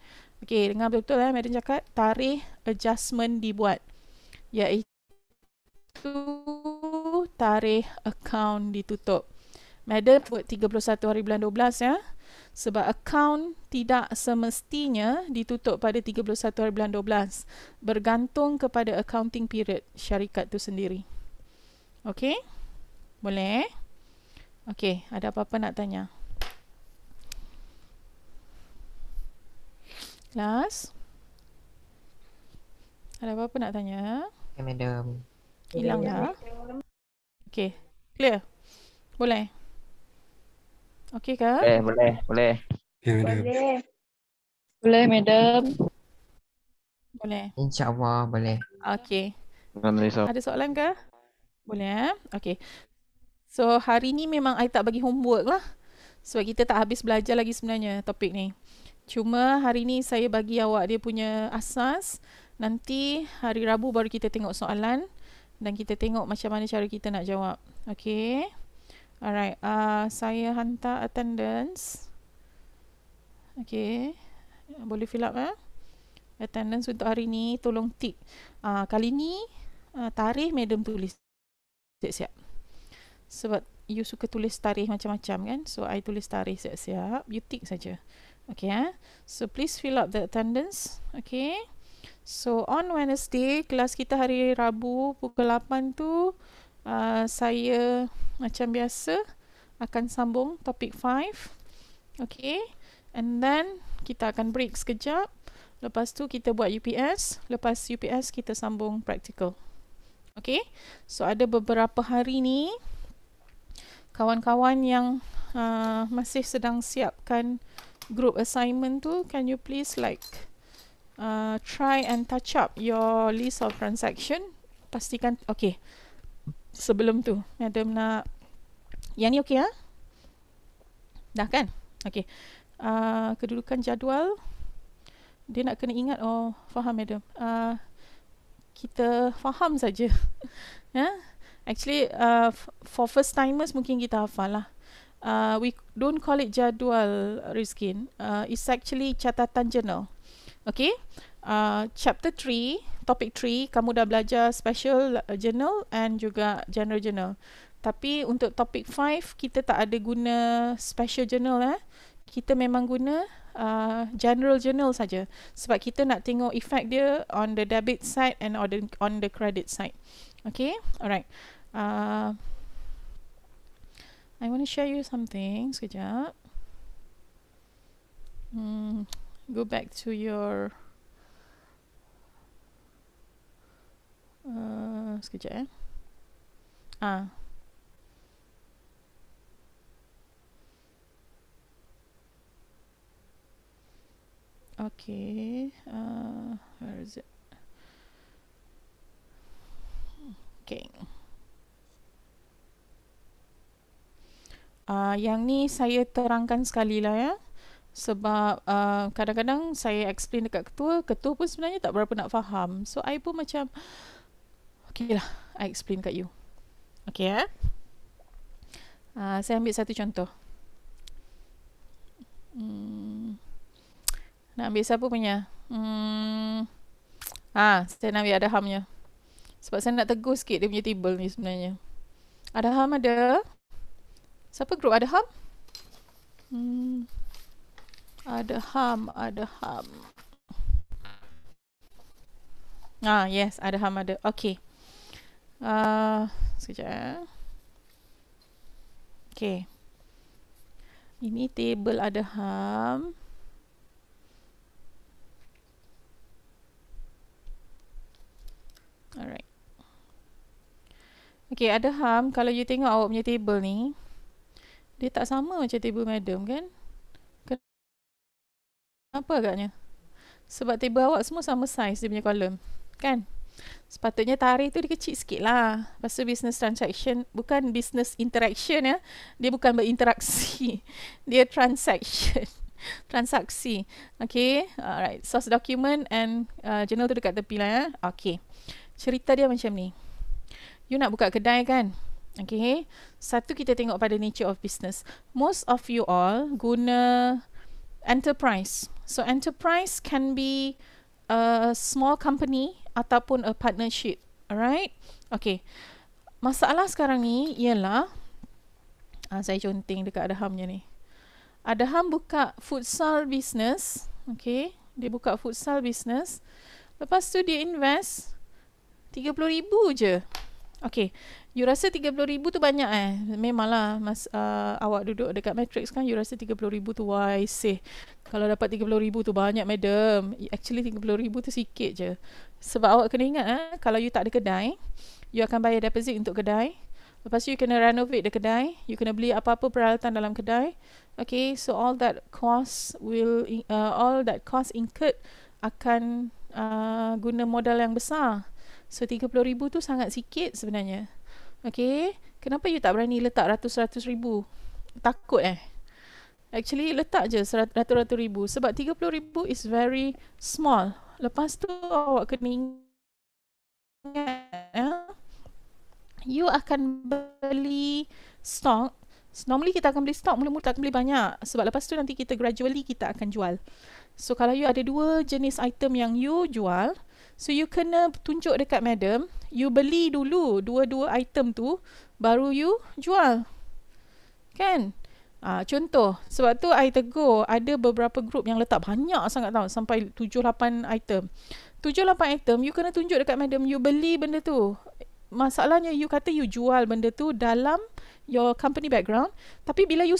Okay, dengan betul-betul ya, Madam cakap tarikh adjustment dibuat, iaitu tarikh account ditutup. Madam buat 31 hari bulan 12 ya sebab akaun tidak semestinya ditutup pada 31 hari bulan 12 bergantung kepada accounting period syarikat tu sendiri. Okey? Boleh? Okey, ada apa-apa nak tanya? Kelas? Ada apa-apa nak tanya? Okay, madam. Hilang dah. Okay, clear? Boleh? Okey ke? Boleh, boleh, boleh. Okay, ya, Boleh. Boleh, madam. Boleh. InsyaAllah, boleh. Okey. Ada soalan ke? Boleh, eh? Okey. So, hari ni memang I tak bagi homework lah. Sebab kita tak habis belajar lagi sebenarnya topik ni. Cuma hari ni saya bagi awak dia punya asas. Nanti hari Rabu baru kita tengok soalan. Dan kita tengok macam mana cara kita nak jawab. Okey. Alright, uh, saya hantar attendance. Okay, boleh fill up eh? Attendance untuk hari ni, tolong tick. Uh, kali ni, uh, tarikh madam tulis. Siap-siap. Sebab you suka tulis tarikh macam-macam kan? So, I tulis tarikh siap-siap. You tick saja. Okay, eh? so please fill up the attendance. Okay, so on Wednesday, kelas kita hari Rabu pukul 8 tu, uh, saya macam biasa akan sambung topik 5. Okay. And then kita akan break sekejap. Lepas tu kita buat UPS. Lepas UPS kita sambung practical. Okay. So ada beberapa hari ni kawan-kawan yang uh, masih sedang siapkan group assignment tu, can you please like uh, try and touch up your list of transaction? Pastikan, okay sebelum tu. Adam nak yang ni okey ah. Ha? Dah kan? Okey. Uh, kedudukan jadual dia nak kena ingat oh faham Adam. Uh, kita faham saja. ya. Ha? Yeah? Actually uh, for first timers mungkin kita hafal lah. Uh, we don't call it jadual Rizkin. Uh, it's actually catatan jurnal. Okay. Uh, chapter 3 topic 3 kamu dah belajar special uh, journal and juga general journal. Tapi untuk topic 5 kita tak ada guna special journal eh. Kita memang guna uh, general journal saja sebab kita nak tengok effect dia on the debit side and on the, on the credit side. Okay, alright. Uh, I want to share you something sekejap. Hmm, go back to your Uh, sekejap eh. Ah. Okay. Uh, eh, where is it? Okay. Uh, yang ni saya terangkan sekali lah ya. Sebab uh, kadang-kadang saya explain dekat ketua, ketua pun sebenarnya tak berapa nak faham. So, I pun macam, Okay lah, I explain kat you. Okay eh. Uh, saya ambil satu contoh. Hmm. Nak ambil siapa punya? Hmm. Ah, ha, saya nak ambil Adhamnya. Sebab saya nak tegur sikit dia punya table ni sebenarnya. Adham ada. Siapa grup Adham? Hmm. Adham, Adham. Ah, yes, ada ham ada. Okay. Eh, sekejap eh. Okay Ini table ada ham Alright Okay ada ham Kalau you tengok awak punya table ni Dia tak sama macam table madam kan Kenapa agaknya Sebab table awak semua sama size Dia punya column Kan Sepatutnya tarikh tu dikecil kecil sikit lah. Lepas tu business transaction, bukan business interaction ya. Dia bukan berinteraksi. Dia transaction. Transaksi. Okay. Alright. Source document and uh, journal tu dekat tepi lah ya. Okay. Cerita dia macam ni. You nak buka kedai kan? Okay. Satu kita tengok pada nature of business. Most of you all guna enterprise. So enterprise can be a small company ataupun a partnership. Alright? Okay. Masalah sekarang ni ialah ha, saya conteng dekat Adhamnya ni. Adham buka futsal business. Okay. Dia buka futsal business. Lepas tu dia invest RM30,000 je. Okay. You rasa RM30,000 tu banyak eh? Memang lah mas, uh, awak duduk dekat Matrix kan, you rasa RM30,000 tu why Kalau dapat RM30,000 tu banyak madam. Actually RM30,000 tu sikit je. Sebab awak kena ingat eh, kalau you tak ada kedai, you akan bayar deposit untuk kedai. Lepas tu you kena renovate the kedai, you kena beli apa-apa peralatan dalam kedai. Okay, so all that cost will, uh, all that cost incurred akan uh, guna modal yang besar. So RM30,000 tu sangat sikit sebenarnya. Okay Kenapa you tak berani letak ratus-ratus ribu Takut eh Actually letak je ratus-ratus ribu Sebab tiga puluh ribu is very small Lepas tu awak kena ingat eh? You akan beli stock Normally kita akan beli stock Mula-mula tak akan beli banyak Sebab lepas tu nanti kita gradually kita akan jual So kalau you ada dua jenis item yang you jual So you kena tunjuk dekat madam, you beli dulu dua-dua item tu baru you jual. Kan? Ah ha, contoh, sebab tu I tegur ada beberapa group yang letak banyak sangat tau sampai 7-8 item. 7-8 item you kena tunjuk dekat madam you beli benda tu. Masalahnya you kata you jual benda tu dalam your company background, tapi bila you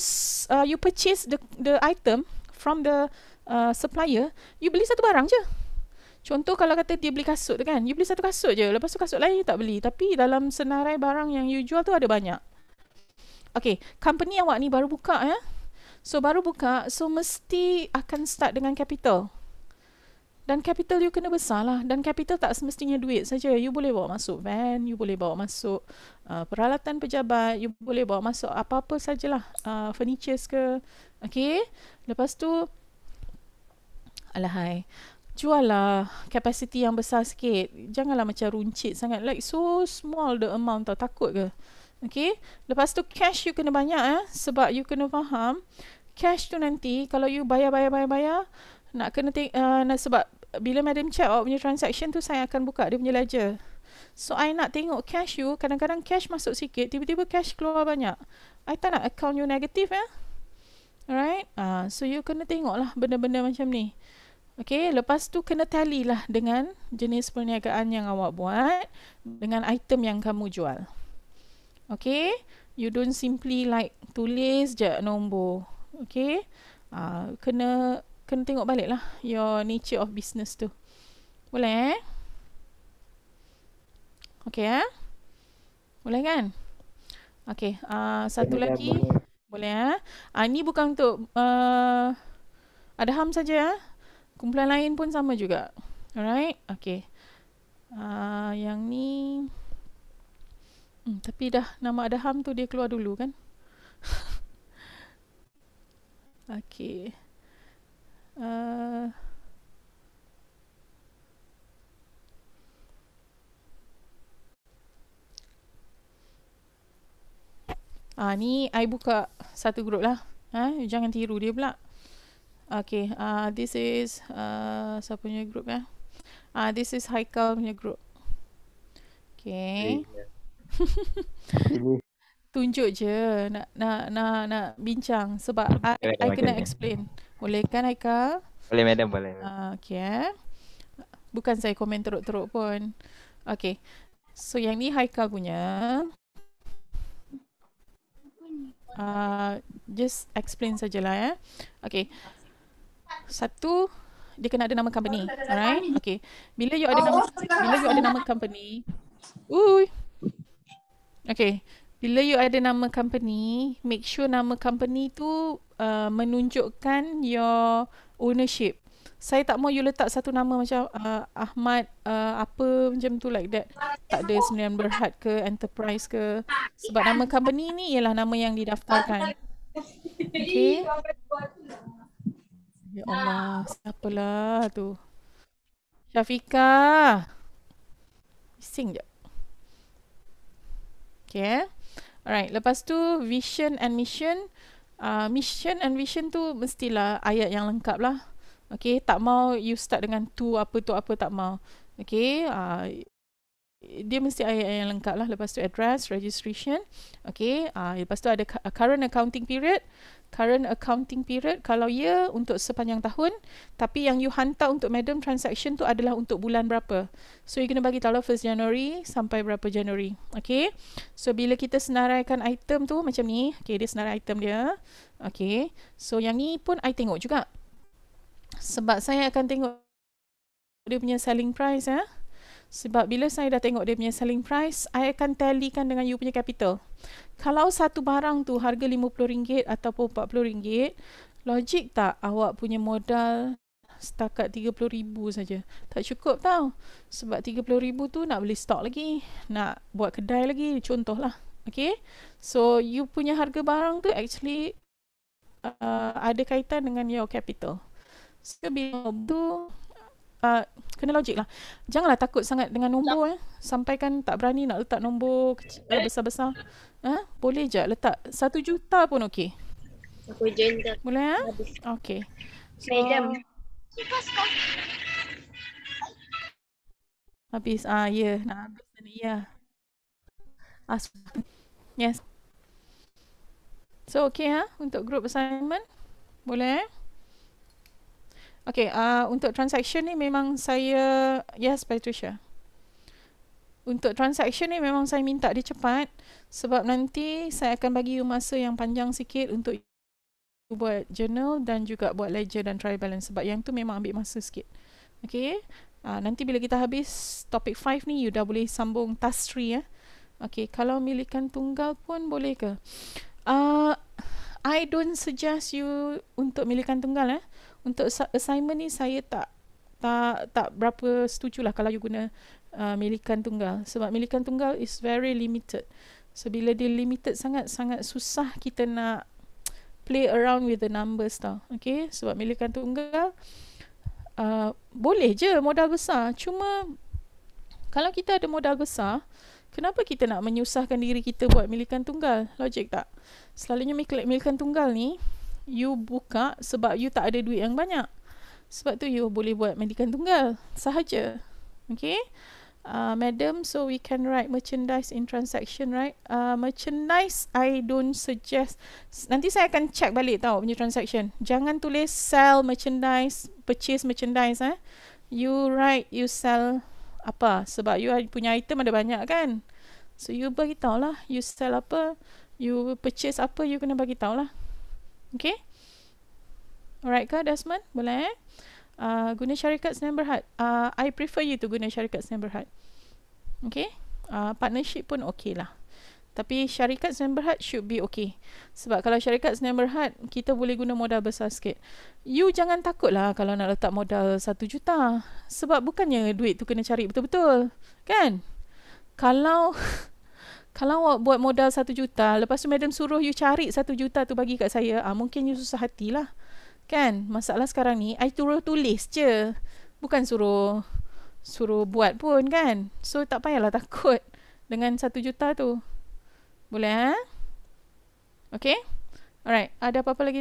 uh, you purchase the the item from the uh, supplier, you beli satu barang je. Contoh kalau kata dia beli kasut tu kan, you beli satu kasut je. Lepas tu kasut lain you tak beli. Tapi dalam senarai barang yang you jual tu ada banyak. Okay, company awak ni baru buka ya. So baru buka, so mesti akan start dengan capital. Dan capital you kena besar lah. Dan capital tak semestinya duit saja. You boleh bawa masuk van, you boleh bawa masuk uh, peralatan pejabat, you boleh bawa masuk apa-apa sajalah. Uh, furniture ke. Okay. Lepas tu, alahai jual lah kapasiti yang besar sikit. Janganlah macam runcit sangat. Like so small the amount tau. Takut ke? Okay. Lepas tu cash you kena banyak eh. Sebab you kena faham. Cash tu nanti kalau you bayar-bayar-bayar-bayar. Nak kena t- uh, nak sebab bila madam check awak punya transaction tu saya akan buka dia punya ledger. So I nak tengok cash you. Kadang-kadang cash masuk sikit. Tiba-tiba cash keluar banyak. I tak nak account you negative eh. Alright. Uh, so you kena tengok lah benda-benda macam ni. Okey, lepas tu kena talilah dengan jenis perniagaan yang awak buat dengan item yang kamu jual. Okey, you don't simply like tulis je nombor. Okey, uh, kena kena tengok balik lah your nature of business tu. Boleh eh? Okey eh? Boleh kan? Okey, uh, satu kena lagi. Boleh. boleh eh? Uh, ni bukan untuk uh, ada ham saja eh? Kumpulan lain pun sama juga. Alright? Okay. Uh, yang ni... Hmm, tapi dah nama ada ham tu dia keluar dulu kan? okay. Uh, Ah ni I buka satu grup lah. Ha, jangan tiru dia pula. Okay, uh, this is uh, siapa punya group ya? Ah, uh, this is Haikal punya group. Okay. Tunjuk je nak nak nak nak bincang sebab I, I kena explain. Boleh kan Haikal? Boleh madam, boleh. Uh, okay. Eh? Bukan saya komen teruk-teruk pun. Okay. So yang ni Haikal punya. Uh, just explain sajalah ya. Eh? Okay satu dia kena ada nama company oh, alright okay bila you ada oh, nama oh, bila you ada nama company ui okay bila you ada nama company make sure nama company tu uh, menunjukkan your ownership saya tak mau you letak satu nama macam uh, Ahmad uh, apa macam tu like that tak ada sembilan berhad ke enterprise ke sebab nama company ni ialah nama yang didaftarkan okay Ya Allah, lah tu? Syafika. Bising je. Okay. Eh? Alright, lepas tu vision and mission. Uh, mission and vision tu mestilah ayat yang lengkap lah. Okay, tak mau you start dengan tu apa tu apa tak mau. Okay, uh, dia mesti ada yang lengkap lah. Lepas tu address, registration. Okay. Uh, lepas tu ada current accounting period. Current accounting period. Kalau ya, untuk sepanjang tahun. Tapi yang you hantar untuk madam transaction tu adalah untuk bulan berapa. So, you kena bagi tahu lah 1 January sampai berapa January. Okay. So, bila kita senaraikan item tu macam ni. Okay, dia senarai item dia. Okay. So, yang ni pun I tengok juga. Sebab saya akan tengok dia punya selling price ya. Eh. Sebab bila saya dah tengok dia punya selling price, saya akan tallykan dengan you punya capital. Kalau satu barang tu harga RM50 ataupun RM40, logik tak awak punya modal setakat RM30,000 saja? Tak cukup tau. Sebab RM30,000 tu nak beli stok lagi, nak buat kedai lagi, contohlah. Okay? So, you punya harga barang tu actually uh, ada kaitan dengan your capital. Sebab so, bila tu, uh, kena logik lah. Janganlah takut sangat dengan nombor. Eh. kan tak berani nak letak nombor eh, eh. besar-besar. Eh, boleh je letak. Satu juta pun okey. Aku jenda. Boleh ya? Eh? Okey. So, Madam. Habis. Ah, ya. Yeah. Nak habis ni. Ya. As ah, yes. So, okey ya eh? untuk group assignment. Boleh eh? Okay, uh, untuk transaction ni memang saya yes Patricia. Untuk transaction ni memang saya minta dia cepat sebab nanti saya akan bagi you masa yang panjang sikit untuk you buat journal dan juga buat ledger dan trial balance sebab yang tu memang ambil masa sikit. Okay, uh, nanti bila kita habis topik 5 ni you dah boleh sambung task 3 ya. Okay, kalau milikan tunggal pun boleh ke? Uh, I don't suggest you untuk milikan tunggal eh untuk assignment ni saya tak tak tak berapa setuju lah kalau you guna uh, milikan tunggal sebab milikan tunggal is very limited. So bila dia limited sangat sangat susah kita nak play around with the numbers tau. Okay, sebab milikan tunggal uh, boleh je modal besar. Cuma kalau kita ada modal besar, kenapa kita nak menyusahkan diri kita buat milikan tunggal? Logik tak? Selalunya milikan tunggal ni, you buka sebab you tak ada duit yang banyak. Sebab tu you boleh buat medikan tunggal sahaja. Okay. Uh, madam, so we can write merchandise in transaction, right? Uh, merchandise, I don't suggest. Nanti saya akan check balik tau punya transaction. Jangan tulis sell merchandise, purchase merchandise. Eh? You write, you sell apa? Sebab you punya item ada banyak kan? So you beritahu lah. You sell apa? You purchase apa? You kena beritahu lah. Okay. Alright ke Desmond? Boleh eh? Uh, guna syarikat Senen Berhad. Uh, I prefer you to guna syarikat Senen Berhad. Okay. Uh, partnership pun okay lah. Tapi syarikat Senen Berhad should be okay. Sebab kalau syarikat Senen Berhad, kita boleh guna modal besar sikit. You jangan takut lah kalau nak letak modal 1 juta. Sebab bukannya duit tu kena cari betul-betul. Kan? Kalau... kalau awak buat modal satu juta, lepas tu madam suruh you cari satu juta tu bagi kat saya, ah mungkin you susah hatilah. Kan? Masalah sekarang ni, I suruh tulis je. Bukan suruh suruh buat pun kan? So, tak payahlah takut dengan satu juta tu. Boleh, ha? Ah? Okay? Alright. Ada apa-apa lagi nak?